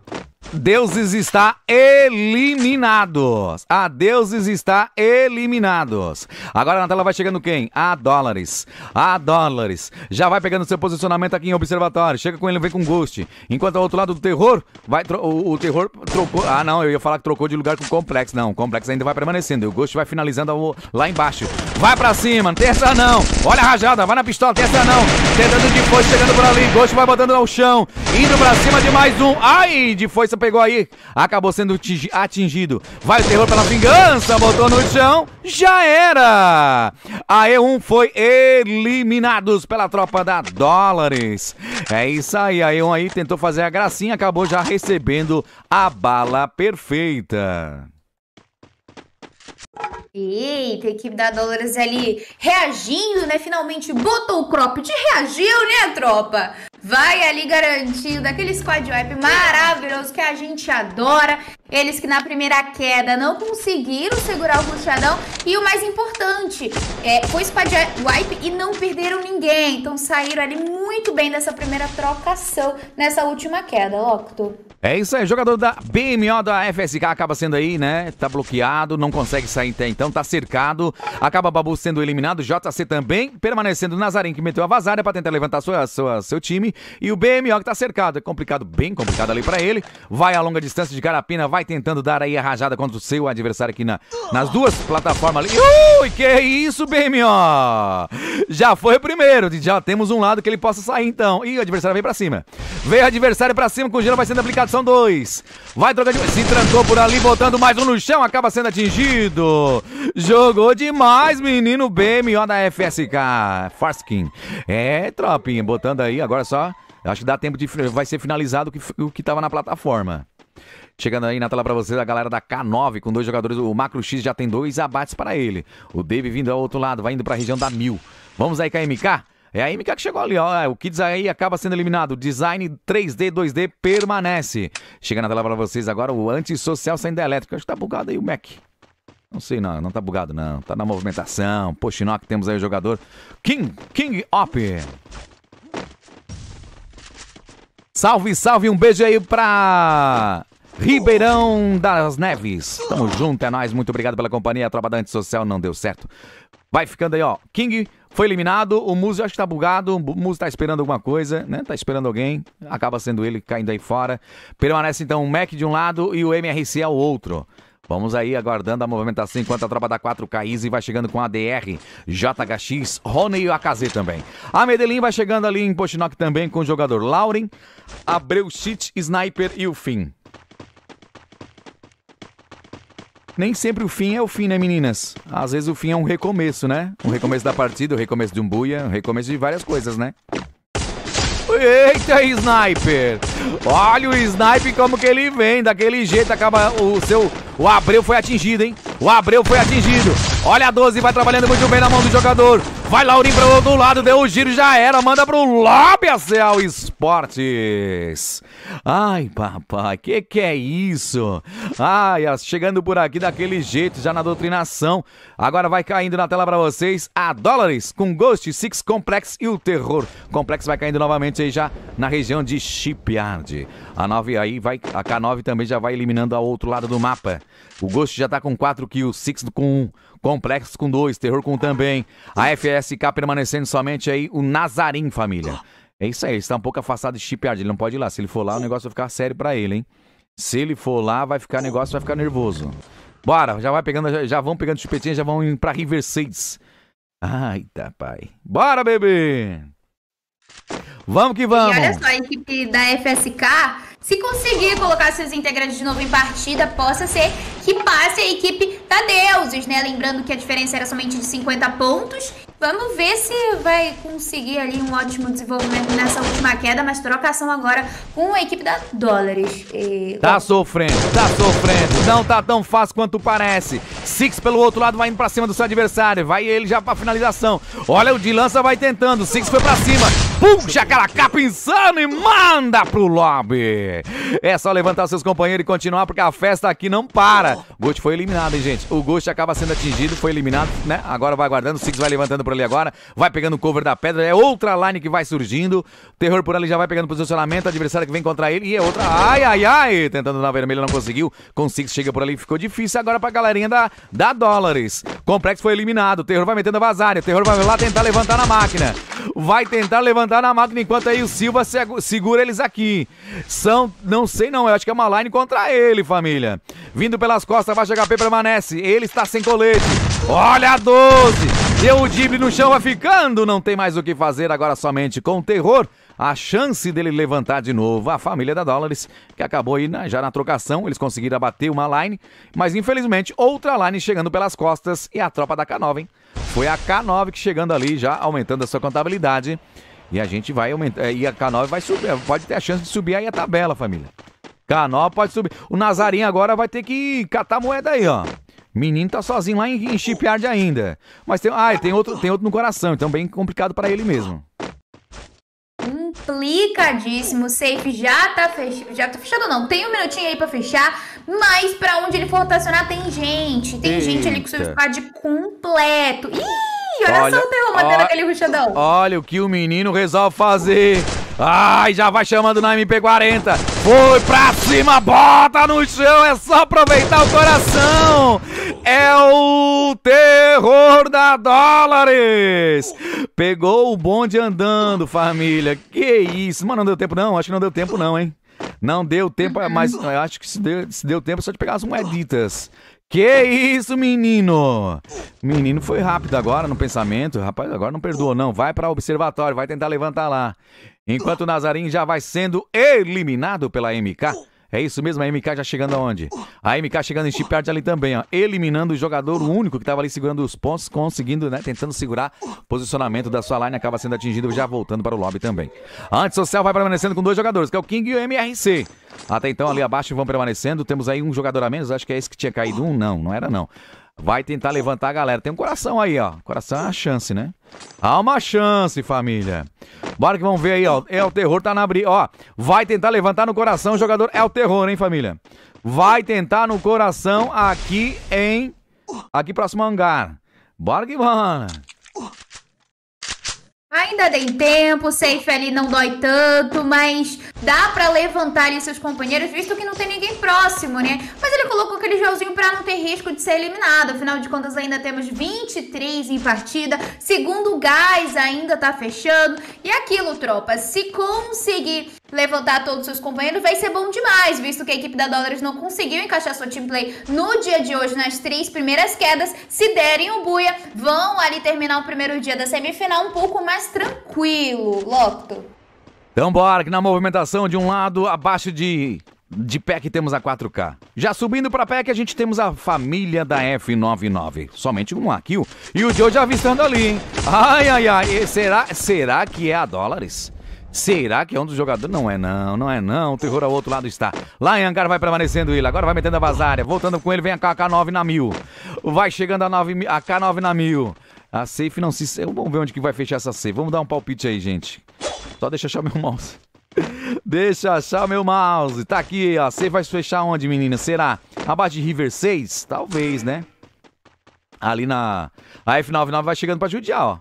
Deuses está eliminados. A Deuses está eliminados. Agora na tela vai chegando quem? A Dólares. A Dólares. Já vai pegando seu posicionamento aqui em observatório. Chega com ele, vem com Ghost. Enquanto o outro lado do terror, vai o, o, terror trocou. Ah, não, eu ia falar que trocou de lugar com o Complex. Não, o Complex ainda vai permanecendo. E o Ghost vai finalizando lá embaixo. Vai pra cima, terça não. Olha a rajada, vai na pistola, terça não. Tentando de foice, chegando por ali. Ghost vai botando ao chão. Indo pra cima de mais um. Ai, de foice pegou aí, acabou sendo atingido. Vai o terror pela vingança, botou no chão, já era! A E1 foi eliminados pela tropa da Dólares. É isso aí, a E1 aí tentou fazer a gracinha, acabou já recebendo a bala perfeita. Eita, a equipe da Dolores ali reagindo, né? Finalmente botou o cropped. Reagiu, né, tropa? Vai ali garantindo aquele squad wipe maravilhoso que a gente adora. Eles que na primeira queda não conseguiram segurar o puxadão. E o mais importante, é, foi Spad Wipe e não perderam ninguém. Então saíram ali muito bem dessa primeira trocação nessa última queda, Locto. É isso aí, jogador da BMO da FSK acaba sendo aí, né? Tá bloqueado, não consegue sair até então, tá cercado. Acaba Babu sendo eliminado, JC também, permanecendo Nazarim que meteu a vazada para tentar levantar sua, sua, seu time. E o BMO que tá cercado, é complicado, bem complicado ali para ele. Vai a longa distância de Carapina, vai vai tentando dar aí a rajada contra o seu adversário aqui na, nas oh. duas plataformas ali. Ui, que isso, BMO! Já foi o primeiro, já temos um lado que ele possa sair então. Ih, o adversário vem pra cima. Veio o adversário pra cima, com o giro vai sendo aplicado, são dois. Vai trocar de... Se trancou por ali, botando mais um no chão, acaba sendo atingido. Jogou demais, menino BMO da FSK. Farskin. É, tropinha, botando aí, agora só... Acho que dá tempo de. Vai ser finalizado o que, o que tava na plataforma. Chegando aí na tela para vocês, a galera da K9 com dois jogadores. O Macro X já tem dois abates para ele. O Dave vindo ao outro lado, vai indo para a região da Mil. Vamos aí com a MK? É a MK que chegou ali, ó. É, o Kids aí acaba sendo eliminado. Design 3D, 2D permanece. Chega na tela para vocês agora o antissocial saindo elétrico Acho que tá bugado aí o Mac. Não sei, não. Não tá bugado, não. Tá na movimentação. não que temos aí o jogador. King, King Op. Salve, salve, um beijo aí pra Ribeirão das Neves. Tamo junto, é nóis. Muito obrigado pela companhia. A tropa da Antissocial não deu certo. Vai ficando aí, ó. King foi eliminado. O Muzi acho que tá bugado. O Muzi tá esperando alguma coisa, né? Tá esperando alguém. Acaba sendo ele caindo aí fora. Permanece então o Mac de um lado e o MRC ao outro. Vamos aí aguardando a movimentação enquanto a tropa da 4 Caís e vai chegando com a DR, JHX, Rony e o AKZ também. A Medellín vai chegando ali em Postinoc também com o jogador Lauren, Abreu Chit, Sniper e o Finn. Nem sempre o fim é o fim, né, meninas? Às vezes o fim é um recomeço, né? Um recomeço da partida, um recomeço de um buia, um recomeço de várias coisas, né? Eita, Sniper! Olha o Sniper como que ele vem, daquele jeito acaba o seu... O Abreu foi atingido, hein? O Abreu foi atingido! Olha a 12, vai trabalhando muito bem na mão do jogador. Vai Laurinho para o outro lado, deu o giro, já era. Manda para o Lobby Acel Esportes. Ai, papai, que que é isso? Ai, chegando por aqui daquele jeito, já na doutrinação. Agora vai caindo na tela para vocês a Dólares com Ghost, Six Complex e o Terror. Complex vai caindo novamente aí já na região de Shipyard. A 9 aí vai, a K9 também já vai eliminando ao outro lado do mapa. O Ghost já tá com 4 kills, Six com 1, Complexo com 2, Terror com também. A FSK permanecendo somente aí o Nazarim, família. É isso aí, ele está um pouco afastado de Shipyard, ele não pode ir lá. Se ele for lá, o negócio vai ficar sério para ele, hein? Se ele for lá, vai ficar negócio, vai ficar nervoso. Bora, já vai pegando, já, já vão pegando chupetinha, já vão indo pra River Ai, tá, pai. Bora, bebê! Vamos que vamos. E olha só, a equipe da FSK, se conseguir colocar seus integrantes de novo em partida, possa ser que passe a equipe da Deuses, né? Lembrando que a diferença era somente de 50 pontos Vamos ver se vai conseguir ali um ótimo desenvolvimento nessa última queda, mas trocação agora com a equipe da Dólares. E... Tá sofrendo, tá sofrendo. Não tá tão fácil quanto parece. Six pelo outro lado vai indo pra cima do seu adversário. Vai ele já pra finalização. Olha, o de lança vai tentando. Six foi pra cima. Puxa aquela capa insana e manda pro lobby. É só levantar seus companheiros e continuar, porque a festa aqui não para. Gucci foi eliminado, hein, gente? O Gucci acaba sendo atingido, foi eliminado, né? Agora vai aguardando. Six vai levantando pro por ali agora, vai pegando o cover da pedra, é outra line que vai surgindo, terror por ali já vai pegando posicionamento, adversário que vem contra ele, e é outra, ai, ai, ai, tentando na vermelha, não conseguiu, com chega por ali, ficou difícil agora pra galerinha da, da Dólares, complexo foi eliminado, terror vai metendo a vazária, terror vai lá tentar levantar na máquina, vai tentar levantar na máquina, enquanto aí o Silva segura eles aqui, são, não sei não, eu acho que é uma line contra ele, família, vindo pelas costas, baixa HP permanece, ele está sem colete, olha a 12, Deu o drible no chão, vai ficando, não tem mais o que fazer, agora somente com terror. A chance dele levantar de novo. A família da Dólares, que acabou aí na, né, já na trocação, eles conseguiram abater uma line, mas infelizmente outra line chegando pelas costas e a tropa da K9, hein? Foi a K9 que chegando ali, já aumentando a sua contabilidade. E a gente vai aumentar, eh, e a K9 vai subir, eh, pode ter a chance de subir aí a tabela, família. K9 pode subir. O Nazarinho agora vai ter que catar moeda aí, ó. Menino tá sozinho lá em, em Shipyard ainda. Mas tem, ah, tem outro, tem outro no coração, então bem complicado para ele mesmo. Complicadíssimo. O safe já tá fechado. Já tá fechado, não. Tem um minutinho aí pra fechar. Mas pra onde ele for rotacionar tem gente. Tem Eita. gente ali com o seu squad completo. Ih, olha, olha só o terror matando aquele ruxadão. Olha o que o menino resolve fazer. Ai, já vai chamando na MP40. Foi pra cima, bota no chão. É só aproveitar o coração. É o terror da Dólares. Pegou o bonde andando, família. Que isso. Mano, não deu tempo não. Acho que não deu tempo não, hein. Não deu tempo, é, mas eu acho que se deu, se deu tempo só de pegar as moeditas. Que isso, menino! Menino foi rápido agora no pensamento. Rapaz, agora não perdoa, não. Vai para o observatório, vai tentar levantar lá. Enquanto o Nazarim já vai sendo eliminado pela MK. É isso mesmo, a MK já chegando aonde? A MK chegando em Shipyard ali também, ó. Eliminando o jogador único que estava ali segurando os pontos, conseguindo, né? Tentando segurar o posicionamento da sua line, acaba sendo atingido já voltando para o lobby também. Antissocial vai permanecendo com dois jogadores, que é o King e o MRC. Até então ali abaixo vão permanecendo. Temos aí um jogador a menos, acho que é esse que tinha caído um. Não, não era não. Vai tentar levantar a galera. Tem um coração aí, ó. Coração é uma chance, né? Há uma chance, família. Bora que vamos ver aí, ó. É o terror, tá na briga. Ó, vai tentar levantar no coração o jogador. É o terror, hein, família? Vai tentar no coração aqui em... Aqui próximo hangar. Bora que vamos. Ainda tem tempo, safe ali não dói tanto, mas dá para levantar ali seus companheiros, visto que não tem ninguém próximo, né? Mas ele colocou aquele gelzinho para não ter risco de ser eliminado. Afinal de contas, ainda temos 23 em partida. Segundo gás ainda tá fechando. E aquilo, tropa, se conseguir levantar todos os seus companheiros vai ser bom demais, visto que a equipe da Dólares não conseguiu encaixar sua team play no dia de hoje nas três primeiras quedas. Se derem o buia, vão ali terminar o primeiro dia da semifinal um pouco mais tranquilo, Loto. Então bora, que na movimentação de um lado, abaixo de de PEC temos a 4K. Já subindo para PEC, a gente temos a família da F99. Somente um kill. E o Joe já avistando ali, hein? Ai, ai, ai. será, será que é a dólares? Será que é um dos jogadores? Não é não, não é não. O terror ao outro lado está. Lá em Angar vai permanecendo ele. Agora vai metendo a vazária. Voltando com ele, vem a K9 na mil. Vai chegando a, 9, a K9 na mil. A safe não se... Vamos ver onde que vai fechar essa safe. Vamos dar um palpite aí, gente. Só deixa achar meu mouse. Deixa achar meu mouse. Tá aqui, ó. safe vai fechar onde, menina? Será? Abaixo de River 6? Talvez, né? Ali na... A F99 vai chegando pra judiar, ó.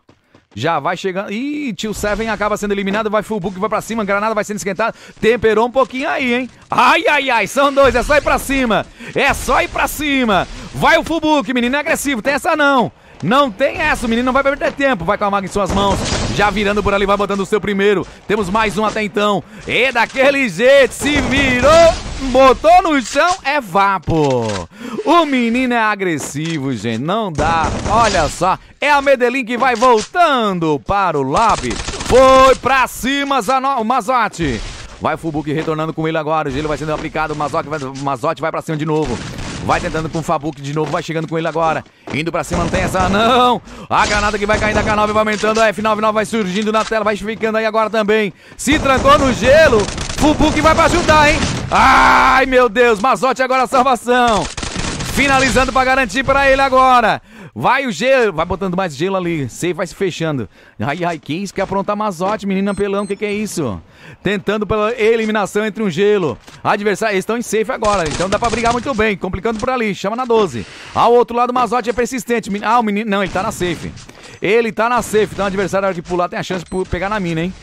Já vai chegando. Ih, tio Seven acaba sendo eliminado. Vai full book, vai pra cima. Granada vai sendo esquentada. Temperou um pouquinho aí, hein? Ai, ai, ai. São dois. É só ir pra cima. É só ir pra cima. Vai o full book, menino. É agressivo. Tem essa não. Não tem essa, o menino não vai perder tempo. Vai com a maga em suas mãos. Já virando por ali, vai botando o seu primeiro. Temos mais um até então. E é daquele jeito, se virou. Botou no chão é vapo. O menino é agressivo, gente. Não dá. Olha só. É a Medellín que vai voltando para o lobby. Foi pra cima, Zano... Mazotti. Vai Fubuki retornando com ele agora. O gelo vai sendo aplicado. O Mazotti vai, Mazotti vai pra cima de novo. Vai tentando com o Fabuc de novo, vai chegando com ele agora. Indo pra cima, não tem essa não. A granada que vai caindo, a K9 vai aumentando. A F99 vai surgindo na tela, vai ficando aí agora também. Se trancou no gelo que vai pra ajudar, hein? Ai, meu Deus, Mazote agora a salvação. Finalizando pra garantir pra ele agora. Vai o gelo, vai botando mais gelo ali. Sei, vai se fechando. Ai, ai, que isso? Quer aprontar Mazote, menina pelão, o que, que é isso? Tentando pela eliminação entre um gelo. Adversário, estão em safe agora, então dá pra brigar muito bem. Complicando por ali, chama na 12. Ao outro lado, Mazote é persistente. Ah, o menino, não, ele tá na safe. Ele tá na safe, então o adversário na hora de pular tem a chance de pegar na mina, hein?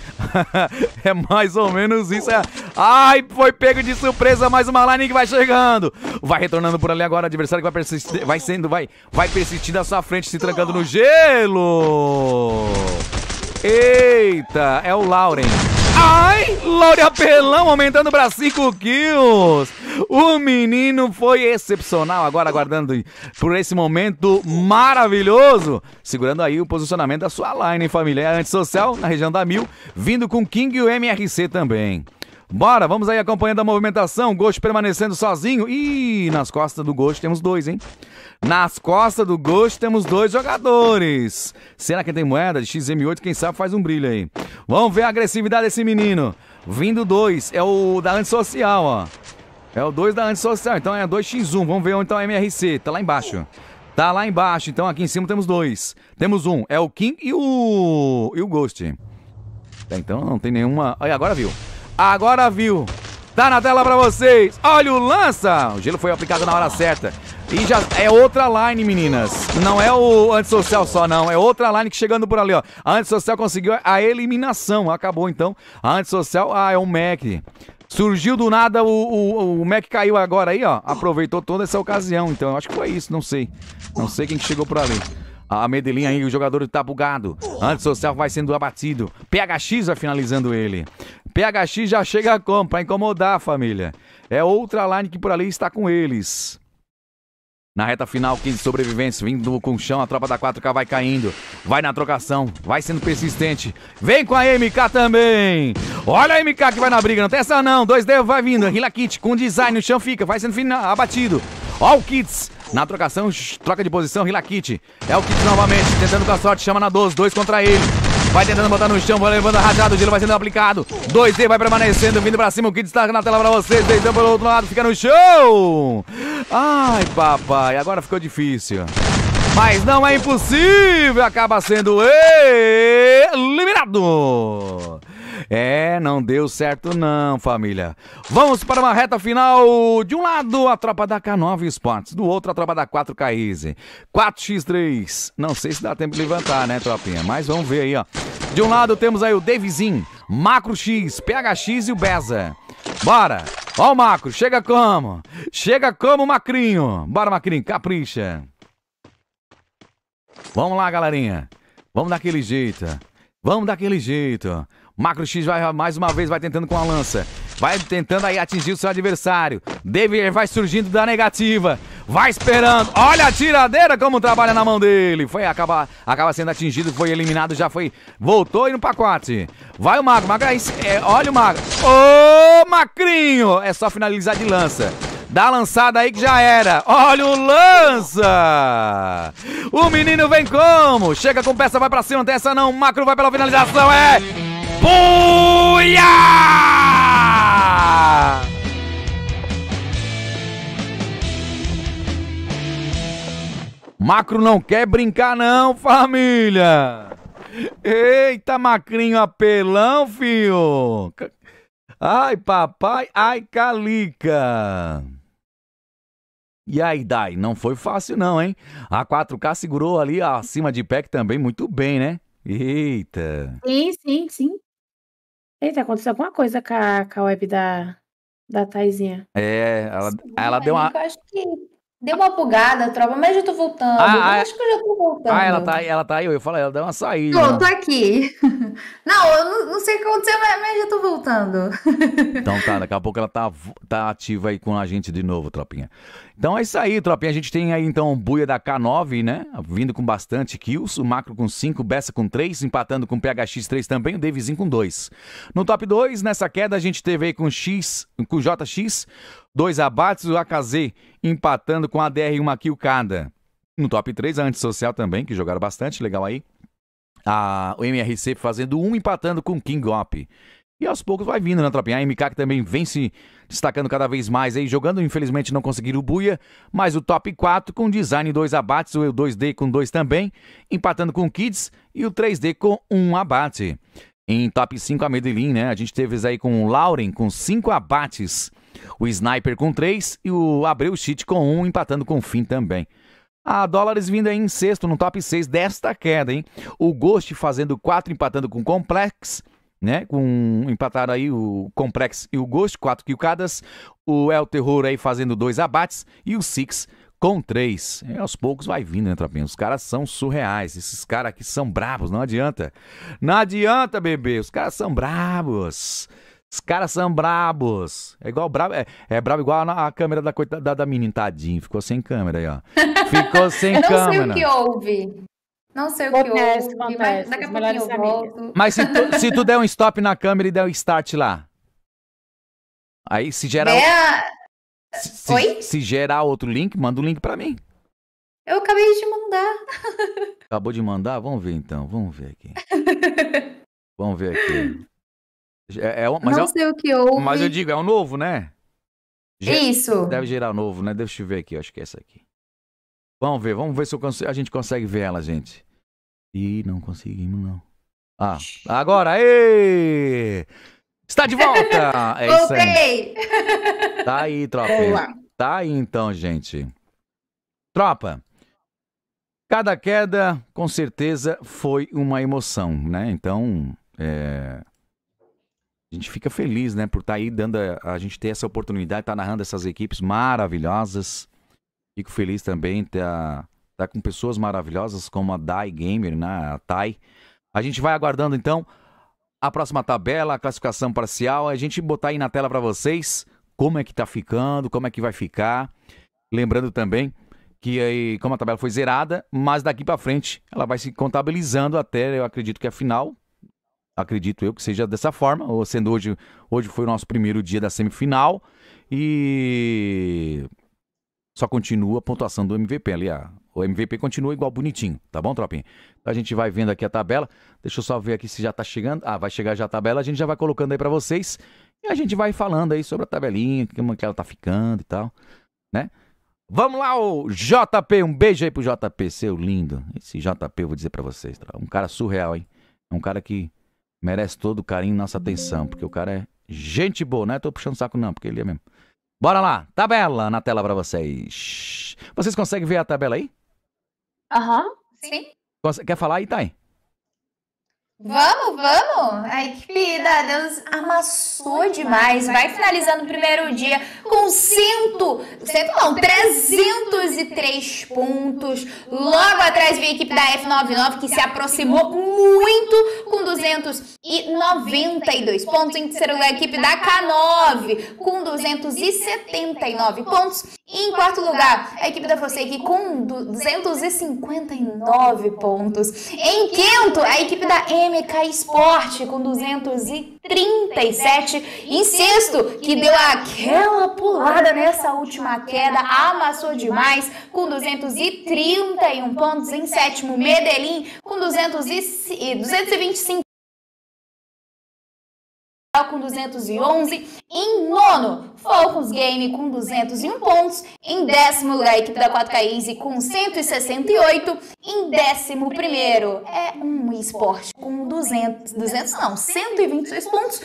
é mais ou menos isso. É... Ai, foi pego de surpresa mais uma line que vai chegando. Vai retornando por ali agora, o adversário que vai persistir, vai sendo, vai, vai persistindo à sua frente, se trancando no gelo. Eita, é o Lauren. Ai, Laura Pelão aumentando para 5 Kills. O menino foi excepcional, agora aguardando por esse momento maravilhoso. Segurando aí o posicionamento da sua line, família. É antissocial na região da Mil, vindo com King e o MRC também. Bora, vamos aí acompanhando a movimentação. Ghost permanecendo sozinho. e nas costas do Ghost temos dois, hein? Nas costas do Ghost temos dois jogadores. Será que tem moeda de XM8? Quem sabe faz um brilho aí. Vamos ver a agressividade desse menino. Vindo dois. É o da antissocial, ó. É o dois da antissocial. Então é 2x1. Vamos ver onde tá o MRC. Tá lá embaixo. Tá lá embaixo. Então aqui em cima temos dois. Temos um. É o King e o, e o Ghost. Então não tem nenhuma... Aí agora viu. Agora viu. Tá na tela pra vocês. Olha o lança. O gelo foi aplicado na hora certa. E já é outra line, meninas. Não é o antissocial só, não. É outra line que chegando por ali, ó. A antissocial conseguiu a eliminação. Acabou, então. A antissocial, ah, é o Mac. Surgiu do nada, o, o, o Mac caiu agora aí, ó. Aproveitou toda essa ocasião. Então, eu acho que foi isso. Não sei. Não sei quem que chegou por ali. A Medellín aí, o jogador tá bugado. Antissocial vai sendo abatido. PHX vai finalizando ele. PHX já chega a Para incomodar a família. É outra line que por ali está com eles. Na reta final, 15 sobreviventes vindo com o chão. A tropa da 4K vai caindo. Vai na trocação. Vai sendo persistente. Vem com a MK também. Olha a MK que vai na briga. Não tem essa não. 2D vai vindo. Hila Kit com design. O chão fica. Vai sendo final, abatido. o Kits. Na trocação, troca de posição. Rila Kit. É o Kits novamente. Tentando com a sorte. Chama na 12. Dois contra ele. Vai tentando botar no chão, vai levando rajado, o giro vai sendo aplicado. 2D vai permanecendo, vindo pra cima, o Kid está na tela pra vocês. Deitando pelo outro lado, fica no chão. Ai, papai, agora ficou difícil. Mas não é impossível, acaba sendo eliminado. É, não deu certo não, família. Vamos para uma reta final. De um lado, a tropa da K9 Sports, Do outro, a tropa da 4K Easy. 4x3. Não sei se dá tempo de levantar, né, tropinha? Mas vamos ver aí, ó. De um lado, temos aí o Davizinho, Macro X, PHX e o Beza. Bora! Ó o Macro, chega como? Chega como, Macrinho. Bora, Macrinho, capricha. Vamos lá, galerinha. Vamos daquele jeito. Vamos daquele jeito. Macro X vai mais uma vez vai tentando com a lança. Vai tentando aí atingir o seu adversário. David vai surgindo da negativa. Vai esperando. Olha a tiradeira como trabalha na mão dele. Foi acaba, acaba sendo atingido, foi eliminado, já foi. Voltou e no pacote. Vai o Mago. Mago é, olha o Mago. Ô, Macrinho! É só finalizar de lança. Dá a lançada aí que já era. Olha o lança! O menino vem como? Chega com peça, vai pra cima, dessa não. macro vai pela finalização, é! Buia! Macro não quer brincar não, família! Eita, macrinho apelão, filho. Ai, papai, ai, calica! E aí, Dai, não foi fácil não, hein? A 4K segurou ali acima de PEC também muito bem, né? Eita! Sim, sim, sim. Eita, aconteceu alguma coisa com a, com a web da, da Taizinha. É, ela, ela deu uma. Eu acho que Deu uma bugada, tropa, mas já tô voltando. Ah, ah, acho que eu já tô voltando. Ah, ela tá, ela tá aí, eu falo, ela deu uma saída. Tô, tô aqui. Não, eu não, não sei o que aconteceu, mas, mas já tô voltando. Então tá, daqui a pouco ela tá, tá ativa aí com a gente de novo, tropinha. Então é isso aí, tropinha. A gente tem aí então o Buia da K9, né? Vindo com bastante kills, o Macro com 5, Bessa com 3, empatando com o PHX3 também, o Davizinho com 2. No top 2, nessa queda, a gente teve aí com X, com JX, Dois abates, o AKZ empatando com a DR uma kill cada. No top 3, a Antissocial também, que jogaram bastante, legal aí. A, o MRC fazendo um, empatando com o King Op. E aos poucos vai vindo, né, tropinha? A MK que também vem se destacando cada vez mais aí, jogando. Infelizmente não conseguiram o Buia, mas o top 4 com design, dois abates, o 2D com dois também, empatando com o Kids e o 3D com um abate. Em top 5 a Medellín, né? A gente teve aí com o Lauren com cinco abates o Sniper com 3 e o Abreu Chit com 1, empatando com o Fim também. A dólares vindo aí em sexto, no top 6 desta queda, hein? O Ghost fazendo 4, empatando com o Complex, né? Com, empataram aí o Complex e o Ghost, 4 quilcadas. O El Terror aí fazendo 2 abates e o Six com 3. E é, aos poucos vai vindo, né, Tropinha? Os caras são surreais. Esses caras aqui são bravos, não adianta. Não adianta, bebê. Os caras são bravos. Os caras são brabos. É igual brabo. É, é brabo igual a, a câmera da, coitada, da, da menina. Tadinho, ficou sem câmera aí, ó. Ficou sem câmera. Não sei o que houve. Não sei o que houve. mas se tu, se tu der um stop na câmera e der o um start lá. Aí se gerar. É se, Oi? Se gerar outro link, manda o um link pra mim. Eu acabei de mandar. Acabou de mandar? Vamos ver então. Vamos ver aqui. Vamos ver aqui. É, é, mas não é, sei o que houve. Mas eu digo, é um novo, né? Isso. Deve gerar novo, né? Deixa eu ver aqui, eu acho que é essa aqui. Vamos ver, vamos ver se a gente consegue ver ela, gente. Ih, não conseguimos, não. Ah, agora, aí! Está de volta! É isso aí. Tá aí, tropa. Boa. Tá aí então, gente. Tropa, cada queda com certeza foi uma emoção, né? Então, é... A gente fica feliz, né, por estar tá aí dando a, a gente ter essa oportunidade, estar tá narrando essas equipes maravilhosas. Fico feliz também estar tá, com pessoas maravilhosas como a Dai Gamer, né, a Tai. A gente vai aguardando então a próxima tabela, a classificação parcial, a gente botar aí na tela para vocês como é que tá ficando, como é que vai ficar. Lembrando também que aí, como a tabela foi zerada, mas daqui para frente ela vai se contabilizando até, eu acredito que a final, acredito eu que seja dessa forma, ou sendo hoje, hoje foi o nosso primeiro dia da semifinal e só continua a pontuação do MVP ali, o MVP continua igual bonitinho, tá bom, tropinha? A gente vai vendo aqui a tabela, deixa eu só ver aqui se já tá chegando, ah, vai chegar já a tabela, a gente já vai colocando aí para vocês e a gente vai falando aí sobre a tabelinha, como é que ela tá ficando e tal, né? Vamos lá, o JP, um beijo aí pro JP, seu lindo. Esse JP eu vou dizer para vocês, um cara surreal, hein? É um cara que Merece todo o carinho e nossa atenção, porque o cara é gente boa, não é tô puxando saco não, porque ele é mesmo. Bora lá, tabela na tela para vocês. Vocês conseguem ver a tabela aí? Aham, uhum, sim. Quer falar aí, Thay? Tá Vamos, vamos! A equipe da Deus amassou demais. Vai finalizando o primeiro dia com 100, 100 não, 303 pontos. Logo atrás vem a equipe da F99 que se aproximou muito com 292 pontos. Em terceiro lugar, a equipe da K9 com 279 pontos. Em quarto lugar, a equipe da Forsake com 259 pontos. Em quinto, a equipe da MK Sport com 237. Em sexto, que deu aquela pulada nessa última queda, amassou demais com 231 pontos. Em sétimo, Medellín com 200 e, 225 com 211. Em nono, Focus Game com 201 pontos. Em décimo lugar, a equipe da 4K Easy com 168. Em décimo primeiro, é um esporte com 200, 200 não, 126 pontos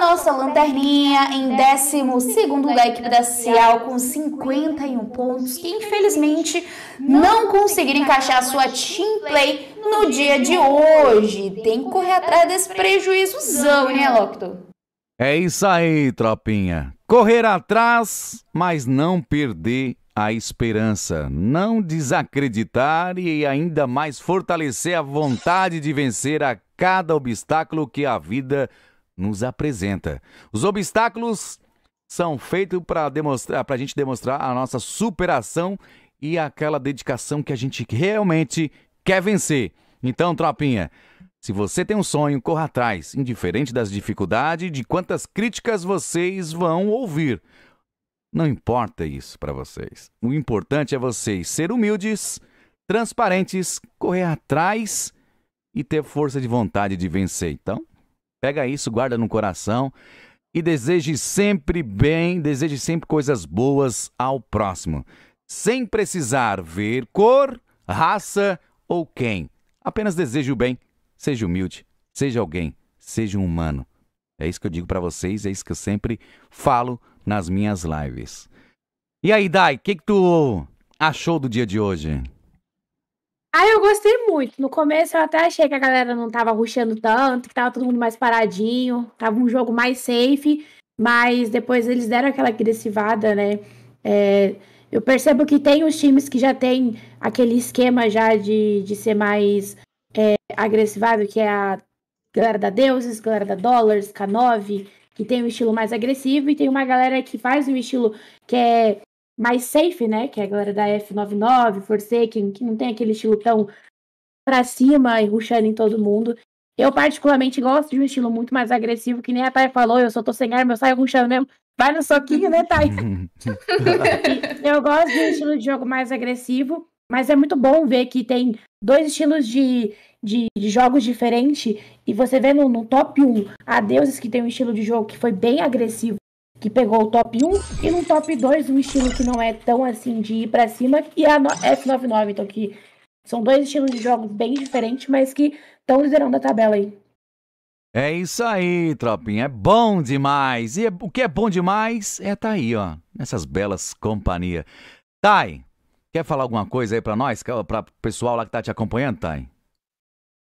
nossa lanterninha em 12 da equipe da Cial com 51 pontos, que infelizmente não conseguiram encaixar sua team play no dia de hoje. Tem que correr atrás desse prejuízozão, né, Locto? É isso aí, tropinha. Correr atrás, mas não perder a esperança, não desacreditar e ainda mais fortalecer a vontade de vencer a cada obstáculo que a vida nos apresenta. Os obstáculos são feitos para demonstrar, para a gente demonstrar a nossa superação e aquela dedicação que a gente realmente quer vencer. Então, tropinha, se você tem um sonho, corra atrás, indiferente das dificuldades, de quantas críticas vocês vão ouvir. Não importa isso para vocês. O importante é vocês ser humildes, transparentes, correr atrás e ter força de vontade de vencer. Então, Pega isso, guarda no coração e deseje sempre bem, deseje sempre coisas boas ao próximo, sem precisar ver cor, raça ou quem. Apenas deseje o bem, seja humilde, seja alguém, seja um humano. É isso que eu digo para vocês, é isso que eu sempre falo nas minhas lives. E aí, Dai, o que, que tu achou do dia de hoje? Ah, eu gostei muito. No começo eu até achei que a galera não tava ruxando tanto, que tava todo mundo mais paradinho, tava um jogo mais safe, mas depois eles deram aquela agressivada, né? É, eu percebo que tem os times que já tem aquele esquema já de, de ser mais é, agressivado, que é a galera da Deuses, galera da Dollars, K9, que tem um estilo mais agressivo, e tem uma galera que faz um estilo que é mais safe, né? Que é a galera da F99, Forsaken, que não tem aquele estilo tão pra cima e ruxando em todo mundo. Eu, particularmente, gosto de um estilo muito mais agressivo, que nem a Thay falou, eu só tô sem arma, eu saio ruxando mesmo. Vai no soquinho, né, Thay? eu gosto de um estilo de jogo mais agressivo, mas é muito bom ver que tem dois estilos de, de, de jogos diferentes. E você vê no, no top 1 a Deuses que tem um estilo de jogo que foi bem agressivo que pegou o top 1 e no top 2 um estilo que não é tão assim de ir para cima e é a F99, então que são dois estilos de jogos bem diferentes, mas que estão liderando a tabela aí. É isso aí, tropinha. É bom demais. E é, o que é bom demais é tá aí, ó, nessas belas companhias. Thay, quer falar alguma coisa aí para nós, é, para o pessoal lá que tá te acompanhando, Thay?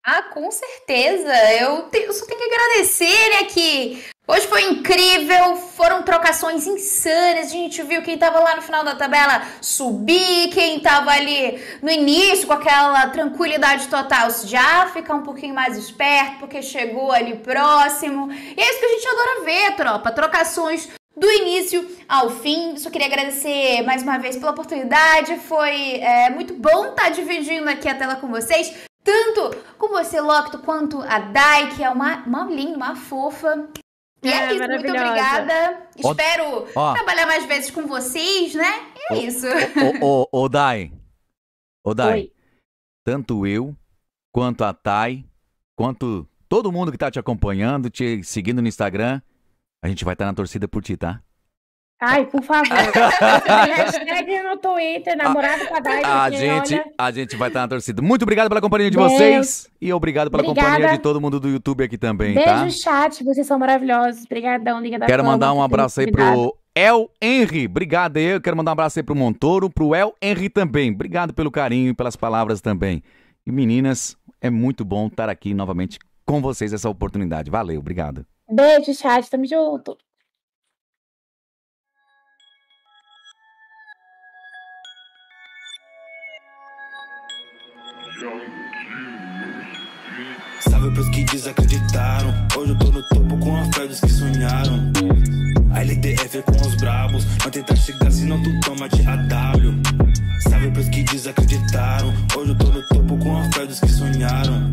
Ah, com certeza. Eu, te, eu só tenho que agradecer, né, que hoje foi incrível, foram trocações insanas. A gente viu quem tava lá no final da tabela subir, quem tava ali no início com aquela tranquilidade total já ficar um pouquinho mais esperto, porque chegou ali próximo. E é isso que a gente adora ver, tropa. Trocações do início ao fim. Só queria agradecer mais uma vez pela oportunidade. Foi é, muito bom estar tá dividindo aqui a tela com vocês tanto com você, Locto, quanto a Dai, que é uma, uma linda, uma fofa. E é, é isso, muito obrigada. Espero ó, trabalhar mais vezes com vocês, né? E é isso. Ô, Dai. Ô, Dai. Oi. Tanto eu, quanto a Tai, quanto todo mundo que tá te acompanhando, te seguindo no Instagram, a gente vai estar tá na torcida por ti, tá? Ai, por favor. hashtag no Twitter, namorado Haddad. A assim, gente, olha... a gente vai estar na torcida. Muito obrigado pela companhia de Deus. vocês. E obrigado pela Obrigada. companhia de todo mundo do YouTube aqui também, Beijo, tá? Beijo, chat. Vocês são maravilhosos. Obrigadão, Liga da Quero mandar um abraço aí pro El Henry. Obrigado aí. Eu quero mandar um abraço aí pro Montoro, pro El Henry também. Obrigado pelo carinho e pelas palavras também. E meninas, é muito bom estar aqui novamente com vocês essa oportunidade. Valeu, obrigado. Beijo, chat. Tamo junto. Salve pros que desacreditaram. Hoje eu tô no topo com a fé dos que sonharam. A LDF é com os brabos. Não tenta chegar, senão tu toma de AW. Salve pros que desacreditaram. Hoje eu tô no topo com a fé dos que sonharam.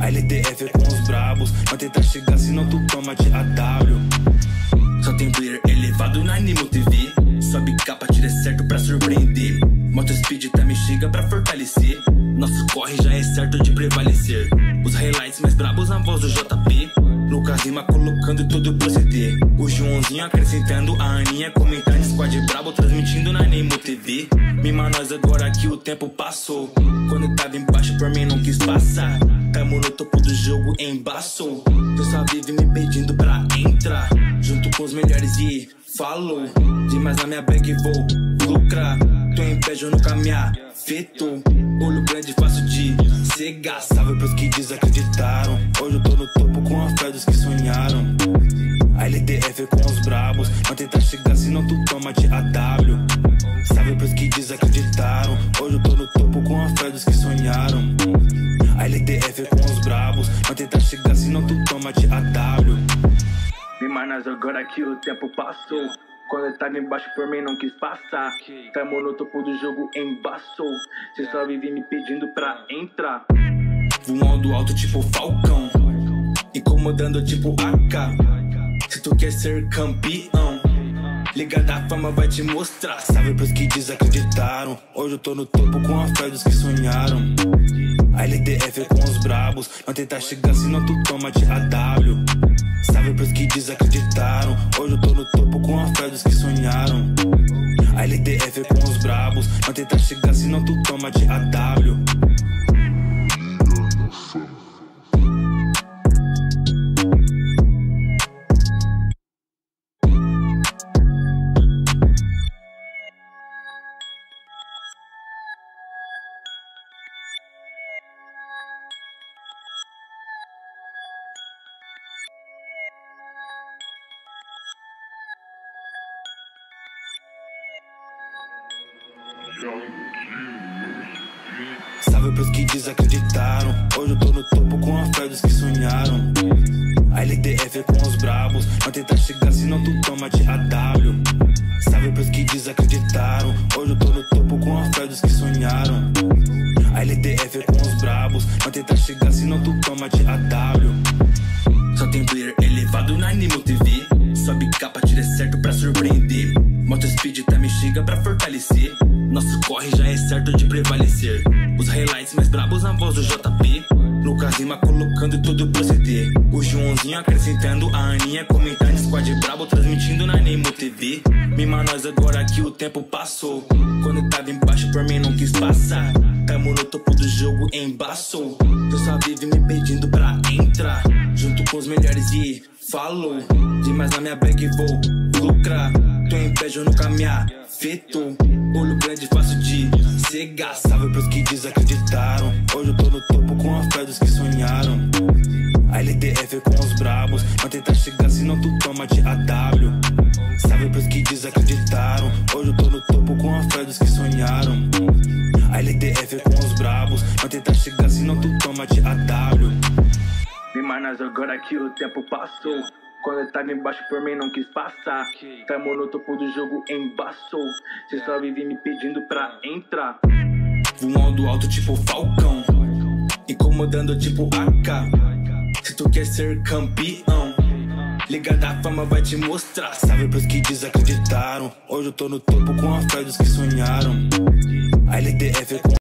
A LDF é com os brabos. Não tenta chegar, senão tu toma de AW. Só tem player elevado na Animo TV. Sobe capa, tira certo pra surpreender. Moto Speed tá me chega pra fortalecer. Nosso corre já é certo de prevalecer. Os highlights mais brabos na voz do JP. Lucas Lima colocando tudo pro CT. O Joãozinho acrescentando a Aninha. Comentando squad brabo, transmitindo na Nemo TV. Mima nós agora que o tempo passou. Quando tava embaixo, por mim não quis passar. Tamo no topo do jogo, embaçou. Tu só vive me pedindo pra entrar. Junto com os melhores e falou. Demais na minha bag vou lucrar. Tô em pé, no caminhar afeto. Olho grande, fácil de cegar salve pros que desacreditaram. Hoje eu tô no topo com a fé dos que sonharam. A LDF com os brabos, não tenta chegar senão tu toma de AW. Salve pros que desacreditaram. Hoje eu tô no topo com a fé dos que sonharam. A LDF com os brabos, não tenta chegar senão tu toma de AW. Me manas agora que o tempo passou. Quando ele tava embaixo por mim não quis passar Tamo no topo do jogo, embaçou Cê só é. vive me pedindo pra é. entrar Voando alto tipo falcão Incomodando tipo AK Se tu quer ser campeão Liga da fama vai te mostrar. Salve pros que desacreditaram. Hoje eu tô no topo com a fé dos que sonharam. A LDF é com os brabos. Não tentar chegar senão tu toma de AW. Salve pros que desacreditaram. Hoje eu tô no topo com a fé dos que sonharam. A LDF é com os brabos. Não tentar chegar senão tu toma de AW. passou. Cê só vive me pedindo pra entrar. Voando alto tipo falcão. Incomodando tipo AK. Se tu quer ser campeão. Liga da fama vai te mostrar. Sabe pros que desacreditaram. Hoje eu tô no topo com a fé dos que sonharam. A LDF é com